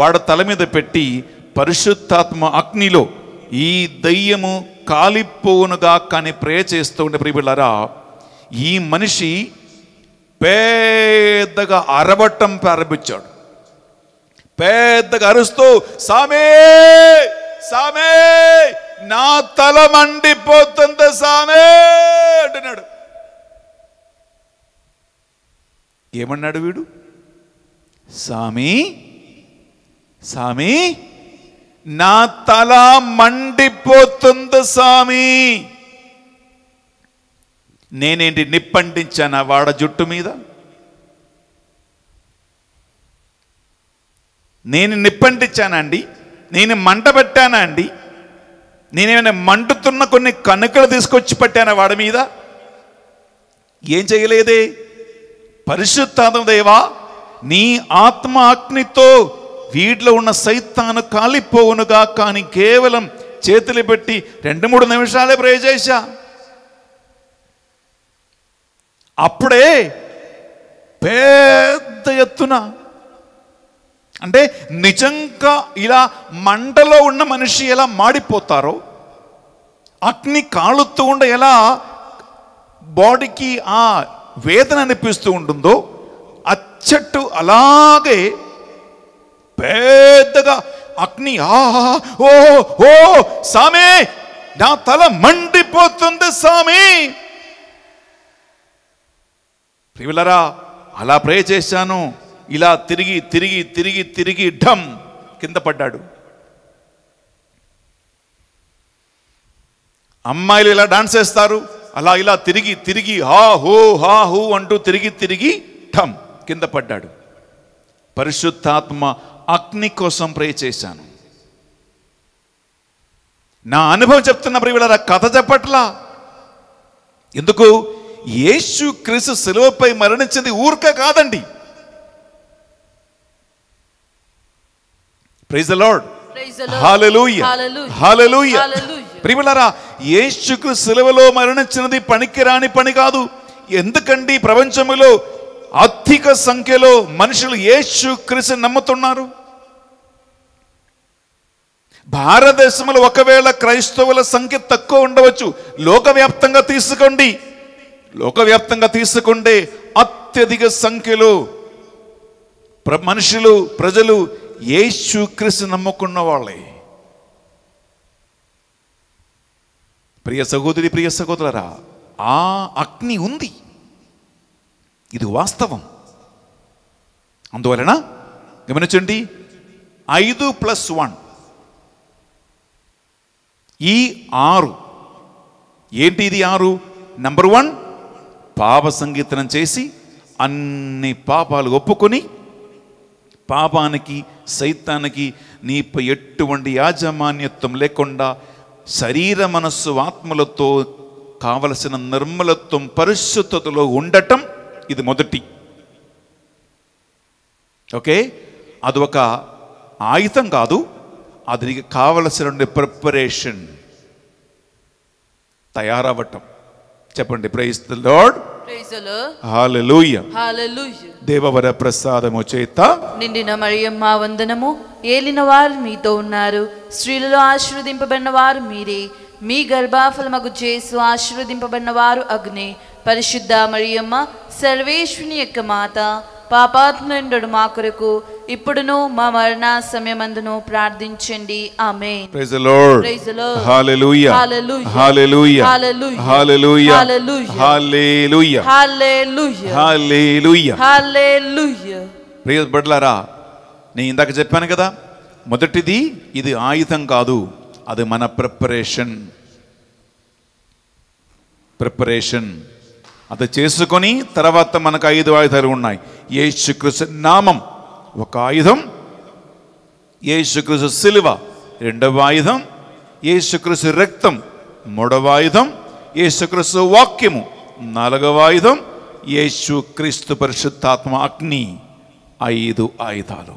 వాడ తల మీద పెట్టి పరిశుద్ధాత్మ అగ్నిలో ఈ దయ్యము కాలిపోనుగా కానీ ప్రే చేస్తూ ఉండే ప్రియులరా ఈ మనిషి పెద్దగా అరవటం ప్రారంభించాడు పెద్దగా అరుస్తూ సామే సామే నా తల మండిపోతుంది సామే అంటున్నాడు ఏమన్నాడు వీడు స్వామి స్వామి నా తల మండిపోతుంది స్వామి నేనేంటి ఆ వాడ జుట్టు మీద నేను నిప్పంటించానండి నేను మంట పెట్టానా అండి నేనేమైనా మంటుతున్న కొన్ని కనుకలు తీసుకొచ్చి పెట్టానా వాడి మీద ఏం చేయలేదే పరిశుద్ధాత్మ దేవా నీ ఆత్మ అగ్నితో వీటిలో ఉన్న సైతాను కాలిపోవునుగా కానీ కేవలం చేతులు పెట్టి రెండు మూడు నిమిషాలే ప్రే చేశా అప్పుడే పెద్ద ఎత్తున అంటే నిజంగా ఇలా మంటలో ఉన్న మనిషి ఎలా మాడిపోతారో అగ్ని కాలుతూ ఉండే ఎలా బాడీకి ఆ వేదన అనిపిస్తూ ఉంటుందో అచ్చట్టు అలాగే పెద్దగా అగ్ని ఆహా ఓ ఓ సామే నా తల మండిపోతుంది సామి ప్రియులరా అలా ప్రే చేశాను ఇలా తిరిగి తిరిగి తిరిగి తిరిగి ఢమ్ కింద పడ్డాడు అమ్మాయిలు ఇలా డాన్స్ వేస్తారు అలా ఇలా తిరిగి తిరిగి హా హో హా హో అంటూ తిరిగి తిరిగి ఠమ్ కింద పడ్డాడు పరిశుద్ధాత్మ అగ్ని కోసం ప్రే చేశాను నా అనుభవం చెప్తున్న ప్రియుల కథ చెప్పట్లా ఎందుకు యేసు క్రీస్తు సెలవుపై మరణించింది ఊరిక కాదండి ప్రైజ్ లార్డ్ హాలూయ హాలూయ ప్రిమిలరా యేసుకు సెలవులో మరణించినది పనికిరాని పని కాదు ఎందుకండి ప్రపంచంలో అధిక సంఖ్యలో మనుషులు యేసు క్రిసి నమ్ముతున్నారు భారతదేశంలో ఒకవేళ క్రైస్తవుల సంఖ్య తక్కువ ఉండవచ్చు లోకవ్యాప్తంగా తీసుకోండి లోకవ్యాప్తంగా తీసుకుంటే అత్యధిక సంఖ్యలో మనుషులు ప్రజలు క్రిసి నమ్ముకున్న వాళ్ళే ప్రియ సహోదరి ప్రియ సహోదరరా ఆ అగ్ని ఉంది ఇది వాస్తవం అందువలన గమనించండి ఐదు ప్లస్ వన్ ఈ ఆరు ఏంటి ఇది ఆరు నంబర్ వన్ పాప సంగీతనం చేసి అన్ని పాపాలు ఒప్పుకొని పాపానికి సైతానికి నీపై ఎటువంటి యాజమాన్యత్వం లేకుండా శరీర మనస్సు ఆత్మలతో కావలసిన నిర్మలత్వం పరిశుద్ధతలో ఉండటం ఇది మొదటి ఓకే అది ఒక ఆయుధం కాదు అది కావలసిన ప్రిపరేషన్ తయారవ్వటం చెప్పండి ప్రైజ్ ద లార్డ్ దేవవర ప్రసాదము చేత నిండిన మరియమ్మ వందనము ఏలిన వారు మీతో ఉన్నారు స్త్రీలలో ఆశీర్వదింపబడిన వారు మీరే మీ గర్భాఫలమగు చేసు ఆశీర్వదింపబడిన వారు అగ్ని పరిశుద్ధ మరియమ్మ సర్వేశ్వని యొక్క మాత పాపాత్మ మా కొరకు ఇప్పుడును మా మరణ సమయమందును ప్రార్థించండి ఆమె ప్రైజ్ లార్డ్ ప్రైజ్ లార్డ్ హల్లెలూయా హల్లెలూయా హల్లెలూయా హల్లెలూయా హల్లెలూయా హల్లెలూయా హల్లెలూయా ప్రియ బిడ్డలారా నేను ఇందాక చెప్పాను కదా మొదటిది ఇది ఆయుధం కాదు అది మన ప్రిపరేషన్ ప్రిపరేషన్ అది చేసుకొని తర్వాత మనకు ఐదు ఆయుధాలు ఉన్నాయి ఏ శ్రీకృష్ణ నామం ఒక ఆయుధం ఏసుక్రీస్తు సిలువ రెండవ ఆయుధం ఏసుక్రీస్తు రక్తం మూడవ ఆయుధం ఏసుక్రీస్తు వాక్యము నాలుగవ ఆయుధం యేసు క్రీస్తు పరిశుద్ధాత్మ అగ్ని ఐదు ఆయుధాలు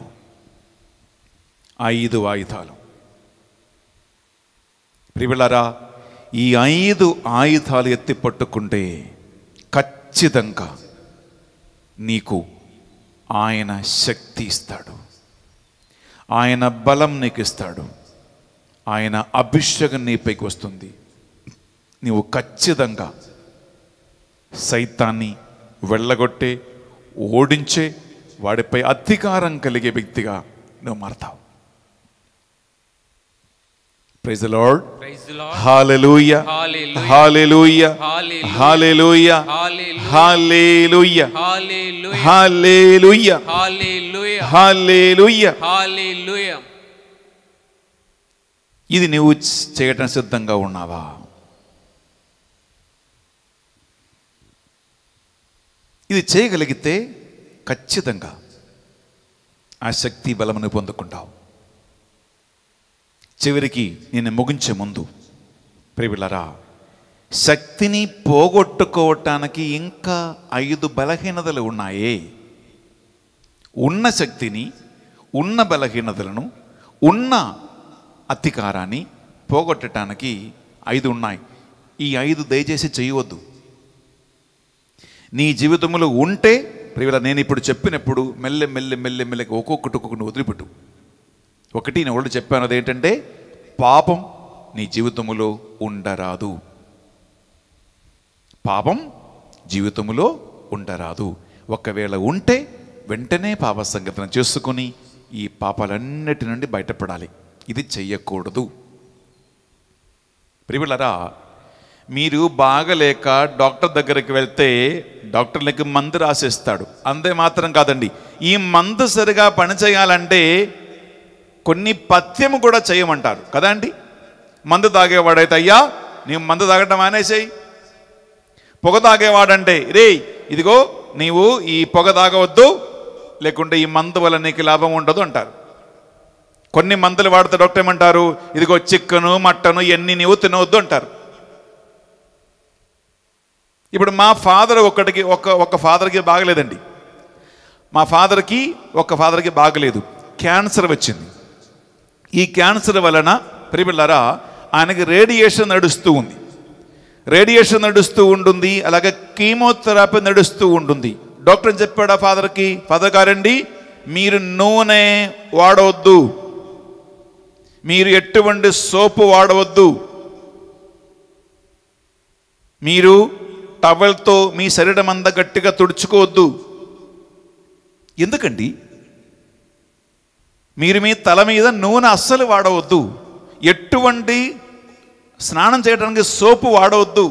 ఐదు ఆయుధాలు ప్రివిలరా ఈ ఐదు ఆయుధాలు ఎత్తి పట్టుకుంటే ఖచ్చితంగా నీకు ఆయన శక్తి ఇస్తాడు ఆయన బలం నీకు ఇస్తాడు ఆయన అభిషేకం నీపైకి వస్తుంది నీవు ఖచ్చితంగా సైతాన్ని వెళ్ళగొట్టే ఓడించే వాడిపై అధికారం కలిగే వ్యక్తిగా నువ్వు మారతావు ప్రైజ్ లార్డ్ హాలెలూయ హాలెలూయ హాలెలూయ హాలెలూయ హాలెలూయ హాలెలూయ హాలెలూయ ఇది నువ్వు చేయటం సిద్ధంగా ఉన్నావా ఇది చేయగలిగితే ఖచ్చితంగా ఆ శక్తి బలమును పొందుకుంటావు చివరికి నేను ముగించే ముందు ప్రివిలరా శక్తిని పోగొట్టుకోవటానికి ఇంకా ఐదు బలహీనతలు ఉన్నాయే ఉన్న శక్తిని ఉన్న బలహీనతలను ఉన్న అతికారాన్ని పోగొట్టడానికి ఐదు ఉన్నాయి ఈ ఐదు దయచేసి చేయవద్దు నీ జీవితంలో ఉంటే ప్రియుల నేను ఇప్పుడు చెప్పినప్పుడు మెల్లె మెల్లె మెల్లె మెల్లెకి ఒక్కొక్కటి ఒక్కొక్కటి వదిలిపెట్టు ఒకటి నేను ఒకటి చెప్పాను అదేంటంటే పాపం నీ జీవితములో ఉండరాదు పాపం జీవితములో ఉండరాదు ఒకవేళ ఉంటే వెంటనే పాప సంగతన చేసుకొని ఈ పాపాలన్నిటి నుండి బయటపడాలి ఇది చెయ్యకూడదు ప్రియులరా మీరు బాగలేక డాక్టర్ దగ్గరికి వెళ్తే డాక్టర్లకి మందు రాసేస్తాడు అంతే మాత్రం కాదండి ఈ మందు సరిగా పనిచేయాలంటే కొన్ని పథ్యము కూడా చేయమంటారు కదా అండి మందు తాగేవాడైతే అయ్యా నీవు మందు తాగటం మానేసేయి పొగ తాగేవాడంటే రే ఇదిగో నీవు ఈ పొగ తాగవద్దు లేకుంటే ఈ మందు వల్ల నీకు లాభం ఉండదు అంటారు కొన్ని మందులు వాడితే డాక్టర్ ఏమంటారు ఇదిగో చిక్కను మట్టను ఎన్ని నీవు తినవద్దు అంటారు ఇప్పుడు మా ఫాదర్ ఒక్కడికి ఒక ఒక ఫాదర్కి బాగలేదండి మా ఫాదర్కి ఒక ఫాదర్కి బాగలేదు క్యాన్సర్ వచ్చింది ఈ క్యాన్సర్ వలన ప్రిబిళ్ళరా ఆయనకి రేడియేషన్ నడుస్తూ ఉంది రేడియేషన్ నడుస్తూ ఉంటుంది అలాగే కీమోథెరపీ నడుస్తూ ఉంటుంది డాక్టర్ ఆ ఫాదర్కి ఫాదర్ గారండి మీరు నూనె వాడవద్దు మీరు ఎటువంటి సోపు వాడవద్దు మీరు టవల్తో మీ శరీరం అంత గట్టిగా తుడుచుకోవద్దు ఎందుకండి మీరు మీ తల మీద నూనె అస్సలు వాడవద్దు ఎటువంటి స్నానం చేయడానికి సోపు వాడవద్దు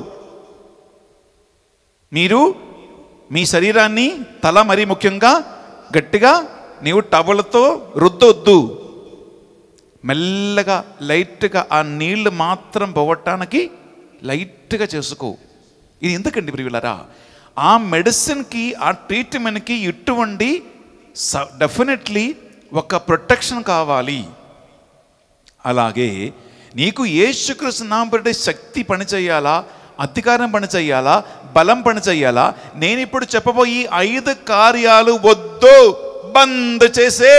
మీరు మీ శరీరాన్ని తల మరీ ముఖ్యంగా గట్టిగా నీవు టవలతో రుద్దొద్దు మెల్లగా లైట్గా ఆ నీళ్లు మాత్రం పోవటానికి లైట్గా చేసుకో ఇది ఎందుకండి ప్రియులరా ఆ మెడిసిన్కి ఆ ట్రీట్మెంట్కి ఇటువంటి డెఫినెట్లీ ఒక ప్రొటెక్షన్ కావాలి అలాగే నీకు ఏసుక్రీస్తు నాంబడి శక్తి పనిచేయాలా అధికారం పనిచేయాలా బలం పనిచేయాలా నేను ఇప్పుడు చెప్పబోయి ఐదు కార్యాలు వద్దు బంద్ చేసే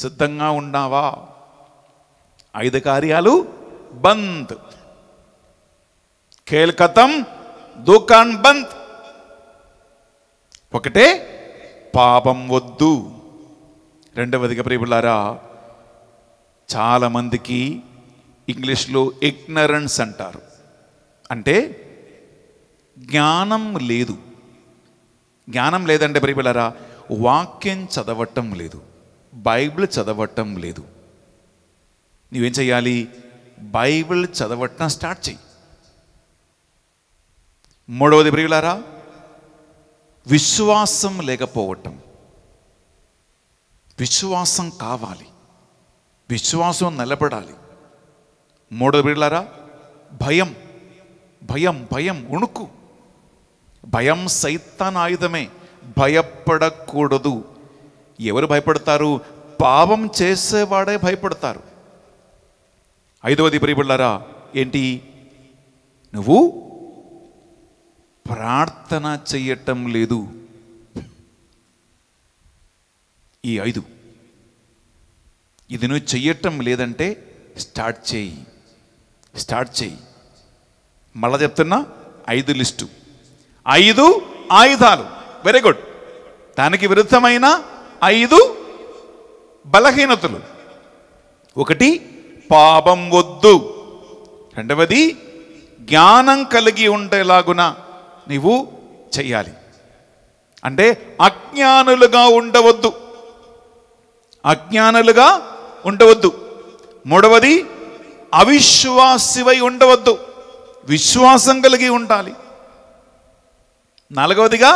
సిద్ధంగా ఉన్నావా ఐదు కార్యాలు బంద్ కేల్కతం దుకాన్ బంద్ ఒకటే పాపం వద్దు రెండవదిగా ప్రియులారా చాలామందికి ఇంగ్లీష్లో ఇగ్నరెన్స్ అంటారు అంటే జ్ఞానం లేదు జ్ఞానం లేదంటే ప్రియులారా వాక్యం చదవటం లేదు బైబిల్ చదవటం లేదు నువ్వేం చేయాలి బైబిల్ చదవటం స్టార్ట్ చెయ్యి మూడవది ప్రియులారా విశ్వాసం లేకపోవటం విశ్వాసం కావాలి విశ్వాసం నిలబడాలి మూడో బిడ్డలారా భయం భయం భయం ఉణుకు భయం సైతాన్ ఆయుధమే భయపడకూడదు ఎవరు భయపడతారు పాపం చేసేవాడే భయపడతారు ఐదవది ప్రియబిళ్ళారా ఏంటి నువ్వు ప్రార్థన చెయ్యటం లేదు ఈ ఐదు ఇది నువ్వు చెయ్యటం లేదంటే స్టార్ట్ చేయి స్టార్ట్ చేయి మళ్ళా చెప్తున్నా ఐదు లిస్టు ఐదు ఆయుధాలు వెరీ గుడ్ దానికి విరుద్ధమైన ఐదు బలహీనతలు ఒకటి పాపం వద్దు రెండవది జ్ఞానం కలిగి ఉండేలాగున నీవు చెయ్యాలి అంటే అజ్ఞానులుగా ఉండవద్దు అజ్ఞానులుగా ఉండవద్దు మూడవది అవిశ్వాసివై ఉండవద్దు విశ్వాసం కలిగి ఉండాలి నాలుగవదిగా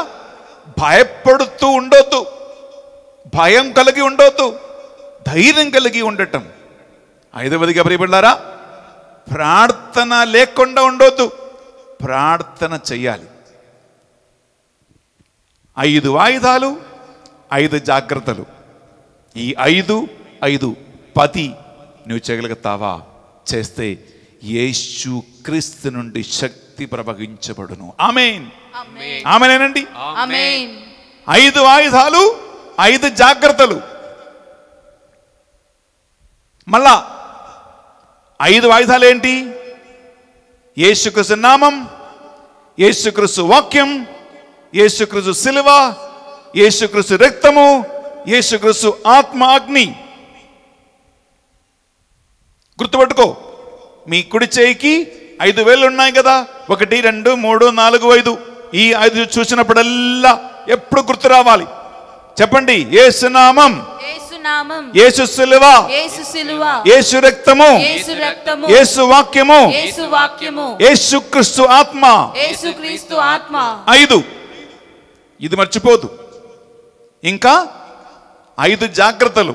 భయపడుతూ ఉండొద్దు భయం కలిగి ఉండొద్దు ధైర్యం కలిగి ఉండటం ఐదవదిగా ప్రియపడ్డారా ప్రార్థన లేకుండా ఉండొద్దు ప్రార్థన చెయ్యాలి ఐదు వాయిదాలు ఐదు జాగ్రత్తలు ఈ ఐదు ఐదు పతి నువ్వు చేయగలుగుతావా చేస్తే యేసు క్రీస్తు నుండి శక్తి ప్రవహించబడును ఆమెన్ ఆమెనేనండి ఐదు ఆయుధాలు ఐదు జాగ్రత్తలు మళ్ళా ఐదు ఆయుధాలు ఏంటి యేసుక్రీస్తు నామం యేసుక్రీస్తు వాక్యం యేసుక్రీస్తు శిలువ యేసుక్రీస్తు రక్తము యేసుక్రీస్తు ఆత్మ అగ్ని గుర్తుపట్టుకో మీ కుడి చేయికి ఐదు వేలు ఉన్నాయి కదా ఒకటి రెండు మూడు నాలుగు ఐదు ఈ ఐదు చూసినప్పుడల్లా ఎప్పుడు గుర్తు రావాలి చెప్పండి ఏసునామం యేసు యేసు రక్తము వాక్యము ఆత్మ ఐదు ఇది మర్చిపోదు ఇంకా ఐదు జాగ్రత్తలు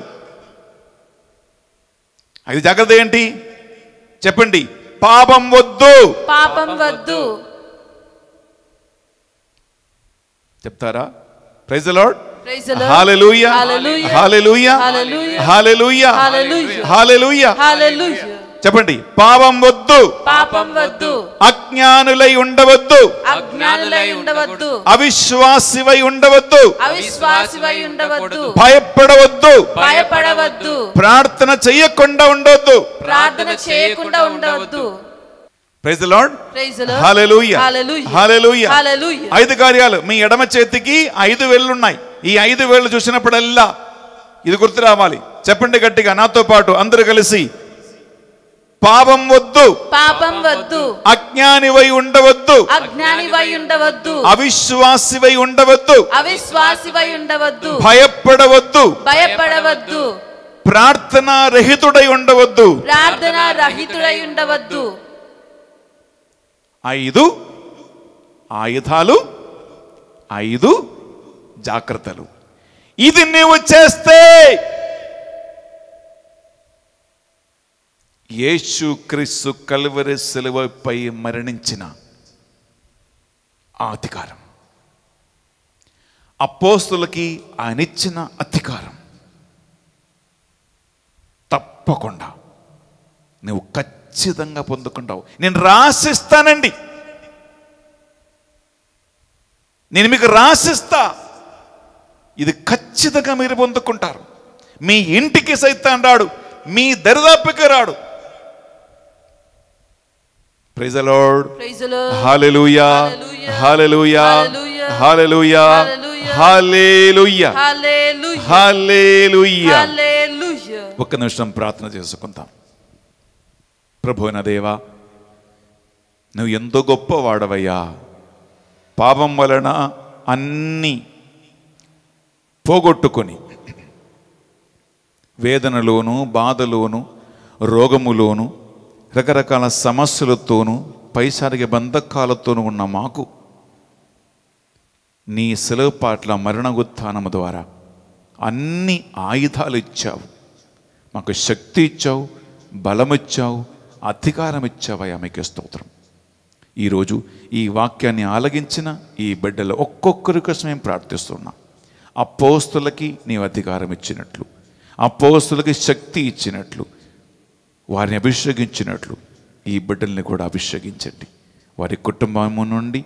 ఐదు జాగ్రత్త ఏంటి చెప్పండి పాపం వద్దు పాపం వద్దు చెప్తారా ప్రైజ్ లార్డ్ హాలెలూయా హాలెలూయా హాలెలూయా హాలెలూయా హాలెలూయా చెప్పండి పాపం వద్దు పాపం వద్దు అజ్ఞానులై ఉండవద్దు అజ్ఞానులై ఉండవద్దు అవిశ్వాసివై ఉండవద్దు అవిశ్వాసివై ఉండవద్దు భయపడవద్దు భయపడవద్దు ప్రార్థన చేయకుండా ఉండొద్దు ప్రార్థన చేయకుండా ఉండవద్దు ప్రైజ్ లార్డ్ ఐదు కార్యాలు మీ ఎడమ చేతికి ఐదు వేళ్ళున్నాయి ఈ ఐదు వేళ్ళు చూసినప్పుడల్లా ఇది గుర్తు రావాలి చెప్పండి గట్టిగా నాతో పాటు అందరు కలిసి పాపం వద్దు పాపం వద్దు అజ్ఞానివై ఉండవద్దు అజ్ఞానివై ఉండవద్దు అవిశ్వాసివై ఉండవద్దు అవిశ్వాసివై ఉండవద్దు భయపడవద్దు భయపడవద్దు ప్రార్థన రహితుడై ఉండవద్దు ప్రార్థన రహితుడై ఉండవద్దు ఐదు ఆయుధాలు ఐదు జాగ్రత్తలు ఇది నువ్వు చేస్తే యేసు క్రీస్తు కలువరి సెలవుపై మరణించిన అధికారం అపోస్తులకి ఆయన ఇచ్చిన అధికారం తప్పకుండా నువ్వు ఖచ్చితంగా పొందుకుంటావు నేను రాసిస్తానండి నేను మీకు రాసిస్తా ఇది ఖచ్చితంగా మీరు పొందుకుంటారు మీ ఇంటికి సైతం రాడు మీ దరిదాపుకి రాడు ప్రైజ్ అలాడ్ హాలెలూయా హాలెలూయా హాలెలూయా హాలేలుయ్యా హాలేలుయ్యా ఒక్క నిమిషం ప్రార్థన చేసుకుందాం ప్రభు నా దేవా నువ్వు ఎంతో గొప్పవాడవయ్యా పాపం వలన అన్నీ పోగొట్టుకొని వేదనలోను బాధలోను రోగములోను రకరకాల సమస్యలతోనూ పైసారికి బంధకాలతోనూ ఉన్న మాకు నీ సెలవు పాట్ల ద్వారా అన్ని ఆయుధాలు ఇచ్చావు మాకు శక్తి ఇచ్చావు బలమిచ్చావు అధికారం ఇచ్చావయ్యా మీకు స్తోత్రం ఈరోజు ఈ వాక్యాన్ని ఆలగించిన ఈ బిడ్డలు ఒక్కొక్కరి కోసం మేము ప్రార్థిస్తున్నాం అపోస్తులకి నీవు అధికారం ఇచ్చినట్లు అపోస్తులకి శక్తి ఇచ్చినట్లు వారిని అభిషేకించినట్లు ఈ బిడ్డల్ని కూడా అభిషేకించండి వారి కుటుంబము నుండి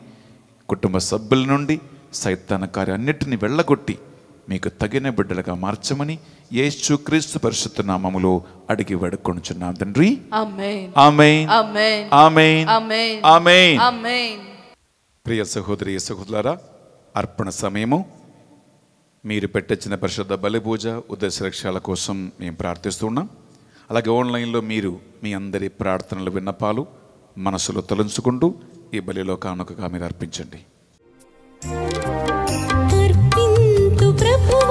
కుటుంబ సభ్యుల నుండి సైతాన కార్యాన్నిటిని వెళ్ళగొట్టి మీకు తగిన బిడ్డలుగా మార్చమని యేసు క్రీస్తు పరిశుద్ధ నామములో అడిగి వేడుకొనుచున్నాం తండ్రి ప్రియ సహోదరి సహోదరులారా అర్పణ సమయము మీరు పెట్టచ్చిన పరిశుద్ధ బలిపూజ ఉదయ సురక్షల కోసం మేము ప్రార్థిస్తున్నాం అలాగే ఆన్లైన్లో మీరు మీ అందరి ప్రార్థనలు విన్నపాలు మనసులో తలంచుకుంటూ ఈ బలిలో కానుకగా మీరు అర్పించండి ప్రభువా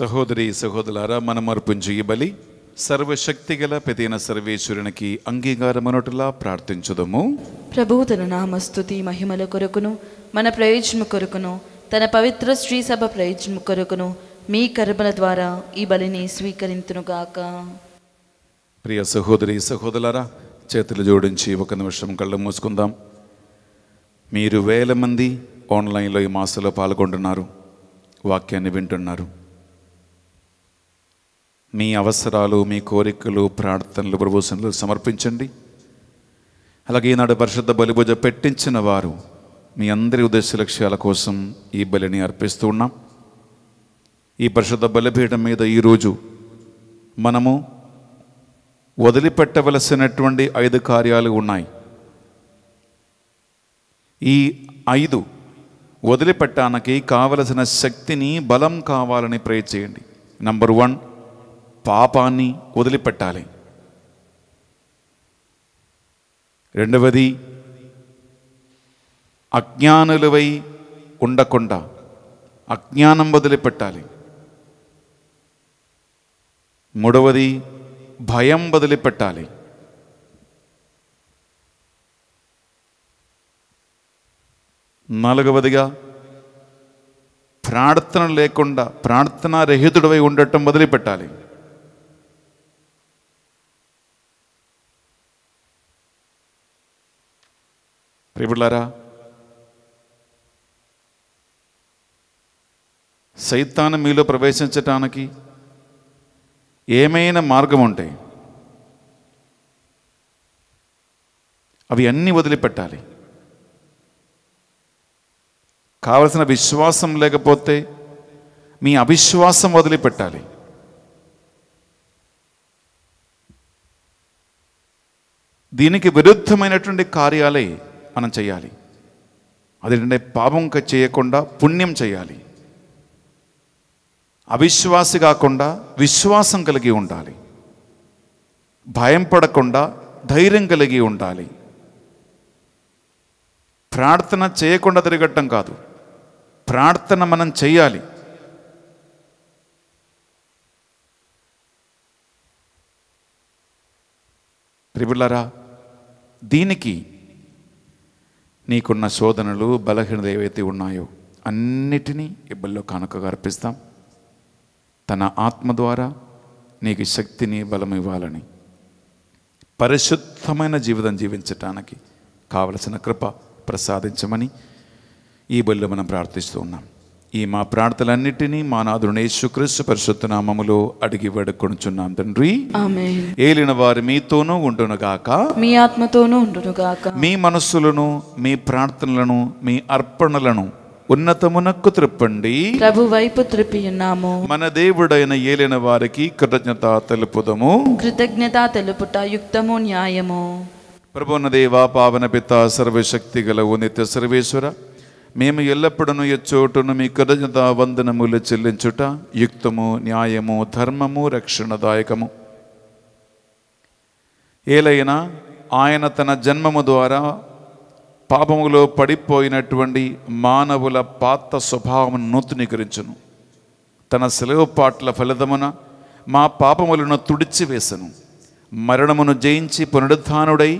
సహోదరి సహోదరులారా మనమర్పించు ఈ బలి సర్వశక్తి గల పెదైన సర్వేశ్వరునికి అంగీకారమనుటలా ప్రార్థించుదము ప్రభువు తన నామస్తుతి మహిమల కొరకును మన ప్రయోజనం కొరకును తన పవిత్ర శ్రీ సభ ప్రయోజనం కొరకును మీ కర్మల ద్వారా ఈ బలిని స్వీకరించునుగాక ప్రియ సహోదరి సహోదరులారా చేతులు జోడించి ఒక నిమిషం కళ్ళు మూసుకుందాం మీరు వేల మంది ఆన్లైన్లో ఈ మాసంలో పాల్గొంటున్నారు వాక్యాన్ని వింటున్నారు మీ అవసరాలు మీ కోరికలు ప్రార్థనలు ప్రభుత్వంలో సమర్పించండి అలాగే ఈనాడు పరిశుద్ధ బలిభుజ పెట్టించిన వారు మీ అందరి ఉద్దేశ లక్ష్యాల కోసం ఈ బలిని అర్పిస్తూ ఉన్నాం ఈ పరిశుద్ధ బలిపీఠం మీద ఈరోజు మనము వదిలిపెట్టవలసినటువంటి ఐదు కార్యాలు ఉన్నాయి ఈ ఐదు వదిలిపెట్టడానికి కావలసిన శక్తిని బలం కావాలని ప్రే చేయండి నంబర్ వన్ పాపాన్ని వదిలిపెట్టాలి రెండవది అజ్ఞానులవై ఉండకుండా అజ్ఞానం వదిలిపెట్టాలి మూడవది భయం వదిలిపెట్టాలి నాలుగవదిగా ప్రార్థన లేకుండా ప్రార్థనా రహితుడవై ఉండటం వదిలిపెట్టాలి ప్రియులారా సైతాన్ని మీలో ప్రవేశించటానికి ఏమైనా మార్గం ఉంటే అవి అన్నీ వదిలిపెట్టాలి కావలసిన విశ్వాసం లేకపోతే మీ అవిశ్వాసం వదిలిపెట్టాలి దీనికి విరుద్ధమైనటువంటి కార్యాలే మనం చేయాలి అదేంటంటే పాపం చేయకుండా పుణ్యం చేయాలి అవిశ్వాసి కాకుండా విశ్వాసం కలిగి ఉండాలి భయం పడకుండా ధైర్యం కలిగి ఉండాలి ప్రార్థన చేయకుండా తిరగటం కాదు ప్రార్థన మనం చేయాలి త్రిబులరా దీనికి నీకున్న శోధనలు బలహీనత ఏవైతే ఉన్నాయో అన్నిటినీ ఇబ్బందిలో కానుకగా అర్పిస్తాం తన ఆత్మ ద్వారా నీకు శక్తిని బలం ఇవ్వాలని పరిశుద్ధమైన జీవితం జీవించటానికి కావలసిన కృప ప్రసాదించమని ఈ బలిలో మనం ప్రార్థిస్తూ ఉన్నాం ఈ మా ప్రార్థనలన్నిటినీ మా నాదుని యేసుక్రీస్తు పరిశుద్ధ నామములో అడిగి వేడుకొనుచున్నాం తండ్రి ఏలిన వారు మీతోనూ ఉండునుగాక మీ ఆత్మతోనూ ఉండునుగాక మీ మనస్సులను మీ ప్రార్థనలను మీ అర్పణలను ఉన్నతమునక్కు త్రిప్పండి ప్రభు వైపు త్రిప్పి ఉన్నాము మన దేవుడైన ఏలిన వారికి కృతజ్ఞత తెలుపుదము కృతజ్ఞత తెలుపుట యుక్తము న్యాయము ప్రభున్న దేవ పావన పిత సర్వశక్తి గలవు నిత్య సర్వేశ్వర మేము ఎల్లప్పుడూ ఎచ్చోటును మీ కృతజ్ఞత వందనములు చెల్లించుట యుక్తము న్యాయము ధర్మము రక్షణదాయకము ఏలైనా ఆయన తన జన్మము ద్వారా పాపములో పడిపోయినటువంటి మానవుల పాత స్వభావం నూతనీకరించును తన సెలవు ఫలితమున మా పాపములను తుడిచివేసను మరణమును జయించి పునరుద్ధానుడై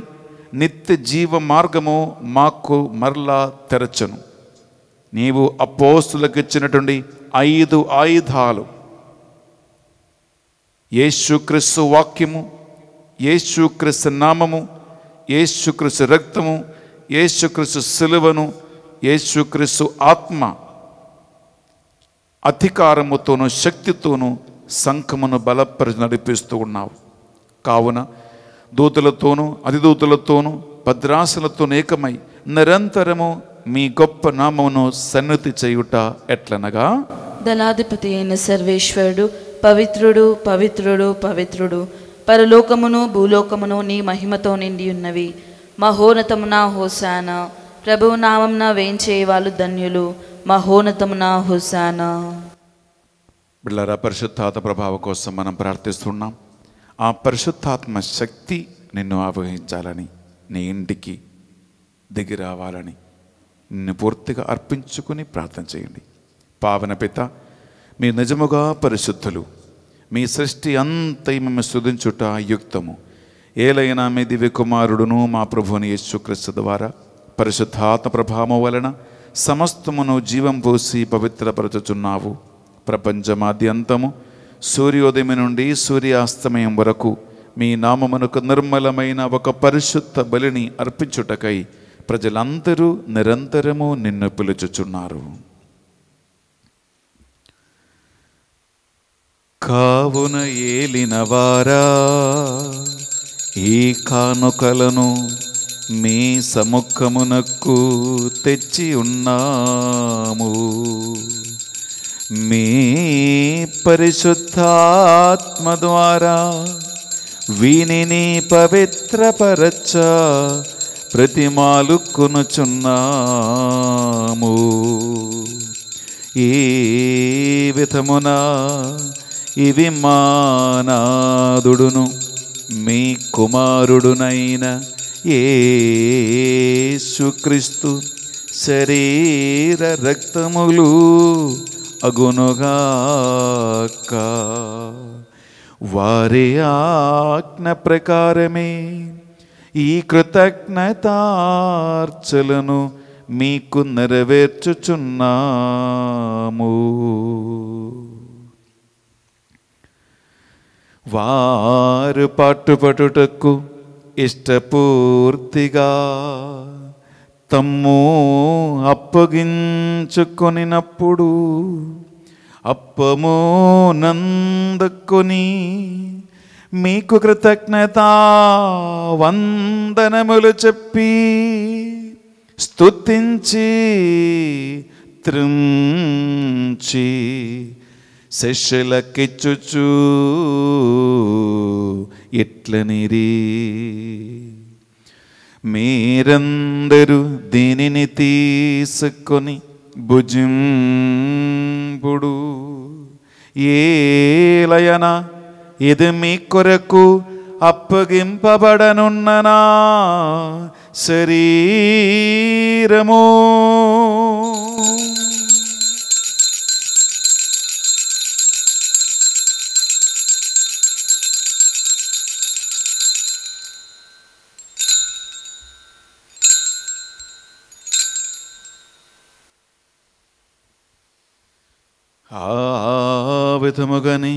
నిత్య జీవ మార్గము మాకు మరలా తెరచను నీవు అపోస్తులకు ఇచ్చినటువంటి ఐదు ఆయుధాలు యేసుక్రీస్తు వాక్యము యేసుక్రీస్తు నామము యేసుక్రీస్తు రక్తము యేసుక్రీస్తు సిలువను యేసుక్రీస్తు ఆత్మ అధికారముతోనూ శక్తితోనూ సంఖమును బలపరిచి నడిపిస్తూ ఉన్నావు కావున దూతలతోనూ అతిదూతలతోనూ భద్రాసులతోనూ ఏకమై నిరంతరము మీ గొప్ప నామమును సన్నతి చేయుట ఎట్లనగా ధనాధిపతి అయిన సర్వేశ్వరుడు పవిత్రుడు పవిత్రుడు పవిత్రుడు పరలోకమును భూలోకమును నీ మహిమతో నిండి ఉన్నవి మహోనతమున హోసాన ప్రభువు నామంన వేయించే వాళ్ళు ధన్యులు మహోనతమున హోసాన బిళ్ళరా పరిశుద్ధాత ప్రభావ కోసం మనం ప్రార్థిస్తున్నాం ఆ పరిశుద్ధాత్మ శక్తి నిన్ను ఆవహించాలని నీ ఇంటికి దిగి రావాలని నిన్ను పూర్తిగా అర్పించుకుని ప్రార్థన చేయండి పావన పిత మీరు నిజముగా పరిశుద్ధులు మీ సృష్టి అంతై మేము శుధించుట యుక్తము ఏలైనా మీ దివ్య కుమారుడును మా ప్రభుని యేసుక్రీస్తు ద్వారా పరిశుద్ధాత్మ ప్రభావము వలన సమస్తమును జీవం పోసి పవిత్రపరచుచున్నావు ప్రపంచమాద్యంతము సూర్యోదయం నుండి సూర్యాస్తమయం వరకు మీ నామమునకు నిర్మలమైన ఒక పరిశుద్ధ బలిని అర్పించుటకై ప్రజలందరూ నిరంతరము నిన్ను పిలుచుచున్నారు కావున ఏలినవారా ఈ కానుకలను మీ సముఖమునకు తెచ్చి ఉన్నాము మీ పరిశుద్ధాత్మ ద్వారా వీనిని పవిత్రపరచ ప్రతిమాలుక్కునుచున్నాము కొనుచున్నాము ఈ విధమున ఇవి మానాదుడును మీ కుమారుడునైన ఏసుక్రీస్తు శరీర రక్తములు అగునుగాక వారి ఆజ్ఞ ప్రకారమే ఈ కృతజ్ఞతార్చలను మీకు నెరవేర్చుచున్నాము వారు పాటుపటుటకు ఇష్టపూర్తిగా తమ్ము అప్పగించుకొనినప్పుడు అప్పము నందుకొని మీకు కృతజ్ఞత వందనములు చెప్పి స్తుతించి త్రించి శిష్యులకిచ్చుచు ఎట్లనిరి మీరందరూ దీనిని తీసుకొని భుజింపుడు ఏలయనా ఇది మీ కొరకు అప్పగింపబడనున్ననా నా శరీరము ఆ విధముగని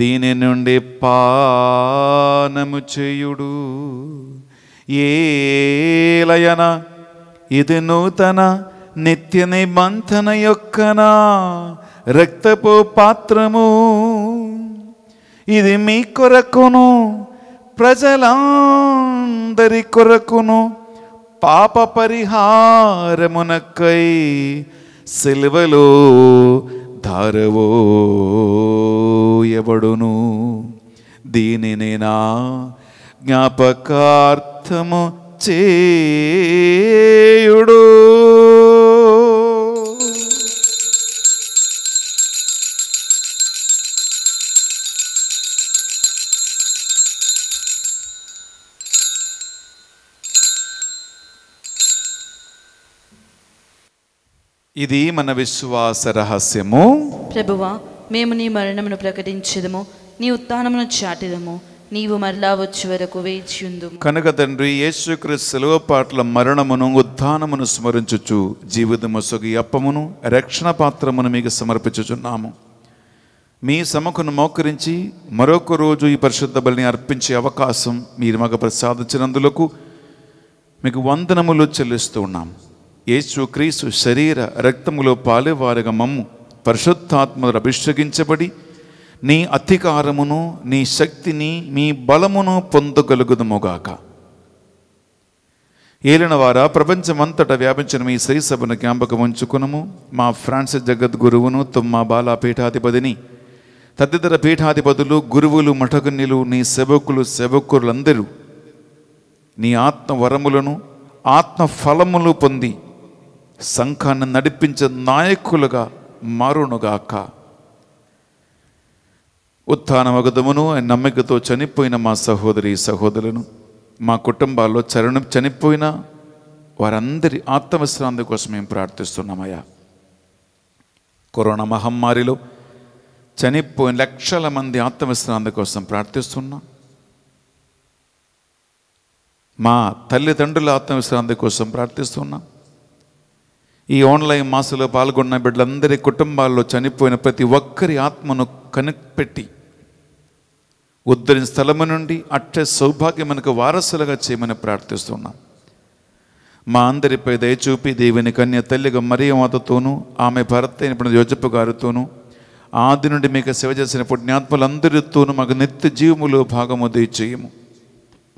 దీని నుండి పానము చేయుడు ఏలయన ఇది నూతన నిత్య నిబంధన యొక్కనా రక్తపు పాత్రము ఇది మీ కొరకును ప్రజలందరి కొరకును పాప పరిహారమునకై సిల్వలో ధారవో పోయబడును దీనిని నా జ్ఞాపకార్థము చేయుడు ఇది మన విశ్వాస రహస్యము ప్రభువా మేము నీ మరణమును ప్రకటించదము నీ ఉత్థానమును చాటిదము నీవు మరలా వచ్చే వరకు ఉంది కనుక తండ్రి యేసుక్రీస్తు సెలవు పాటల మరణమును ఉత్థానమును స్మరించుచు జీవితము సొగి అప్పమును రక్షణ పాత్రమును మీకు సమర్పించుచున్నాము మీ సమకును మోకరించి మరొక రోజు ఈ పరిశుద్ధ బలిని అర్పించే అవకాశం మీరు మాకు ప్రసాదించినందులకు మీకు వందనములు చెల్లిస్తూ ఉన్నాం యేసు క్రీసు శరీర రక్తములో పాలేవారుగా మమ్ము పరిశుద్ధాత్మలు అభిషేకించబడి నీ అధికారమును నీ శక్తిని నీ బలమును పొందగలుగుదముగాక ఏలిన వారా ప్రపంచమంతటా వ్యాపించిన మీ సభను జ్ఞాపకం ఉంచుకునము మా ఫ్రాన్సిస్ జగద్గురువును తుమ్మా బాలా పీఠాధిపతిని తదితర పీఠాధిపతులు గురువులు మఠగన్యులు నీ సేవకులు సేవకులందరూ నీ ఆత్మ వరములను ఆత్మ ఫలములు పొంది సంఘాన్ని నడిపించే నాయకులుగా మారునుగాక ఉత్థాన వగదమును నమ్మికతో చనిపోయిన మా సహోదరి సహోదరులను మా కుటుంబాల్లో చరణ చనిపోయిన వారందరి ఆత్మవిశ్రాంతి కోసం మేము ప్రార్థిస్తున్నామయ్యా కరోనా మహమ్మారిలో చనిపోయిన లక్షల మంది ఆత్మవిశ్రాంతి కోసం ప్రార్థిస్తున్నాం మా తల్లిదండ్రుల ఆత్మవిశ్రాంతి కోసం ప్రార్థిస్తున్నాం ఈ ఆన్లైన్ మాసలో పాల్గొన్న బిడ్డలందరి కుటుంబాల్లో చనిపోయిన ప్రతి ఒక్కరి ఆత్మను కనిపెట్టి ఉద్ధరిన స్థలము నుండి అట్టే సౌభాగ్యం మనకు వారసులుగా చేయమని ప్రార్థిస్తున్నాం మా అందరిపై దయచూపి దేవుని కన్య తల్లిగా మాతతోనూ ఆమె భర్త అయినప్పుడు యోజపు గారితోనూ ఆది నుండి మీకు సేవ చేసిన పుణ్యాత్మలందరితోనూ మాకు నిత్య జీవములో భాగము దయచేయము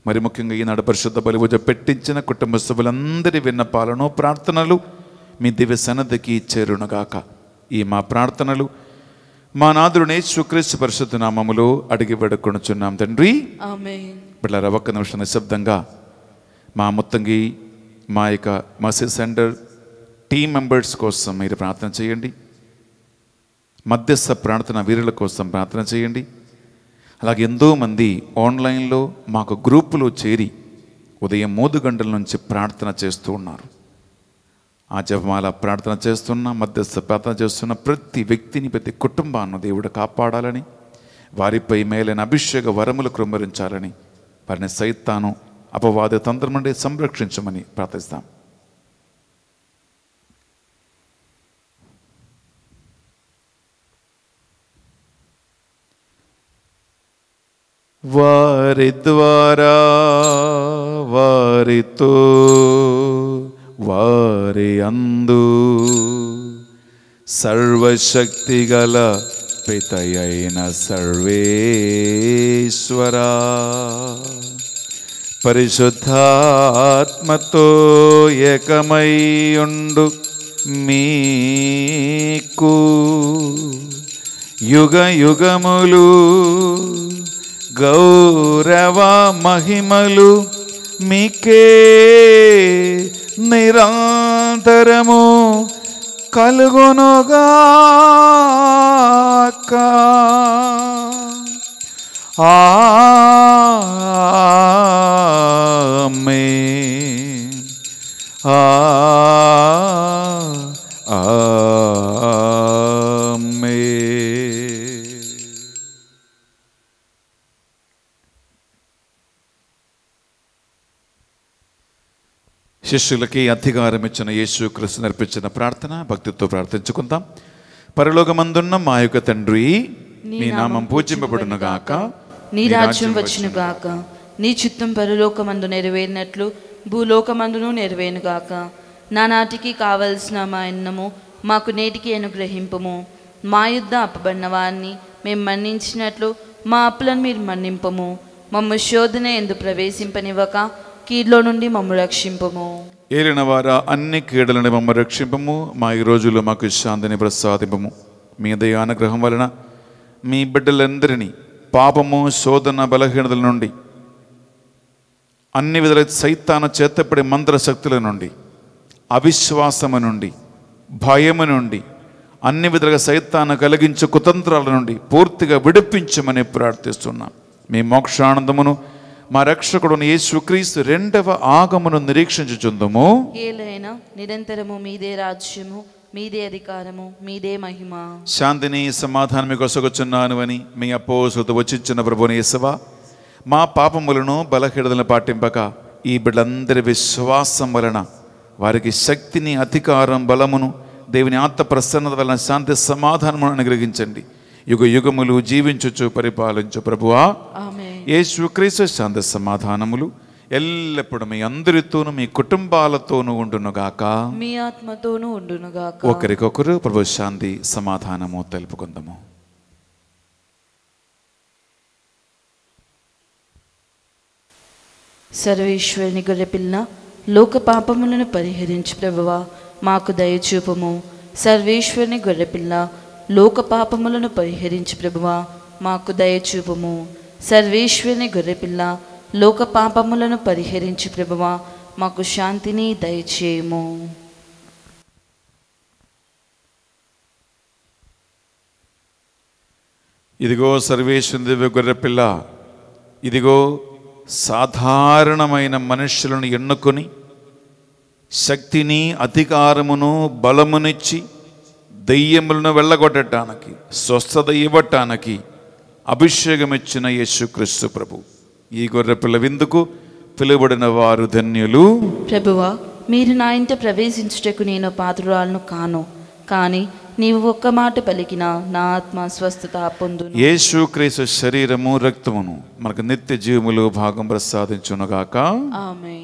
మరి ముఖ్యంగా ఈనాడు పరిశుద్ధ బలిపూజ పెట్టించిన కుటుంబ సభ్యులందరి విన్నపాలను ప్రార్థనలు మీ దివ్య సన్నద్ధకి చేరునగాక ఈ మా ప్రార్థనలు మా నాదుడునే శుక్రీస్తు పరిశుద్ధ నామములో అడిగి పెడుకొనుచున్నాం తండ్రి బిళ్ళ ఒక్క నిమిషం నిశ్శబ్దంగా మా మొత్తంగి మా యొక్క మసీద్ సెంటర్ టీమ్ మెంబర్స్ కోసం మీరు ప్రార్థన చేయండి మధ్యస్థ ప్రార్థన వీరుల కోసం ప్రార్థన చేయండి అలాగే ఎంతోమంది ఆన్లైన్లో మాకు గ్రూపులో చేరి ఉదయం మూడు గంటల నుంచి ప్రార్థన చేస్తూ ఉన్నారు ఆ జపమాల ప్రార్థన చేస్తున్న మధ్యస్థ ప్రార్థన చేస్తున్న ప్రతి వ్యక్తిని ప్రతి కుటుంబాన్ని దేవుడు కాపాడాలని వారిపై మేలైన అభిషేక వరములు క్రమరించాలని వారిని సైతాను అపవాద తంత్రం నుండి సంరక్షించమని ప్రార్థిస్తాం వారి ద్వారా వారితో వారి అందు సర్వశక్తిగల పితయైన సర్వేశ్వరా పరిశుద్ధాత్మతో ఉండు మీకు యుగ యుగములు గౌరవ మహిమలు మీకే నిరంతరము కలుగునుగాక ఆ ఆ శిష్యులకి అధికారం ఇచ్చిన యేసు క్రిస్తు నేర్పించిన ప్రార్థన భక్తితో ప్రార్థించుకుందాం పరలోకమందున్న మా యొక్క తండ్రి నీ నామం పూజింపబడును గాక నీ రాజ్యం వచ్చిన గాక నీ చిత్తం పరలోకమందు నెరవేరినట్లు భూలోకమందును నెరవేను గాక నానాటికి కావలసిన మా ఎన్నము మాకు నేటికి అనుగ్రహింపము మా యుద్ధ అప్పబడిన వారిని మేము మన్నించినట్లు మా అప్పులను మీరు మన్నింపము మమ్మ శోధన ఎందు ప్రవేశింపనివ్వక కీడులో నుండి మమ్మ రక్షింపము ఏలిన వారా అన్ని కీడల నుండి మమ్మ రక్షింపము మా ఈ రోజుల్లో మాకు శాంతిని ప్రసాదింపము మీ దయానుగ్రహం వలన మీ బిడ్డలందరినీ పాపము శోధన బలహీనతల నుండి అన్ని విధాల సైతాన చేతపడే మంత్రశక్తుల నుండి అవిశ్వాసము నుండి భయము నుండి అన్ని విధాల సైతాన కలిగించే కుతంత్రాల నుండి పూర్తిగా విడిపించమని ప్రార్థిస్తున్నాం మీ మోక్షానందమును మా ఏ యేసుక్రీస్తు రెండవ ఆగమును నిరీక్షించుచుందుము ఏలైనా నిరంతరము మీదే రాజ్యము మీదే అధికారము మీదే మహిమ శాంతిని సమాధానమే కొసగొచ్చున్నాను అని మీ అపోసులతో వచ్చిచ్చిన ప్రభుని యేసవ మా పాపములను బలహీనతలను పాటింపక ఈ బిడ్డలందరి విశ్వాసం వలన వారికి శక్తిని అధికారం బలమును దేవుని ఆత్మ ప్రసన్నత వలన శాంతి సమాధానమును అనుగ్రహించండి యుగ యుగములు జీవించుచు పరిపాలించు ప్రభువా ఆమె యేసుక్రీస్తు శాంత సమాధానములు ఎల్లప్పుడు మీ అందరితోనూ మీ కుటుంబాలతోనూ ఉండునుగాక మీ ఆత్మతోనూ ఉండునుగాక ఒకరికొకరు ప్రభు శాంతి సమాధానము తెలుపుకుందాము సర్వేశ్వరుని గొర్రెపిల్ల లోక పాపములను పరిహరించి ప్రభువా మాకు దయచూపము సర్వేశ్వరుని గొర్రెపిల్ల లోక పాపములను పరిహరించి ప్రభువా మాకు దయచూపము సర్వేశ్వరుని గొర్రెపిల్ల లోక పాపములను పరిహరించి ప్రభువా మాకు శాంతిని దయచేయము ఇదిగో సర్వేశ్వరుని దివ్య గొర్రెపిల్ల ఇదిగో సాధారణమైన మనుషులను ఎన్నుకొని శక్తిని అధికారమును బలమునిచ్చి దెయ్యములను వెళ్ళగొట్టడానికి స్వస్థత ఇవ్వటానికి అభిషేకం ఇచ్చిన యేసుక్రీస్తు ప్రభు ఈ గొర్రె పిల్ల విందుకు పిలువబడిన వారు ధన్యులు ప్రభువా మీరు నా ఇంట ప్రవేశించుటకు నేను పాత్రురాలను కాను కానీ నీవు ఒక్క మాట పలికిన నా ఆత్మ స్వస్థత పొందు యేసుక్రీస్తు శరీరము రక్తమును మనకు నిత్య జీవములు భాగం ప్రసాదించునుగాక ఆమె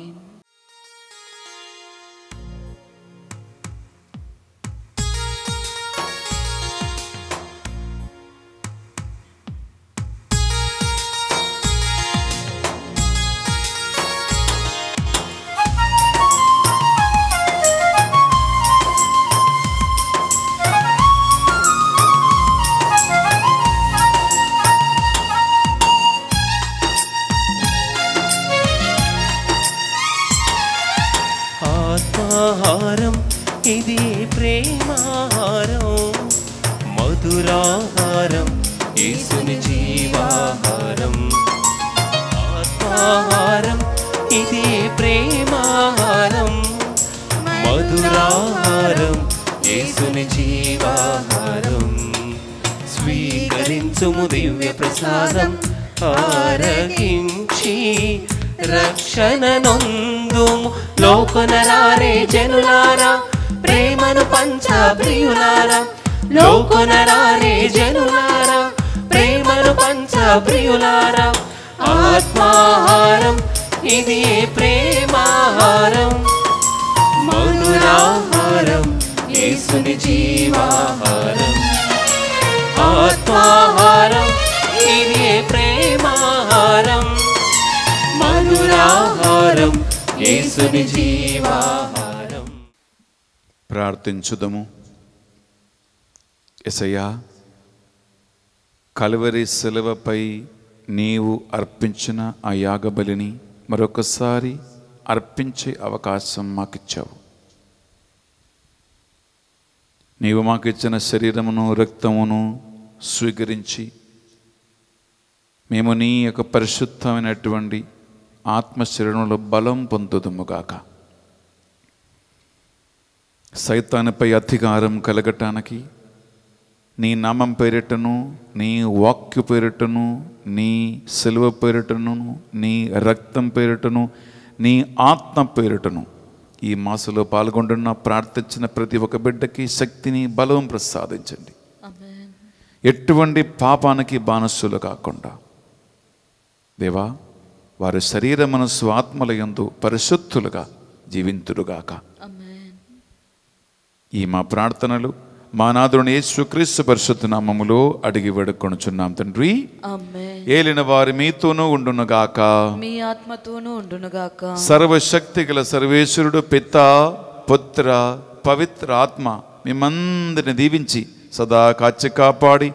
జీవమే జీవాహారం స్వీకరించుము దివ్య ప్రసాదం ఆరగించి రక్షణనొందుము లోకనరారే జనులారా ప్రేమను పంచ ప్రియులారా లోకనరారే జనులారా ప్రేమను పంచ ప్రియులారా ఆత్మాహారం ఇది ప్రేమాహారం మనురా యేసుని జీవాహారం ఆత్మాహారం ఇదే ప్రేమాహారం మధురాహారం యేసుని జీవాహారం ప్రార్థించుదము ఎసయా కలువరి సెలవపై నీవు అర్పించిన ఆ యాగబలిని మరొకసారి అర్పించే అవకాశం మాకిచ్చావు నీవు మాకు ఇచ్చిన శరీరమును రక్తమును స్వీకరించి మేము నీ యొక్క పరిశుద్ధమైనటువంటి ఆత్మశరణంలో బలం పొందుదుముగాక సైతానిపై అధికారం కలగటానికి నీ నామం పేరిటను నీ వాక్య పేరిటను నీ సెలవు పేరిటను నీ రక్తం పేరిటను నీ ఆత్మ పేరిటను ఈ మాసులో పాల్గొంటున్న ప్రార్థించిన ప్రతి ఒక్క బిడ్డకి శక్తిని బలం ప్రసాదించండి ఎటువంటి పాపానికి బానస్సులు కాకుండా దేవా వారి శరీర మనస్సు ఆత్మలయందు పరిశుద్ధులుగా జీవింతులుగాక ఈ మా ప్రార్థనలు మా నాదుని యేసుక్రీస్తు పరిశుద్ధ నామములో అడిగి వేడుకొనుచున్నాం తండ్రి ఏలిన వారి మీతోనూ ఉండునుగాక మీ ఆత్మతోనూ ఉండునుగాక సర్వశక్తి గల సర్వేశ్వరుడు పిత పుత్ర పవిత్ర ఆత్మ మిమ్మందరిని దీవించి సదా కాచి కాపాడి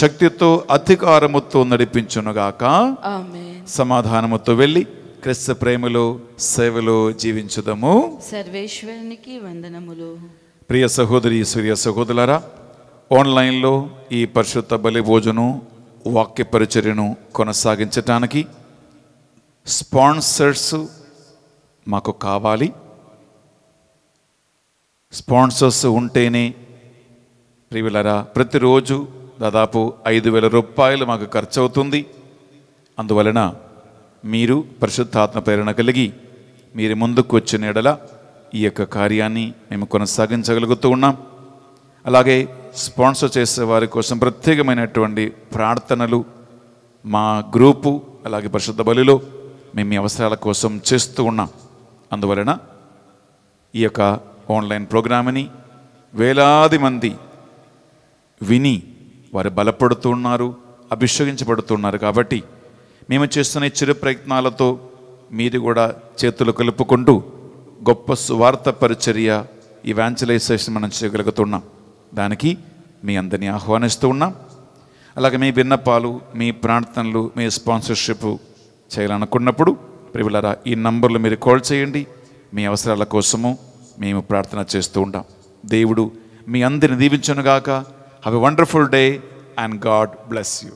శక్తితో అధికారముతో నడిపించునుగాక సమాధానముతో వెళ్ళి క్రిస్త ప్రేమలో సేవలో జీవించుదము సర్వేశ్వరునికి వందనములు ప్రియ సహోదరి సూర్య సహోదరులారా ఆన్లైన్లో ఈ పరిశుద్ధ భోజనం వాక్య పరిచర్యను కొనసాగించటానికి స్పాన్సర్స్ మాకు కావాలి స్పాన్సర్స్ ఉంటేనే ప్రియులరా ప్రతిరోజు దాదాపు ఐదు వేల రూపాయలు మాకు ఖర్చు అవుతుంది అందువలన మీరు పరిశుద్ధాత్మ ప్రేరణ కలిగి మీరు ముందుకు వచ్చిన ఎడల ఈ యొక్క కార్యాన్ని మేము కొనసాగించగలుగుతూ ఉన్నాం అలాగే స్పాన్సర్ చేసే వారి కోసం ప్రత్యేకమైనటువంటి ప్రార్థనలు మా గ్రూపు అలాగే పరిశుద్ధ బలిలో మేము మీ అవసరాల కోసం చేస్తూ ఉన్నాం అందువలన ఈ యొక్క ఆన్లైన్ ప్రోగ్రామ్ని వేలాది మంది విని వారు బలపడుతున్నారు అభిషేకించబడుతున్నారు కాబట్టి మేము చేస్తున్న చిరు ప్రయత్నాలతో మీరు కూడా చేతులు కలుపుకుంటూ గొప్ప సువార్త పరిచర్య ఈ వ్యాంచలైజేషన్ మనం చేయగలుగుతున్నాం దానికి మీ అందరినీ ఆహ్వానిస్తూ ఉన్నాం అలాగే మీ విన్నపాలు మీ ప్రార్థనలు మీ స్పాన్సర్షిప్ చేయాలనుకున్నప్పుడు ప్రివిలరా ఈ నంబర్లు మీరు కాల్ చేయండి మీ అవసరాల కోసము మేము ప్రార్థన చేస్తూ ఉంటాం దేవుడు మీ అందరిని దీవించనుగాక have a wonderful day and God bless you